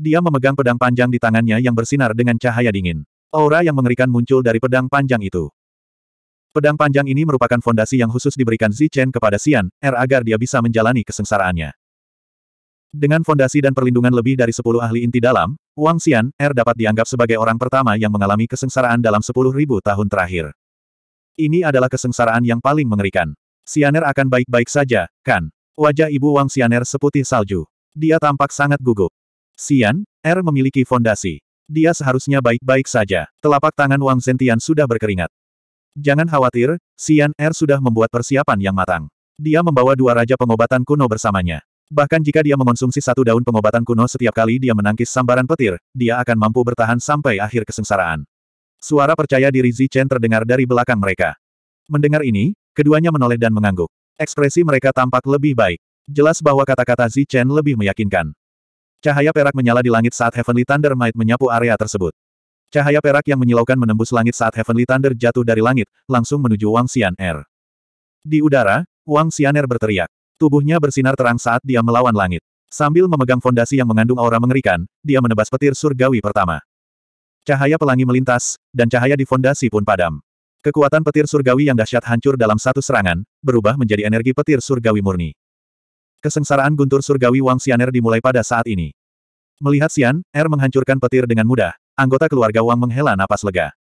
Dia memegang pedang panjang di tangannya yang bersinar dengan cahaya dingin. Aura yang mengerikan muncul dari pedang panjang itu. Pedang panjang ini merupakan fondasi yang khusus diberikan Zichen kepada Xian, R er agar dia bisa menjalani kesengsaraannya. Dengan fondasi dan perlindungan lebih dari 10 ahli inti dalam, Wang Xian, R er dapat dianggap sebagai orang pertama yang mengalami kesengsaraan dalam 10.000 tahun terakhir. Ini adalah kesengsaraan yang paling mengerikan. Xian'er akan baik-baik saja, kan? Wajah ibu Wang Xian'er seputih salju. Dia tampak sangat gugup. Sian, R er memiliki fondasi. Dia seharusnya baik-baik saja. Telapak tangan Wang Zentian sudah berkeringat. Jangan khawatir, Xian Er sudah membuat persiapan yang matang. Dia membawa dua raja pengobatan kuno bersamanya. Bahkan jika dia mengonsumsi satu daun pengobatan kuno setiap kali dia menangkis sambaran petir, dia akan mampu bertahan sampai akhir kesengsaraan. Suara percaya diri Chen terdengar dari belakang mereka. Mendengar ini, keduanya menoleh dan mengangguk. Ekspresi mereka tampak lebih baik. Jelas bahwa kata-kata Zichen lebih meyakinkan. Cahaya perak menyala di langit saat Heavenly Thunder Might menyapu area tersebut. Cahaya perak yang menyilaukan menembus langit saat Heavenly Thunder jatuh dari langit, langsung menuju Wang Xian Er. Di udara, Wang Xian Er berteriak. Tubuhnya bersinar terang saat dia melawan langit. Sambil memegang fondasi yang mengandung aura mengerikan, dia menebas petir surgawi pertama. Cahaya pelangi melintas, dan cahaya di fondasi pun padam. Kekuatan petir surgawi yang dahsyat hancur dalam satu serangan, berubah menjadi energi petir surgawi murni. Kesengsaraan guntur surgawi Wang Xianer dimulai pada saat ini. Melihat Xian, Er menghancurkan petir dengan mudah, anggota keluarga Wang menghela napas lega.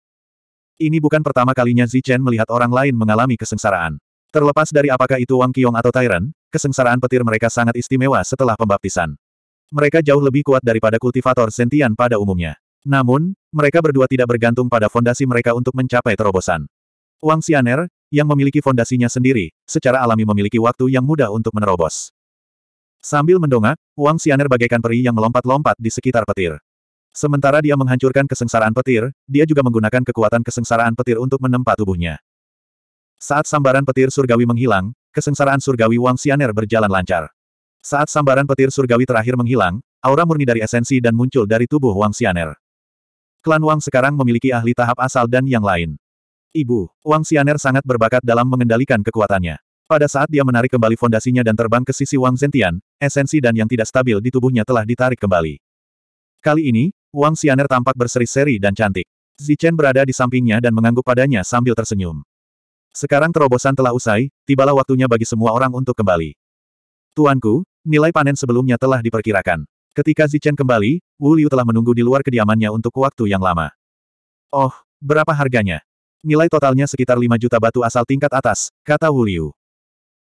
Ini bukan pertama kalinya Zichen melihat orang lain mengalami kesengsaraan. Terlepas dari apakah itu Wang Qiong atau Tyrant, kesengsaraan petir mereka sangat istimewa setelah pembaptisan. Mereka jauh lebih kuat daripada kultivator sentian pada umumnya. Namun, mereka berdua tidak bergantung pada fondasi mereka untuk mencapai terobosan. Wang Xianer, yang memiliki fondasinya sendiri, secara alami memiliki waktu yang mudah untuk menerobos. Sambil mendongak, Wang Xianer bagaikan peri yang melompat-lompat di sekitar petir. Sementara dia menghancurkan kesengsaraan petir, dia juga menggunakan kekuatan kesengsaraan petir untuk menempa tubuhnya. Saat sambaran petir surgawi menghilang, kesengsaraan surgawi Wang Xianer berjalan lancar. Saat sambaran petir surgawi terakhir menghilang, aura murni dari esensi dan muncul dari tubuh Wang Xianer. Klan Wang sekarang memiliki ahli tahap asal dan yang lain. Ibu, Wang Xianer sangat berbakat dalam mengendalikan kekuatannya. Pada saat dia menarik kembali fondasinya dan terbang ke sisi Wang Zentian, esensi dan yang tidak stabil di tubuhnya telah ditarik kembali. Kali ini, Wang Xianer tampak berseri-seri dan cantik. Zichen berada di sampingnya dan mengangguk padanya sambil tersenyum. Sekarang terobosan telah usai, tibalah waktunya bagi semua orang untuk kembali. Tuanku, nilai panen sebelumnya telah diperkirakan. Ketika Zichen kembali, Wu Liu telah menunggu di luar kediamannya untuk waktu yang lama. Oh, berapa harganya? Nilai totalnya sekitar 5 juta batu asal tingkat atas, kata Wu Liu.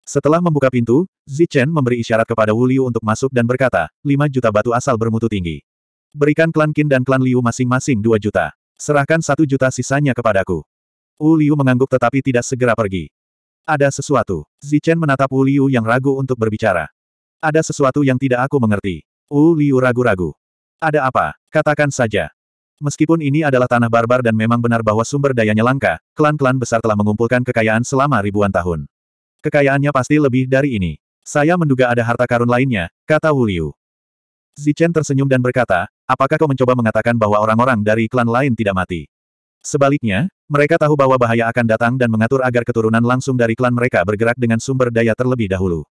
Setelah membuka pintu, Zichen memberi isyarat kepada Wu Liu untuk masuk dan berkata, 5 juta batu asal bermutu tinggi. Berikan klan Qin dan klan Liu masing-masing 2 juta. Serahkan 1 juta sisanya kepadaku. Wu Liu mengangguk tetapi tidak segera pergi. Ada sesuatu. Zichen menatap Wu Liu yang ragu untuk berbicara. Ada sesuatu yang tidak aku mengerti. Wu Liu ragu-ragu. Ada apa? Katakan saja. Meskipun ini adalah tanah barbar dan memang benar bahwa sumber dayanya langka, klan-klan besar telah mengumpulkan kekayaan selama ribuan tahun. Kekayaannya pasti lebih dari ini. Saya menduga ada harta karun lainnya, kata Wu Liu. Zichen tersenyum dan berkata, apakah kau mencoba mengatakan bahwa orang-orang dari klan lain tidak mati? Sebaliknya, mereka tahu bahwa bahaya akan datang dan mengatur agar keturunan langsung dari klan mereka bergerak dengan sumber daya terlebih dahulu.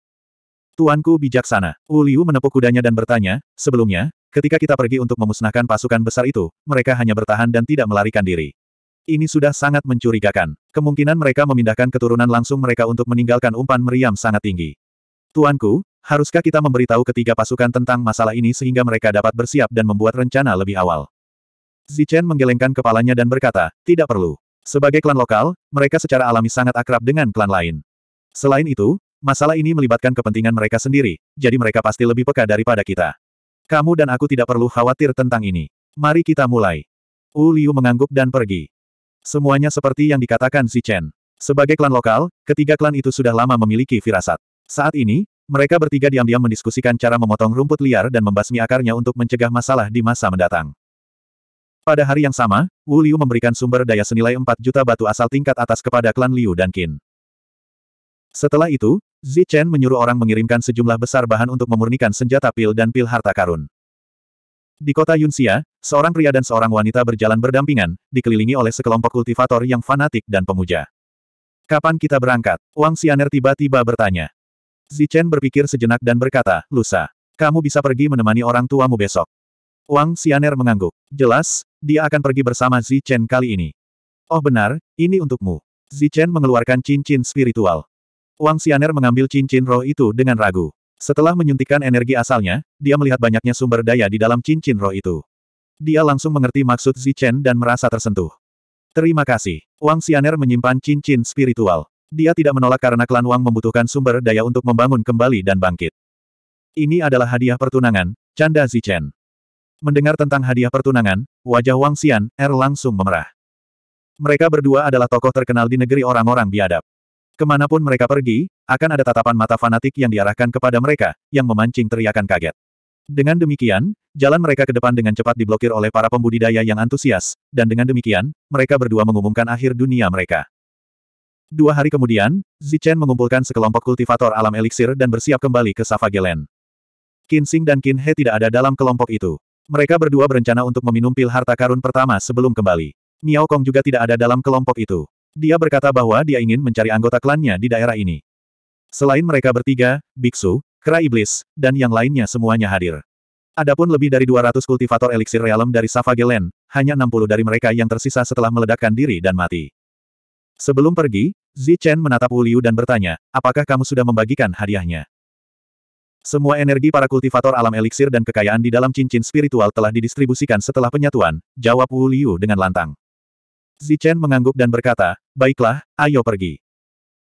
Tuanku bijaksana. Wu Liu menepuk kudanya dan bertanya, sebelumnya, ketika kita pergi untuk memusnahkan pasukan besar itu, mereka hanya bertahan dan tidak melarikan diri. Ini sudah sangat mencurigakan. Kemungkinan mereka memindahkan keturunan langsung mereka untuk meninggalkan umpan meriam sangat tinggi. Tuanku, haruskah kita memberitahu ketiga pasukan tentang masalah ini sehingga mereka dapat bersiap dan membuat rencana lebih awal? Zichen menggelengkan kepalanya dan berkata, tidak perlu. Sebagai klan lokal, mereka secara alami sangat akrab dengan klan lain. Selain itu, masalah ini melibatkan kepentingan mereka sendiri, jadi mereka pasti lebih peka daripada kita. Kamu dan aku tidak perlu khawatir tentang ini. Mari kita mulai. Wu Liu mengangguk dan pergi. Semuanya seperti yang dikatakan si Chen. Sebagai klan lokal, ketiga klan itu sudah lama memiliki firasat. Saat ini, mereka bertiga diam-diam mendiskusikan cara memotong rumput liar dan membasmi akarnya untuk mencegah masalah di masa mendatang. Pada hari yang sama, Wu Liu memberikan sumber daya senilai 4 juta batu asal tingkat atas kepada klan Liu dan Qin. Setelah itu, Zi Chen menyuruh orang mengirimkan sejumlah besar bahan untuk memurnikan senjata pil dan pil harta karun. Di kota Yunxia, seorang pria dan seorang wanita berjalan berdampingan, dikelilingi oleh sekelompok kultivator yang fanatik dan pemuja. Kapan kita berangkat? Wang Xianer tiba-tiba bertanya. Zichen berpikir sejenak dan berkata, Lusa, kamu bisa pergi menemani orang tuamu besok. Wang Xianer mengangguk. Jelas, dia akan pergi bersama Zichen kali ini. Oh benar, ini untukmu. Zichen mengeluarkan cincin spiritual. Wang Xianer mengambil cincin roh itu dengan ragu. Setelah menyuntikkan energi asalnya, dia melihat banyaknya sumber daya di dalam cincin roh itu. Dia langsung mengerti maksud Zichen dan merasa tersentuh. Terima kasih. Wang Xianer menyimpan cincin spiritual. Dia tidak menolak karena klan Wang membutuhkan sumber daya untuk membangun kembali dan bangkit. Ini adalah hadiah pertunangan, canda Zichen. Mendengar tentang hadiah pertunangan, wajah Wang Xian, Er langsung memerah. Mereka berdua adalah tokoh terkenal di negeri orang-orang biadab. Kemanapun mereka pergi, akan ada tatapan mata fanatik yang diarahkan kepada mereka, yang memancing teriakan kaget. Dengan demikian, jalan mereka ke depan dengan cepat diblokir oleh para pembudidaya yang antusias, dan dengan demikian, mereka berdua mengumumkan akhir dunia mereka. Dua hari kemudian, Zichen mengumpulkan sekelompok kultivator alam eliksir dan bersiap kembali ke Savagelen. Kinsing dan Qin He tidak ada dalam kelompok itu. Mereka berdua berencana untuk meminum pil harta karun pertama sebelum kembali. Miao Kong juga tidak ada dalam kelompok itu. Dia berkata bahwa dia ingin mencari anggota klannya di daerah ini. Selain mereka bertiga, biksu, kera iblis, dan yang lainnya semuanya hadir. Adapun lebih dari 200 kultivator eliksir realem dari Savagelen, hanya 60 dari mereka yang tersisa setelah meledakkan diri dan mati. Sebelum pergi, Zi Chen menatap Wu Liu dan bertanya, apakah kamu sudah membagikan hadiahnya? Semua energi para kultivator alam eliksir dan kekayaan di dalam cincin spiritual telah didistribusikan setelah penyatuan, jawab Wu Liu dengan lantang. Zi Chen mengangguk dan berkata, Baiklah, ayo pergi.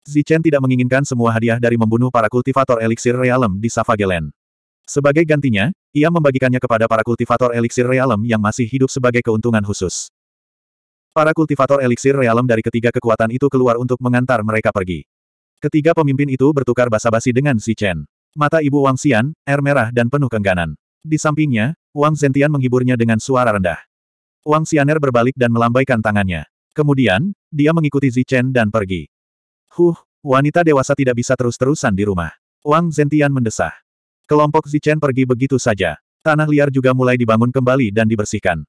Zichen tidak menginginkan semua hadiah dari membunuh para kultivator eliksir realem di Savagelen. Sebagai gantinya, ia membagikannya kepada para kultivator eliksir realem yang masih hidup sebagai keuntungan khusus. Para kultivator eliksir realem dari ketiga kekuatan itu keluar untuk mengantar mereka pergi. Ketiga pemimpin itu bertukar basa-basi dengan Zichen. Mata ibu Wang Xian, air merah dan penuh kengganan. Di sampingnya, Wang Zentian menghiburnya dengan suara rendah. Wang Xianer berbalik dan melambaikan tangannya. Kemudian, dia mengikuti Zichen dan pergi. Huh, wanita dewasa tidak bisa terus-terusan di rumah. Wang Zentian mendesah. Kelompok Zichen pergi begitu saja. Tanah liar juga mulai dibangun kembali dan dibersihkan.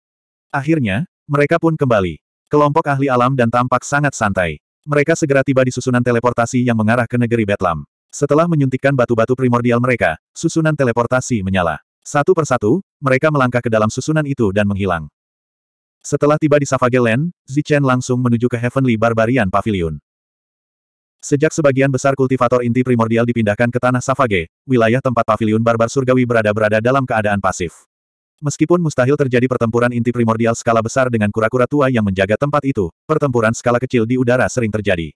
Akhirnya, mereka pun kembali. Kelompok ahli alam dan tampak sangat santai. Mereka segera tiba di susunan teleportasi yang mengarah ke negeri Betlam. Setelah menyuntikkan batu-batu primordial mereka, susunan teleportasi menyala. Satu persatu, mereka melangkah ke dalam susunan itu dan menghilang. Setelah tiba di Savage Land, Zichen langsung menuju ke Heavenly Barbarian Pavilion. Sejak sebagian besar kultivator inti primordial dipindahkan ke tanah Savage, wilayah tempat pavilion barbar surgawi berada-berada dalam keadaan pasif. Meskipun mustahil terjadi pertempuran inti primordial skala besar dengan kura-kura tua yang menjaga tempat itu, pertempuran skala kecil di udara sering terjadi.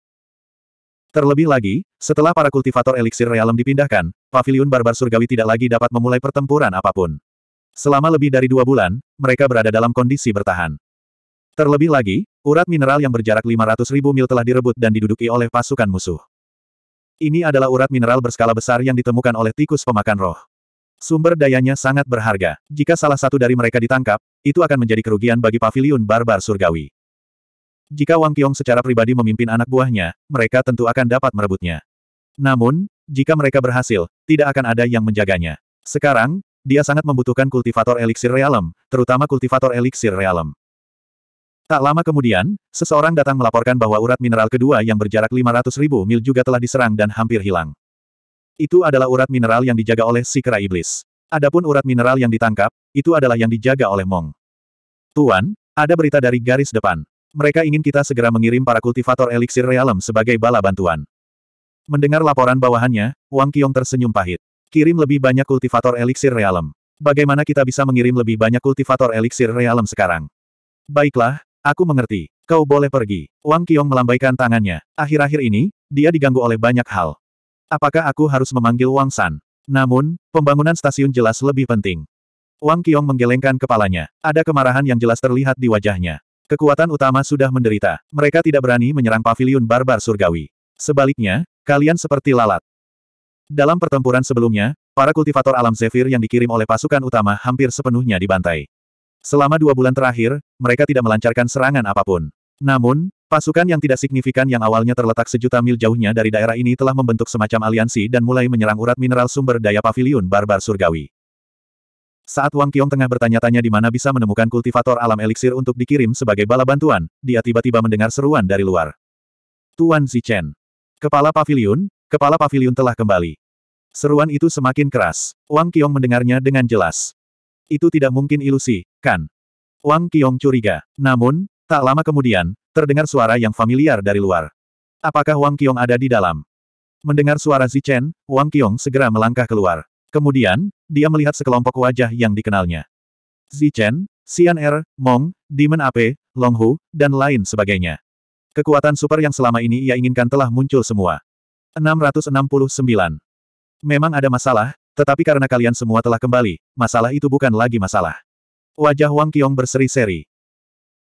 Terlebih lagi, setelah para kultivator eliksir realem dipindahkan, pavilion barbar surgawi tidak lagi dapat memulai pertempuran apapun. Selama lebih dari dua bulan, mereka berada dalam kondisi bertahan. Terlebih lagi, urat mineral yang berjarak 500 ribu mil telah direbut dan diduduki oleh pasukan musuh. Ini adalah urat mineral berskala besar yang ditemukan oleh tikus pemakan roh. Sumber dayanya sangat berharga. Jika salah satu dari mereka ditangkap, itu akan menjadi kerugian bagi paviliun barbar surgawi. Jika Wang Qiong secara pribadi memimpin anak buahnya, mereka tentu akan dapat merebutnya. Namun, jika mereka berhasil, tidak akan ada yang menjaganya. Sekarang, dia sangat membutuhkan kultivator eliksir realem, terutama kultivator eliksir realem. Tak lama kemudian, seseorang datang melaporkan bahwa urat mineral kedua yang berjarak 500 ribu mil juga telah diserang dan hampir hilang. Itu adalah urat mineral yang dijaga oleh si kera Iblis. Adapun urat mineral yang ditangkap, itu adalah yang dijaga oleh Mong. Tuan, ada berita dari garis depan. Mereka ingin kita segera mengirim para kultivator eliksir realem sebagai bala bantuan. Mendengar laporan bawahannya, Wang Qiong tersenyum pahit. Kirim lebih banyak kultivator eliksir realem. Bagaimana kita bisa mengirim lebih banyak kultivator eliksir realem sekarang? Baiklah, aku mengerti. Kau boleh pergi. Wang Qiong melambaikan tangannya. Akhir-akhir ini, dia diganggu oleh banyak hal. Apakah aku harus memanggil Wang San? Namun, pembangunan stasiun jelas lebih penting. Wang Qiong menggelengkan kepalanya. Ada kemarahan yang jelas terlihat di wajahnya. Kekuatan utama sudah menderita. Mereka tidak berani menyerang paviliun barbar surgawi. Sebaliknya, kalian seperti lalat. Dalam pertempuran sebelumnya, para kultivator alam Zephyr yang dikirim oleh pasukan utama hampir sepenuhnya dibantai. Selama dua bulan terakhir, mereka tidak melancarkan serangan apapun. Namun, pasukan yang tidak signifikan yang awalnya terletak sejuta mil jauhnya dari daerah ini telah membentuk semacam aliansi dan mulai menyerang urat mineral sumber daya pavilion barbar surgawi. Saat Wang Qiong tengah bertanya-tanya di mana bisa menemukan kultivator alam eliksir untuk dikirim sebagai bala bantuan, dia tiba-tiba mendengar seruan dari luar. Tuan Zichen. Kepala pavilion, kepala pavilion telah kembali. Seruan itu semakin keras. Wang Qiong mendengarnya dengan jelas. Itu tidak mungkin ilusi, kan? Wang Qiong curiga. Namun, tak lama kemudian, terdengar suara yang familiar dari luar. Apakah Wang Qiong ada di dalam? Mendengar suara Zichen, Wang Qiong segera melangkah keluar. Kemudian, dia melihat sekelompok wajah yang dikenalnya. Zichen, Xian Er, Mong, Demon AP, Long Hu, dan lain sebagainya. Kekuatan super yang selama ini ia inginkan telah muncul semua. 669. Memang ada masalah, tetapi karena kalian semua telah kembali, masalah itu bukan lagi masalah. Wajah Wang Qiong berseri-seri.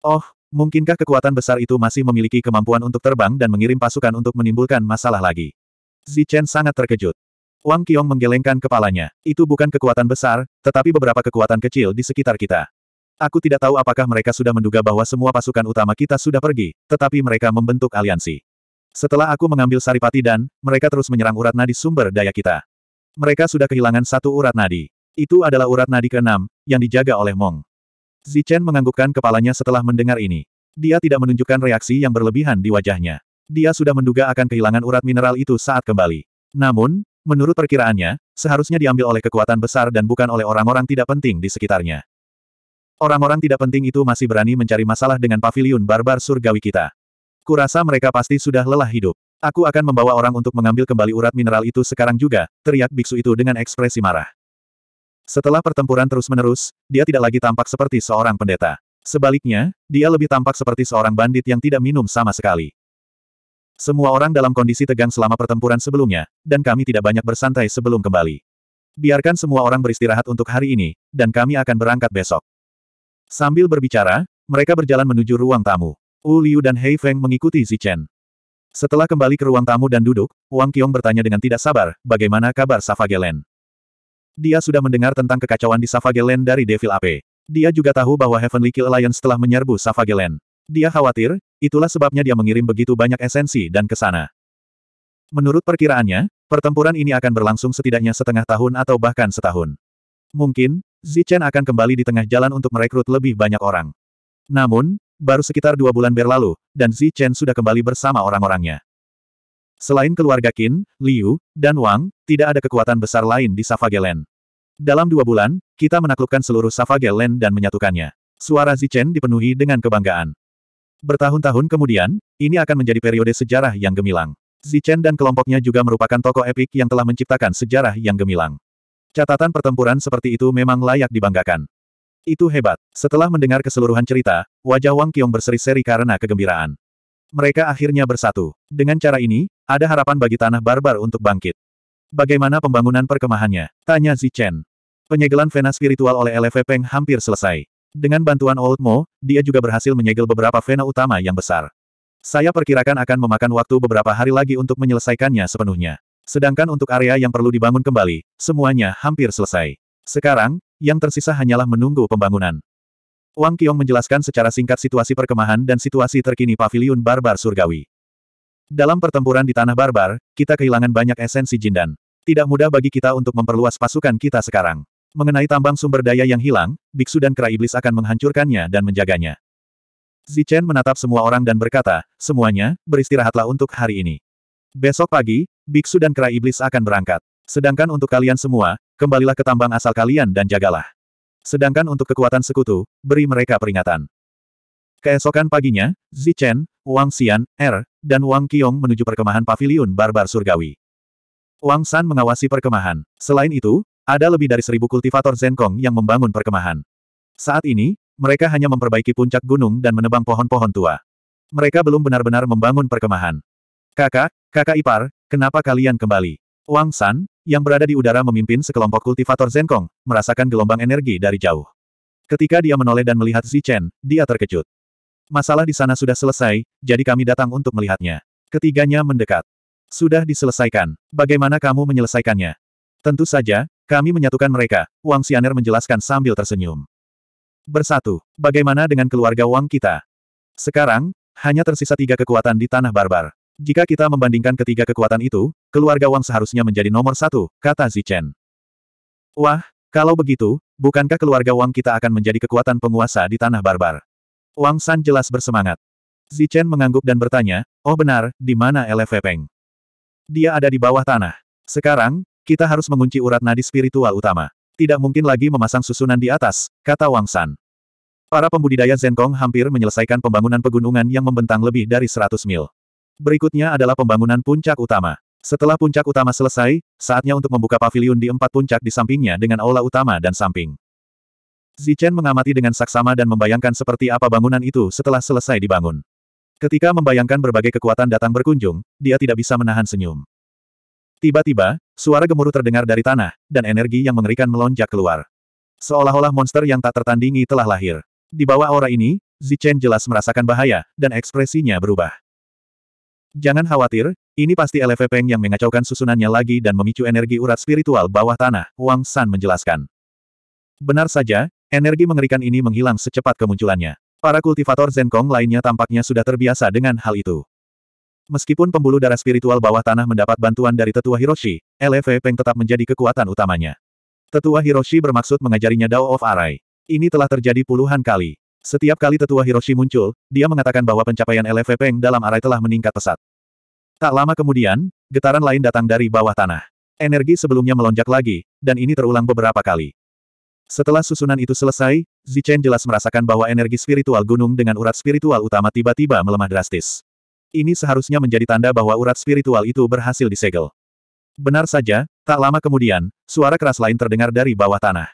Oh, mungkinkah kekuatan besar itu masih memiliki kemampuan untuk terbang dan mengirim pasukan untuk menimbulkan masalah lagi? Zichen sangat terkejut. Wang Qiong menggelengkan kepalanya. Itu bukan kekuatan besar, tetapi beberapa kekuatan kecil di sekitar kita. Aku tidak tahu apakah mereka sudah menduga bahwa semua pasukan utama kita sudah pergi, tetapi mereka membentuk aliansi. Setelah aku mengambil saripati dan, mereka terus menyerang urat nadi sumber daya kita. Mereka sudah kehilangan satu urat nadi. Itu adalah urat nadi keenam, yang dijaga oleh Mong. Zichen menganggukkan kepalanya setelah mendengar ini. Dia tidak menunjukkan reaksi yang berlebihan di wajahnya. Dia sudah menduga akan kehilangan urat mineral itu saat kembali. Namun, menurut perkiraannya, seharusnya diambil oleh kekuatan besar dan bukan oleh orang-orang tidak penting di sekitarnya. Orang-orang tidak penting itu masih berani mencari masalah dengan pavilion barbar surgawi kita. Kurasa mereka pasti sudah lelah hidup. Aku akan membawa orang untuk mengambil kembali urat mineral itu sekarang juga, teriak biksu itu dengan ekspresi marah. Setelah pertempuran terus-menerus, dia tidak lagi tampak seperti seorang pendeta. Sebaliknya, dia lebih tampak seperti seorang bandit yang tidak minum sama sekali. Semua orang dalam kondisi tegang selama pertempuran sebelumnya, dan kami tidak banyak bersantai sebelum kembali. Biarkan semua orang beristirahat untuk hari ini, dan kami akan berangkat besok. Sambil berbicara, mereka berjalan menuju ruang tamu. Wu Liu dan Hei Feng mengikuti Zichen. Setelah kembali ke ruang tamu dan duduk, Wang Qiong bertanya dengan tidak sabar, bagaimana kabar Savagelen? Dia sudah mendengar tentang kekacauan di Savagelen dari Devil AP. Dia juga tahu bahwa Heavenly Kill Alliance telah menyerbu Savagelen. Dia khawatir, itulah sebabnya dia mengirim begitu banyak esensi dan ke sana. Menurut perkiraannya, pertempuran ini akan berlangsung setidaknya setengah tahun atau bahkan setahun. Mungkin, Zichen akan kembali di tengah jalan untuk merekrut lebih banyak orang. Namun, Baru sekitar dua bulan berlalu, dan Zi Chen sudah kembali bersama orang-orangnya. Selain keluarga Qin, Liu, dan Wang, tidak ada kekuatan besar lain di Land. Dalam dua bulan, kita menaklukkan seluruh Land dan menyatukannya. Suara Zi Chen dipenuhi dengan kebanggaan. Bertahun-tahun kemudian, ini akan menjadi periode sejarah yang gemilang. Zi Chen dan kelompoknya juga merupakan tokoh epik yang telah menciptakan sejarah yang gemilang. Catatan pertempuran seperti itu memang layak dibanggakan. Itu hebat. Setelah mendengar keseluruhan cerita, wajah Wang Qiong berseri-seri karena kegembiraan. Mereka akhirnya bersatu. Dengan cara ini, ada harapan bagi tanah barbar untuk bangkit. Bagaimana pembangunan perkemahannya? Tanya Zichen. Penyegelan vena spiritual oleh LV Peng hampir selesai. Dengan bantuan Old Mo, dia juga berhasil menyegel beberapa vena utama yang besar. Saya perkirakan akan memakan waktu beberapa hari lagi untuk menyelesaikannya sepenuhnya. Sedangkan untuk area yang perlu dibangun kembali, semuanya hampir selesai. Sekarang, yang tersisa hanyalah menunggu pembangunan. Wang Qiong menjelaskan secara singkat situasi perkemahan dan situasi terkini paviliun barbar surgawi. Dalam pertempuran di tanah barbar, kita kehilangan banyak esensi jindan. Tidak mudah bagi kita untuk memperluas pasukan kita sekarang. Mengenai tambang sumber daya yang hilang, biksu dan kera iblis akan menghancurkannya dan menjaganya. Zichen menatap semua orang dan berkata, semuanya, beristirahatlah untuk hari ini. Besok pagi, biksu dan kera iblis akan berangkat. Sedangkan untuk kalian semua, kembalilah ke tambang asal kalian dan jagalah. Sedangkan untuk kekuatan sekutu, beri mereka peringatan. Keesokan paginya, zichen Wang Xian, Er, dan Wang Qiong menuju perkemahan paviliun barbar surgawi. Wang San mengawasi perkemahan. Selain itu, ada lebih dari seribu kultivator Zenkong yang membangun perkemahan. Saat ini, mereka hanya memperbaiki puncak gunung dan menebang pohon-pohon tua. Mereka belum benar-benar membangun perkemahan. Kakak, kakak ipar, kenapa kalian kembali? Wang San, yang berada di udara memimpin sekelompok kultivator Zenkong, merasakan gelombang energi dari jauh. Ketika dia menoleh dan melihat Zichen, dia terkejut. Masalah di sana sudah selesai, jadi kami datang untuk melihatnya. Ketiganya mendekat. Sudah diselesaikan. Bagaimana kamu menyelesaikannya? Tentu saja, kami menyatukan mereka, Wang Xianer menjelaskan sambil tersenyum. Bersatu, bagaimana dengan keluarga Wang kita? Sekarang, hanya tersisa tiga kekuatan di tanah barbar. Jika kita membandingkan ketiga kekuatan itu, keluarga Wang seharusnya menjadi nomor satu, kata Zichen. Wah, kalau begitu, bukankah keluarga Wang kita akan menjadi kekuatan penguasa di tanah barbar? Wang San jelas bersemangat. Zichen mengangguk dan bertanya, oh benar, di mana LFV Peng? Dia ada di bawah tanah. Sekarang, kita harus mengunci urat nadi spiritual utama. Tidak mungkin lagi memasang susunan di atas, kata Wang San. Para pembudidaya Zenkong hampir menyelesaikan pembangunan pegunungan yang membentang lebih dari 100 mil. Berikutnya adalah pembangunan puncak utama. Setelah puncak utama selesai, saatnya untuk membuka paviliun di empat puncak di sampingnya dengan aula utama dan samping. Zichen mengamati dengan saksama dan membayangkan seperti apa bangunan itu setelah selesai dibangun. Ketika membayangkan berbagai kekuatan datang berkunjung, dia tidak bisa menahan senyum. Tiba-tiba, suara gemuruh terdengar dari tanah, dan energi yang mengerikan melonjak keluar. Seolah-olah monster yang tak tertandingi telah lahir. Di bawah aura ini, Zichen jelas merasakan bahaya, dan ekspresinya berubah. Jangan khawatir, ini pasti LV Peng yang mengacaukan susunannya lagi dan memicu energi urat spiritual bawah tanah, Wang San menjelaskan. Benar saja, energi mengerikan ini menghilang secepat kemunculannya. Para kultivator Zenkong lainnya tampaknya sudah terbiasa dengan hal itu. Meskipun pembuluh darah spiritual bawah tanah mendapat bantuan dari Tetua Hiroshi, LV Peng tetap menjadi kekuatan utamanya. Tetua Hiroshi bermaksud mengajarinya Dao of Arai. Ini telah terjadi puluhan kali. Setiap kali tetua Hiroshi muncul, dia mengatakan bahwa pencapaian LFV Peng dalam arai telah meningkat pesat. Tak lama kemudian, getaran lain datang dari bawah tanah. Energi sebelumnya melonjak lagi, dan ini terulang beberapa kali. Setelah susunan itu selesai, Zichen jelas merasakan bahwa energi spiritual gunung dengan urat spiritual utama tiba-tiba melemah drastis. Ini seharusnya menjadi tanda bahwa urat spiritual itu berhasil disegel. Benar saja, tak lama kemudian, suara keras lain terdengar dari bawah tanah.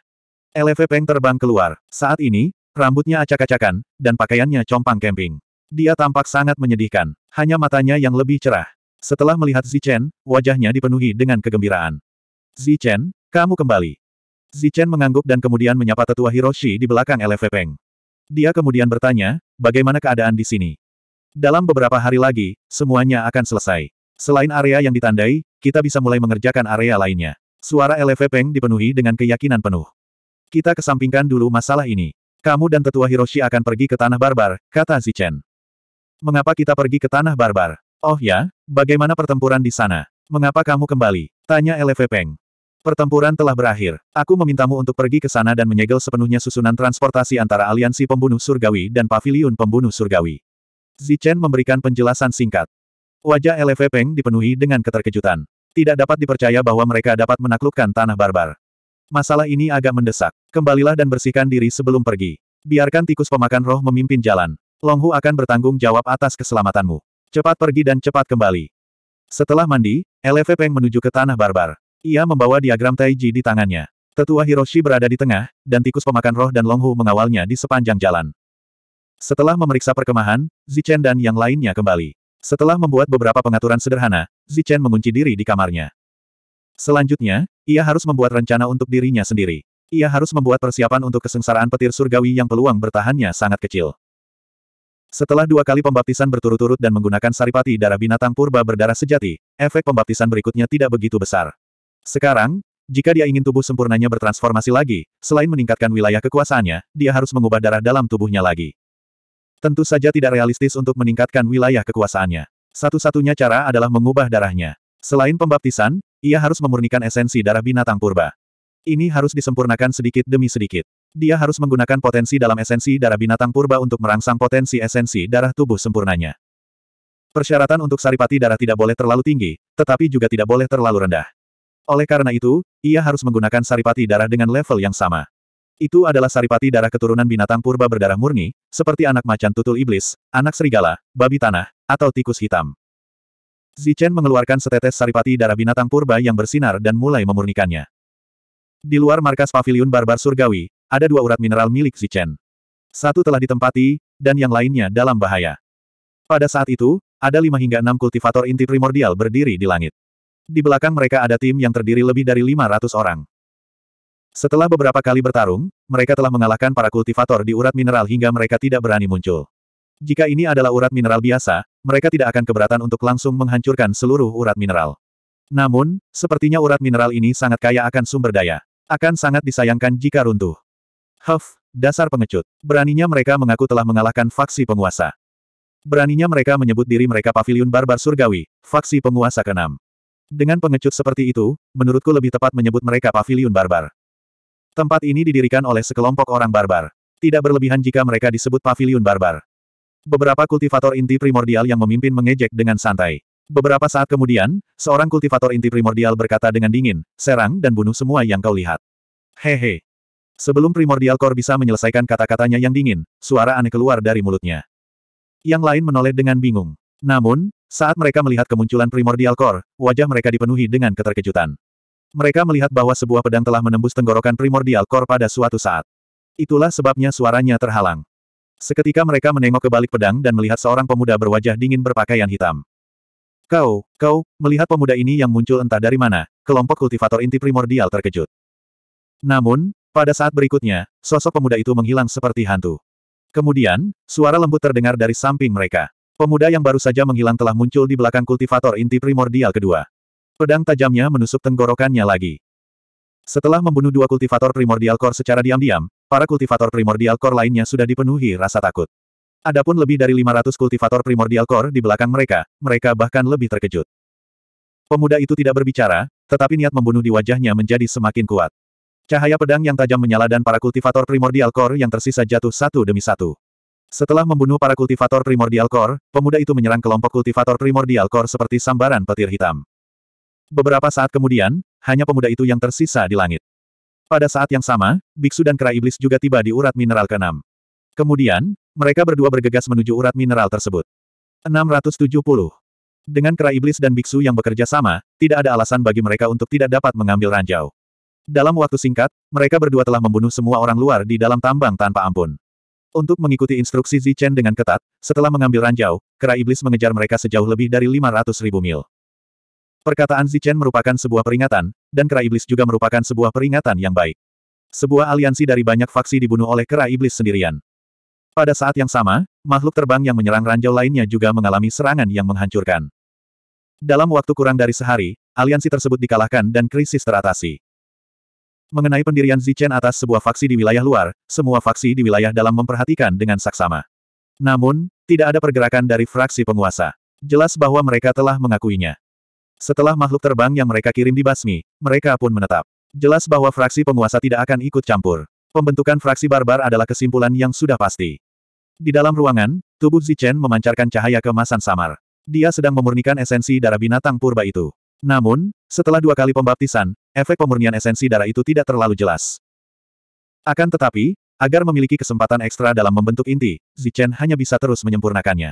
LV Peng terbang keluar. Saat ini, Rambutnya acak-acakan, dan pakaiannya compang camping. Dia tampak sangat menyedihkan, hanya matanya yang lebih cerah. Setelah melihat Zichen, wajahnya dipenuhi dengan kegembiraan. Zichen, kamu kembali. Zichen mengangguk dan kemudian menyapa tetua Hiroshi di belakang LFV Peng. Dia kemudian bertanya, bagaimana keadaan di sini? Dalam beberapa hari lagi, semuanya akan selesai. Selain area yang ditandai, kita bisa mulai mengerjakan area lainnya. Suara LFV Peng dipenuhi dengan keyakinan penuh. Kita kesampingkan dulu masalah ini. Kamu dan tetua Hiroshi akan pergi ke tanah barbar, kata Zichen. Mengapa kita pergi ke tanah barbar? Oh ya, bagaimana pertempuran di sana? Mengapa kamu kembali? Tanya LV Peng. Pertempuran telah berakhir. Aku memintamu untuk pergi ke sana dan menyegel sepenuhnya susunan transportasi antara aliansi pembunuh surgawi dan paviliun pembunuh surgawi. Zichen memberikan penjelasan singkat. Wajah LV Peng dipenuhi dengan keterkejutan. Tidak dapat dipercaya bahwa mereka dapat menaklukkan tanah barbar. Masalah ini agak mendesak. Kembalilah dan bersihkan diri sebelum pergi. Biarkan tikus pemakan roh memimpin jalan. Longhu akan bertanggung jawab atas keselamatanmu. Cepat pergi dan cepat kembali. Setelah mandi, Eleve Peng menuju ke tanah barbar. Ia membawa diagram Taiji di tangannya. Tetua Hiroshi berada di tengah, dan tikus pemakan roh dan Longhu mengawalnya di sepanjang jalan. Setelah memeriksa perkemahan, Zichen dan yang lainnya kembali. Setelah membuat beberapa pengaturan sederhana, Zichen mengunci diri di kamarnya. Selanjutnya, ia harus membuat rencana untuk dirinya sendiri. Ia harus membuat persiapan untuk kesengsaraan petir surgawi yang peluang bertahannya sangat kecil. Setelah dua kali pembaptisan berturut-turut dan menggunakan saripati darah binatang purba berdarah sejati, efek pembaptisan berikutnya tidak begitu besar. Sekarang, jika dia ingin tubuh sempurnanya bertransformasi lagi, selain meningkatkan wilayah kekuasaannya, dia harus mengubah darah dalam tubuhnya lagi. Tentu saja tidak realistis untuk meningkatkan wilayah kekuasaannya. Satu-satunya cara adalah mengubah darahnya. Selain pembaptisan, ia harus memurnikan esensi darah binatang purba. Ini harus disempurnakan sedikit demi sedikit. Dia harus menggunakan potensi dalam esensi darah binatang purba untuk merangsang potensi esensi darah tubuh sempurnanya. Persyaratan untuk saripati darah tidak boleh terlalu tinggi, tetapi juga tidak boleh terlalu rendah. Oleh karena itu, ia harus menggunakan saripati darah dengan level yang sama. Itu adalah saripati darah keturunan binatang purba berdarah murni, seperti anak macan tutul iblis, anak serigala, babi tanah, atau tikus hitam. Zichen mengeluarkan setetes saripati darah binatang purba yang bersinar dan mulai memurnikannya. Di luar markas Pavilion barbar surgawi, ada dua urat mineral milik Zichen. Satu telah ditempati, dan yang lainnya dalam bahaya. Pada saat itu, ada lima hingga enam kultivator inti primordial berdiri di langit. Di belakang mereka ada tim yang terdiri lebih dari 500 orang. Setelah beberapa kali bertarung, mereka telah mengalahkan para kultivator di urat mineral hingga mereka tidak berani muncul. Jika ini adalah urat mineral biasa, mereka tidak akan keberatan untuk langsung menghancurkan seluruh urat mineral. Namun, sepertinya urat mineral ini sangat kaya akan sumber daya. Akan sangat disayangkan jika runtuh. Huff, dasar pengecut. Beraninya mereka mengaku telah mengalahkan faksi penguasa. Beraninya mereka menyebut diri mereka pavilion barbar surgawi, faksi penguasa keenam. Dengan pengecut seperti itu, menurutku lebih tepat menyebut mereka pavilion barbar. Tempat ini didirikan oleh sekelompok orang barbar. Tidak berlebihan jika mereka disebut pavilion barbar. Beberapa kultivator inti primordial yang memimpin mengejek dengan santai. Beberapa saat kemudian, seorang kultivator inti primordial berkata dengan dingin, serang dan bunuh semua yang kau lihat. Hehe. Sebelum primordial kor bisa menyelesaikan kata-katanya yang dingin, suara aneh keluar dari mulutnya. Yang lain menoleh dengan bingung. Namun, saat mereka melihat kemunculan primordial kor, wajah mereka dipenuhi dengan keterkejutan. Mereka melihat bahwa sebuah pedang telah menembus tenggorokan primordial kor pada suatu saat. Itulah sebabnya suaranya terhalang. Seketika mereka menengok ke balik pedang dan melihat seorang pemuda berwajah dingin berpakaian hitam. Kau, kau, melihat pemuda ini yang muncul entah dari mana, kelompok kultivator inti primordial terkejut. Namun, pada saat berikutnya, sosok pemuda itu menghilang seperti hantu. Kemudian, suara lembut terdengar dari samping mereka. Pemuda yang baru saja menghilang telah muncul di belakang kultivator inti primordial kedua. Pedang tajamnya menusuk tenggorokannya lagi. Setelah membunuh dua kultivator primordial core secara diam-diam, para kultivator primordial core lainnya sudah dipenuhi rasa takut. Adapun lebih dari 500 kultivator primordial core di belakang mereka, mereka bahkan lebih terkejut. Pemuda itu tidak berbicara, tetapi niat membunuh di wajahnya menjadi semakin kuat. Cahaya pedang yang tajam menyala dan para kultivator primordial core yang tersisa jatuh satu demi satu. Setelah membunuh para kultivator primordial core, pemuda itu menyerang kelompok kultivator primordial core seperti sambaran petir hitam. Beberapa saat kemudian, hanya pemuda itu yang tersisa di langit. Pada saat yang sama, biksu dan kera iblis juga tiba di urat mineral keenam. Kemudian, mereka berdua bergegas menuju urat mineral tersebut. 670. Dengan kera iblis dan biksu yang bekerja sama, tidak ada alasan bagi mereka untuk tidak dapat mengambil ranjau. Dalam waktu singkat, mereka berdua telah membunuh semua orang luar di dalam tambang tanpa ampun. Untuk mengikuti instruksi Zichen dengan ketat, setelah mengambil ranjau, kera iblis mengejar mereka sejauh lebih dari 500 ribu mil. Perkataan Zichen merupakan sebuah peringatan, dan kera iblis juga merupakan sebuah peringatan yang baik. Sebuah aliansi dari banyak faksi dibunuh oleh kera iblis sendirian. Pada saat yang sama, makhluk terbang yang menyerang ranjau lainnya juga mengalami serangan yang menghancurkan. Dalam waktu kurang dari sehari, aliansi tersebut dikalahkan dan krisis teratasi. Mengenai pendirian Zichen atas sebuah faksi di wilayah luar, semua faksi di wilayah dalam memperhatikan dengan saksama. Namun, tidak ada pergerakan dari fraksi penguasa. Jelas bahwa mereka telah mengakuinya. Setelah makhluk terbang yang mereka kirim dibasmi, mereka pun menetap. Jelas bahwa fraksi penguasa tidak akan ikut campur. Pembentukan fraksi barbar adalah kesimpulan yang sudah pasti. Di dalam ruangan, tubuh Zichen memancarkan cahaya kemasan samar. Dia sedang memurnikan esensi darah binatang purba itu. Namun, setelah dua kali pembaptisan, efek pemurnian esensi darah itu tidak terlalu jelas. Akan tetapi, agar memiliki kesempatan ekstra dalam membentuk inti, Zichen hanya bisa terus menyempurnakannya.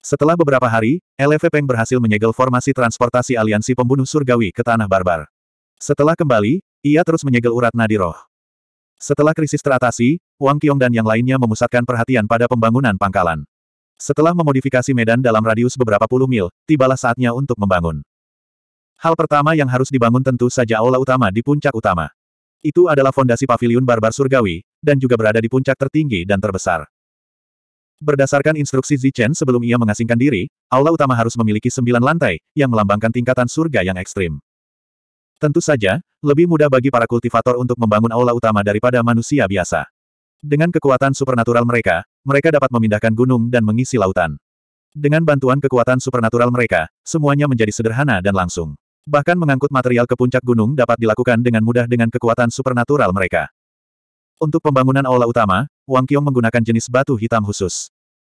Setelah beberapa hari, LF Peng berhasil menyegel formasi transportasi aliansi pembunuh surgawi ke tanah barbar. Setelah kembali, ia terus menyegel urat nadi roh. Setelah krisis teratasi, Wang Qiong dan yang lainnya memusatkan perhatian pada pembangunan pangkalan. Setelah memodifikasi medan dalam radius beberapa puluh mil, tibalah saatnya untuk membangun. Hal pertama yang harus dibangun tentu saja aula utama di puncak utama. Itu adalah fondasi paviliun barbar surgawi, dan juga berada di puncak tertinggi dan terbesar. Berdasarkan instruksi Zichen sebelum ia mengasingkan diri, aula utama harus memiliki sembilan lantai, yang melambangkan tingkatan surga yang ekstrim. Tentu saja, lebih mudah bagi para kultivator untuk membangun aula utama daripada manusia biasa. Dengan kekuatan supernatural mereka, mereka dapat memindahkan gunung dan mengisi lautan. Dengan bantuan kekuatan supernatural mereka, semuanya menjadi sederhana dan langsung. Bahkan mengangkut material ke puncak gunung dapat dilakukan dengan mudah dengan kekuatan supernatural mereka. Untuk pembangunan aula utama, Wang Qiong menggunakan jenis batu hitam khusus.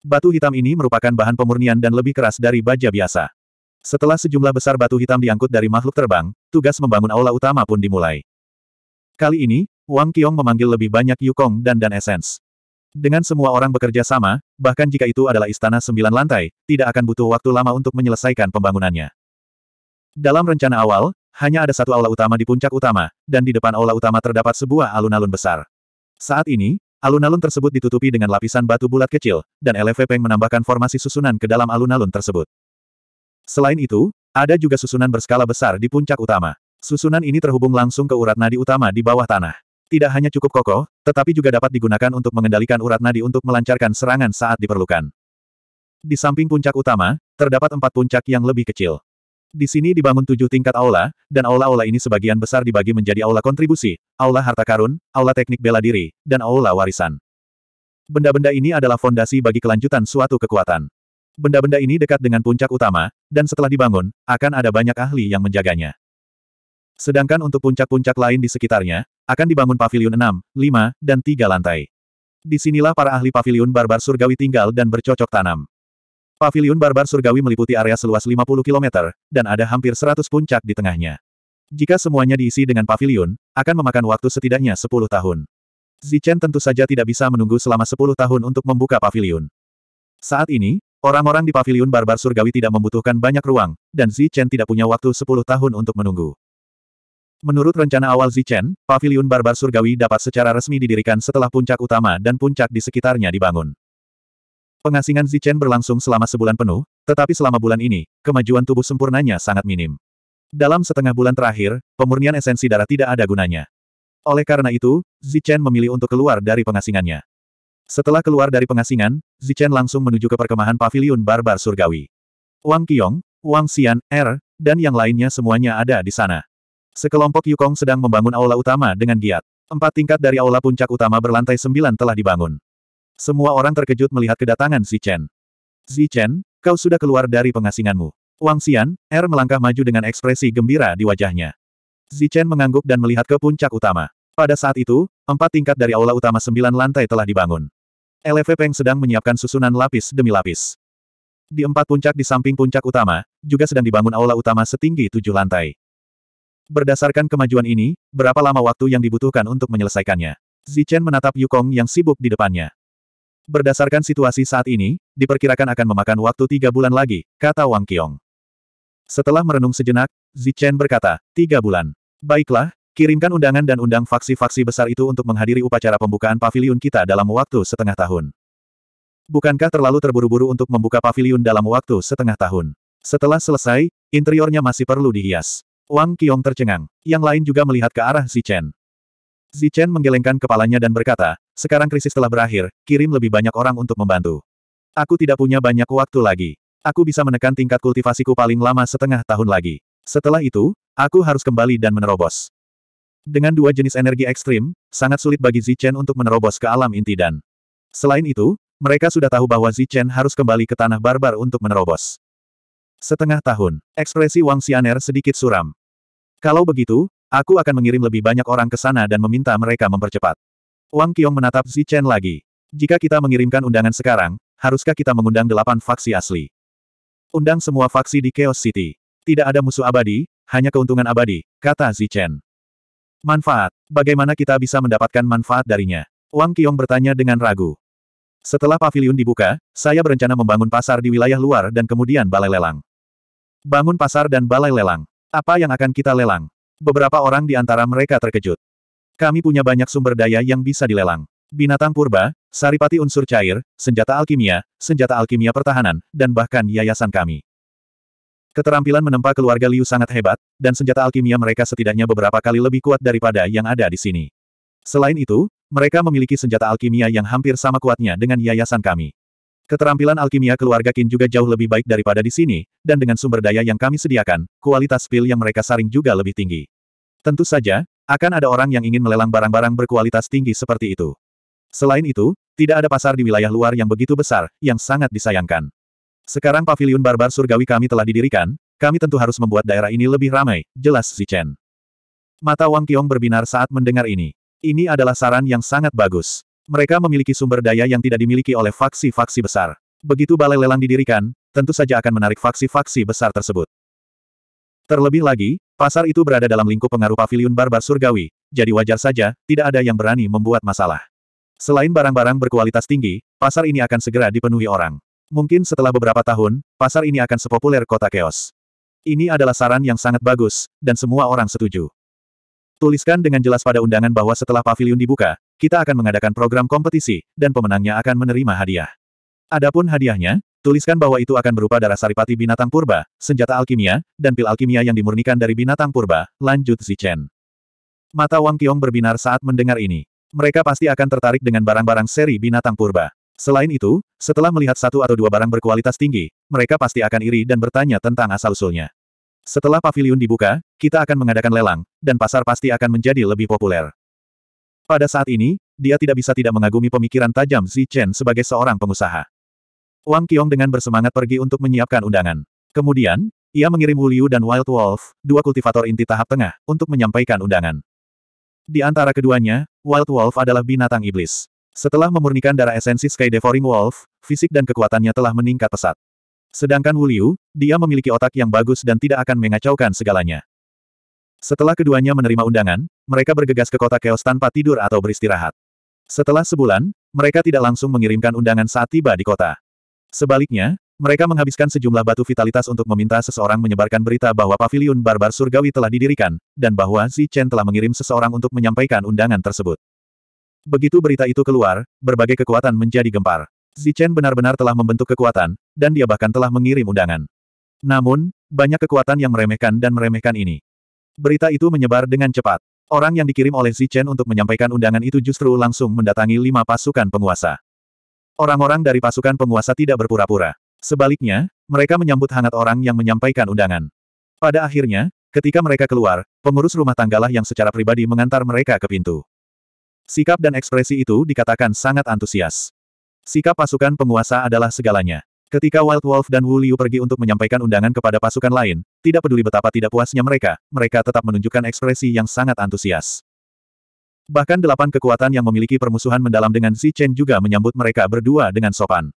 Batu hitam ini merupakan bahan pemurnian dan lebih keras dari baja biasa. Setelah sejumlah besar batu hitam diangkut dari makhluk terbang, tugas membangun aula utama pun dimulai. Kali ini, Wang Qiong memanggil lebih banyak Yukong dan Dan Essence. Dengan semua orang bekerja sama, bahkan jika itu adalah istana sembilan lantai, tidak akan butuh waktu lama untuk menyelesaikan pembangunannya. Dalam rencana awal, hanya ada satu aula utama di puncak utama, dan di depan aula utama terdapat sebuah alun-alun besar. Saat ini, Alun-alun tersebut ditutupi dengan lapisan batu bulat kecil, dan Peng menambahkan formasi susunan ke dalam alun-alun tersebut. Selain itu, ada juga susunan berskala besar di puncak utama. Susunan ini terhubung langsung ke urat nadi utama di bawah tanah. Tidak hanya cukup kokoh, tetapi juga dapat digunakan untuk mengendalikan urat nadi untuk melancarkan serangan saat diperlukan. Di samping puncak utama, terdapat empat puncak yang lebih kecil. Di sini dibangun tujuh tingkat aula, dan aula-aula ini sebagian besar dibagi menjadi aula kontribusi, aula harta karun, aula teknik bela diri, dan aula warisan. Benda-benda ini adalah fondasi bagi kelanjutan suatu kekuatan benda-benda ini dekat dengan puncak utama, dan setelah dibangun, akan ada banyak ahli yang menjaganya. Sedangkan untuk puncak-puncak lain di sekitarnya, akan dibangun pavilion 6, 5, dan 3 lantai. Disinilah para ahli pavilion barbar surgawi tinggal dan bercocok tanam. Pavilion barbar surgawi meliputi area seluas 50 km, dan ada hampir 100 puncak di tengahnya. Jika semuanya diisi dengan pavilion, akan memakan waktu setidaknya 10 tahun. Zichen tentu saja tidak bisa menunggu selama 10 tahun untuk membuka pavilion. Saat ini, Orang-orang di paviliun barbar surgawi tidak membutuhkan banyak ruang, dan Zi Chen tidak punya waktu 10 tahun untuk menunggu. Menurut rencana awal Zi Chen, paviliun barbar surgawi dapat secara resmi didirikan setelah puncak utama dan puncak di sekitarnya dibangun. Pengasingan Zi Chen berlangsung selama sebulan penuh, tetapi selama bulan ini, kemajuan tubuh sempurnanya sangat minim. Dalam setengah bulan terakhir, pemurnian esensi darah tidak ada gunanya. Oleh karena itu, Zi Chen memilih untuk keluar dari pengasingannya. Setelah keluar dari pengasingan, Zichen langsung menuju ke perkemahan pavilion barbar surgawi. Wang Qiong, Wang Xian, Er, dan yang lainnya semuanya ada di sana. Sekelompok Yukong sedang membangun aula utama dengan giat. Empat tingkat dari aula puncak utama berlantai sembilan telah dibangun. Semua orang terkejut melihat kedatangan Zichen. Zichen, kau sudah keluar dari pengasinganmu. Wang Xian, Er melangkah maju dengan ekspresi gembira di wajahnya. Zichen mengangguk dan melihat ke puncak utama. Pada saat itu, empat tingkat dari aula utama sembilan lantai telah dibangun. LV Peng sedang menyiapkan susunan lapis demi lapis. Di empat puncak di samping puncak utama, juga sedang dibangun aula utama setinggi tujuh lantai. Berdasarkan kemajuan ini, berapa lama waktu yang dibutuhkan untuk menyelesaikannya? Zichen menatap Yukong yang sibuk di depannya. Berdasarkan situasi saat ini, diperkirakan akan memakan waktu tiga bulan lagi, kata Wang Qiong. Setelah merenung sejenak, Zichen berkata, tiga bulan. Baiklah, Kirimkan undangan dan undang faksi-faksi besar itu untuk menghadiri upacara pembukaan paviliun kita dalam waktu setengah tahun. Bukankah terlalu terburu-buru untuk membuka paviliun dalam waktu setengah tahun? Setelah selesai, interiornya masih perlu dihias. Wang Qiong tercengang. Yang lain juga melihat ke arah Zichen. Zichen menggelengkan kepalanya dan berkata, sekarang krisis telah berakhir, kirim lebih banyak orang untuk membantu. Aku tidak punya banyak waktu lagi. Aku bisa menekan tingkat kultivasiku paling lama setengah tahun lagi. Setelah itu, aku harus kembali dan menerobos. Dengan dua jenis energi ekstrim, sangat sulit bagi Zichen untuk menerobos ke alam inti dan. Selain itu, mereka sudah tahu bahwa Zichen harus kembali ke tanah barbar untuk menerobos. Setengah tahun, ekspresi Wang Xianer sedikit suram. Kalau begitu, aku akan mengirim lebih banyak orang ke sana dan meminta mereka mempercepat. Wang Qiong menatap Zichen lagi. Jika kita mengirimkan undangan sekarang, haruskah kita mengundang delapan faksi asli? Undang semua faksi di Chaos City. Tidak ada musuh abadi, hanya keuntungan abadi, kata Zichen. Manfaat. Bagaimana kita bisa mendapatkan manfaat darinya? Wang Qiong bertanya dengan ragu. Setelah pavilion dibuka, saya berencana membangun pasar di wilayah luar dan kemudian balai lelang. Bangun pasar dan balai lelang. Apa yang akan kita lelang? Beberapa orang di antara mereka terkejut. Kami punya banyak sumber daya yang bisa dilelang. Binatang purba, saripati unsur cair, senjata alkimia, senjata alkimia pertahanan, dan bahkan yayasan kami. Keterampilan menempa keluarga Liu sangat hebat, dan senjata alkimia mereka setidaknya beberapa kali lebih kuat daripada yang ada di sini. Selain itu, mereka memiliki senjata alkimia yang hampir sama kuatnya dengan yayasan kami. Keterampilan alkimia keluarga Qin juga jauh lebih baik daripada di sini, dan dengan sumber daya yang kami sediakan, kualitas pil yang mereka saring juga lebih tinggi. Tentu saja, akan ada orang yang ingin melelang barang-barang berkualitas tinggi seperti itu. Selain itu, tidak ada pasar di wilayah luar yang begitu besar, yang sangat disayangkan. Sekarang paviliun barbar surgawi kami telah didirikan, kami tentu harus membuat daerah ini lebih ramai, jelas si Chen. Mata Wang Qiong berbinar saat mendengar ini. Ini adalah saran yang sangat bagus. Mereka memiliki sumber daya yang tidak dimiliki oleh faksi-faksi besar. Begitu balai lelang didirikan, tentu saja akan menarik faksi-faksi besar tersebut. Terlebih lagi, pasar itu berada dalam lingkup pengaruh paviliun barbar surgawi, jadi wajar saja, tidak ada yang berani membuat masalah. Selain barang-barang berkualitas tinggi, pasar ini akan segera dipenuhi orang. Mungkin setelah beberapa tahun, pasar ini akan sepopuler kota keos. Ini adalah saran yang sangat bagus, dan semua orang setuju. Tuliskan dengan jelas pada undangan bahwa setelah pavilion dibuka, kita akan mengadakan program kompetisi, dan pemenangnya akan menerima hadiah. Adapun hadiahnya, tuliskan bahwa itu akan berupa darah saripati binatang purba, senjata alkimia, dan pil alkimia yang dimurnikan dari binatang purba, lanjut Zichen. Mata Wang Qiong berbinar saat mendengar ini. Mereka pasti akan tertarik dengan barang-barang seri binatang purba. Selain itu, setelah melihat satu atau dua barang berkualitas tinggi, mereka pasti akan iri dan bertanya tentang asal-usulnya. Setelah pavilion dibuka, kita akan mengadakan lelang, dan pasar pasti akan menjadi lebih populer. Pada saat ini, dia tidak bisa tidak mengagumi pemikiran tajam Zi Chen sebagai seorang pengusaha. Wang Qiong dengan bersemangat pergi untuk menyiapkan undangan. Kemudian, ia mengirim Wu Liu dan Wild Wolf, dua kultivator inti tahap tengah, untuk menyampaikan undangan. Di antara keduanya, Wild Wolf adalah binatang iblis. Setelah memurnikan darah esensi Sky Devouring Wolf, fisik dan kekuatannya telah meningkat pesat. Sedangkan Wu Liu, dia memiliki otak yang bagus dan tidak akan mengacaukan segalanya. Setelah keduanya menerima undangan, mereka bergegas ke kota Chaos tanpa tidur atau beristirahat. Setelah sebulan, mereka tidak langsung mengirimkan undangan saat tiba di kota. Sebaliknya, mereka menghabiskan sejumlah batu vitalitas untuk meminta seseorang menyebarkan berita bahwa paviliun barbar surgawi telah didirikan, dan bahwa Zi Chen telah mengirim seseorang untuk menyampaikan undangan tersebut. Begitu berita itu keluar, berbagai kekuatan menjadi gempar. Zichen benar-benar telah membentuk kekuatan, dan dia bahkan telah mengirim undangan. Namun, banyak kekuatan yang meremehkan dan meremehkan ini. Berita itu menyebar dengan cepat. Orang yang dikirim oleh Zichen untuk menyampaikan undangan itu justru langsung mendatangi lima pasukan penguasa. Orang-orang dari pasukan penguasa tidak berpura-pura. Sebaliknya, mereka menyambut hangat orang yang menyampaikan undangan. Pada akhirnya, ketika mereka keluar, pengurus rumah tanggalah yang secara pribadi mengantar mereka ke pintu. Sikap dan ekspresi itu dikatakan sangat antusias. Sikap pasukan penguasa adalah segalanya. Ketika Wild Wolf dan Wu Liu pergi untuk menyampaikan undangan kepada pasukan lain, tidak peduli betapa tidak puasnya mereka, mereka tetap menunjukkan ekspresi yang sangat antusias. Bahkan delapan kekuatan yang memiliki permusuhan mendalam dengan Xi Chen juga menyambut mereka berdua dengan sopan.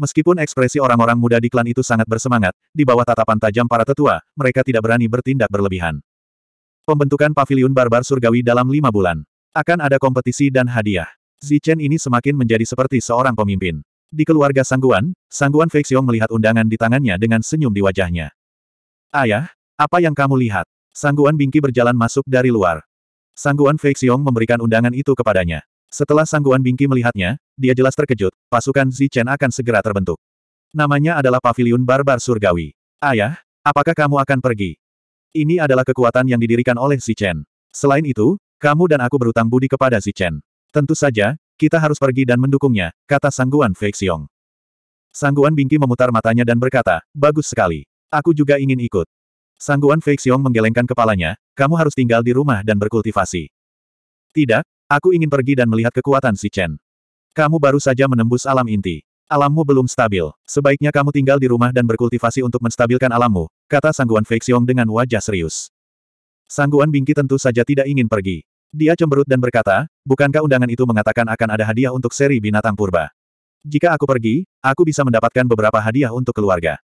Meskipun ekspresi orang-orang muda di klan itu sangat bersemangat, di bawah tatapan tajam para tetua, mereka tidak berani bertindak berlebihan. Pembentukan Paviliun Barbar Surgawi dalam lima bulan. Akan ada kompetisi dan hadiah. Zichen ini semakin menjadi seperti seorang pemimpin. Di keluarga Sangguan, Sangguan Feixiong melihat undangan di tangannya dengan senyum di wajahnya. Ayah, apa yang kamu lihat? Sangguan Bingki berjalan masuk dari luar. Sangguan Feixiong memberikan undangan itu kepadanya. Setelah Sangguan Bingki melihatnya, dia jelas terkejut, pasukan Zichen akan segera terbentuk. Namanya adalah Paviliun Barbar Surgawi. Ayah, apakah kamu akan pergi? Ini adalah kekuatan yang didirikan oleh Zichen. Selain itu, kamu dan aku berutang budi kepada si Chen. Tentu saja, kita harus pergi dan mendukungnya, kata Sangguan Feixiong. Sangguan Bingki memutar matanya dan berkata, bagus sekali. Aku juga ingin ikut. Sangguan Feixiong menggelengkan kepalanya, kamu harus tinggal di rumah dan berkultivasi. Tidak, aku ingin pergi dan melihat kekuatan si Chen. Kamu baru saja menembus alam inti. Alammu belum stabil. Sebaiknya kamu tinggal di rumah dan berkultivasi untuk menstabilkan alammu, kata Sangguan Feixiong dengan wajah serius. Sangguan Bingki tentu saja tidak ingin pergi. Dia cemberut dan berkata, bukankah undangan itu mengatakan akan ada hadiah untuk seri binatang purba? Jika aku pergi, aku bisa mendapatkan beberapa hadiah untuk keluarga.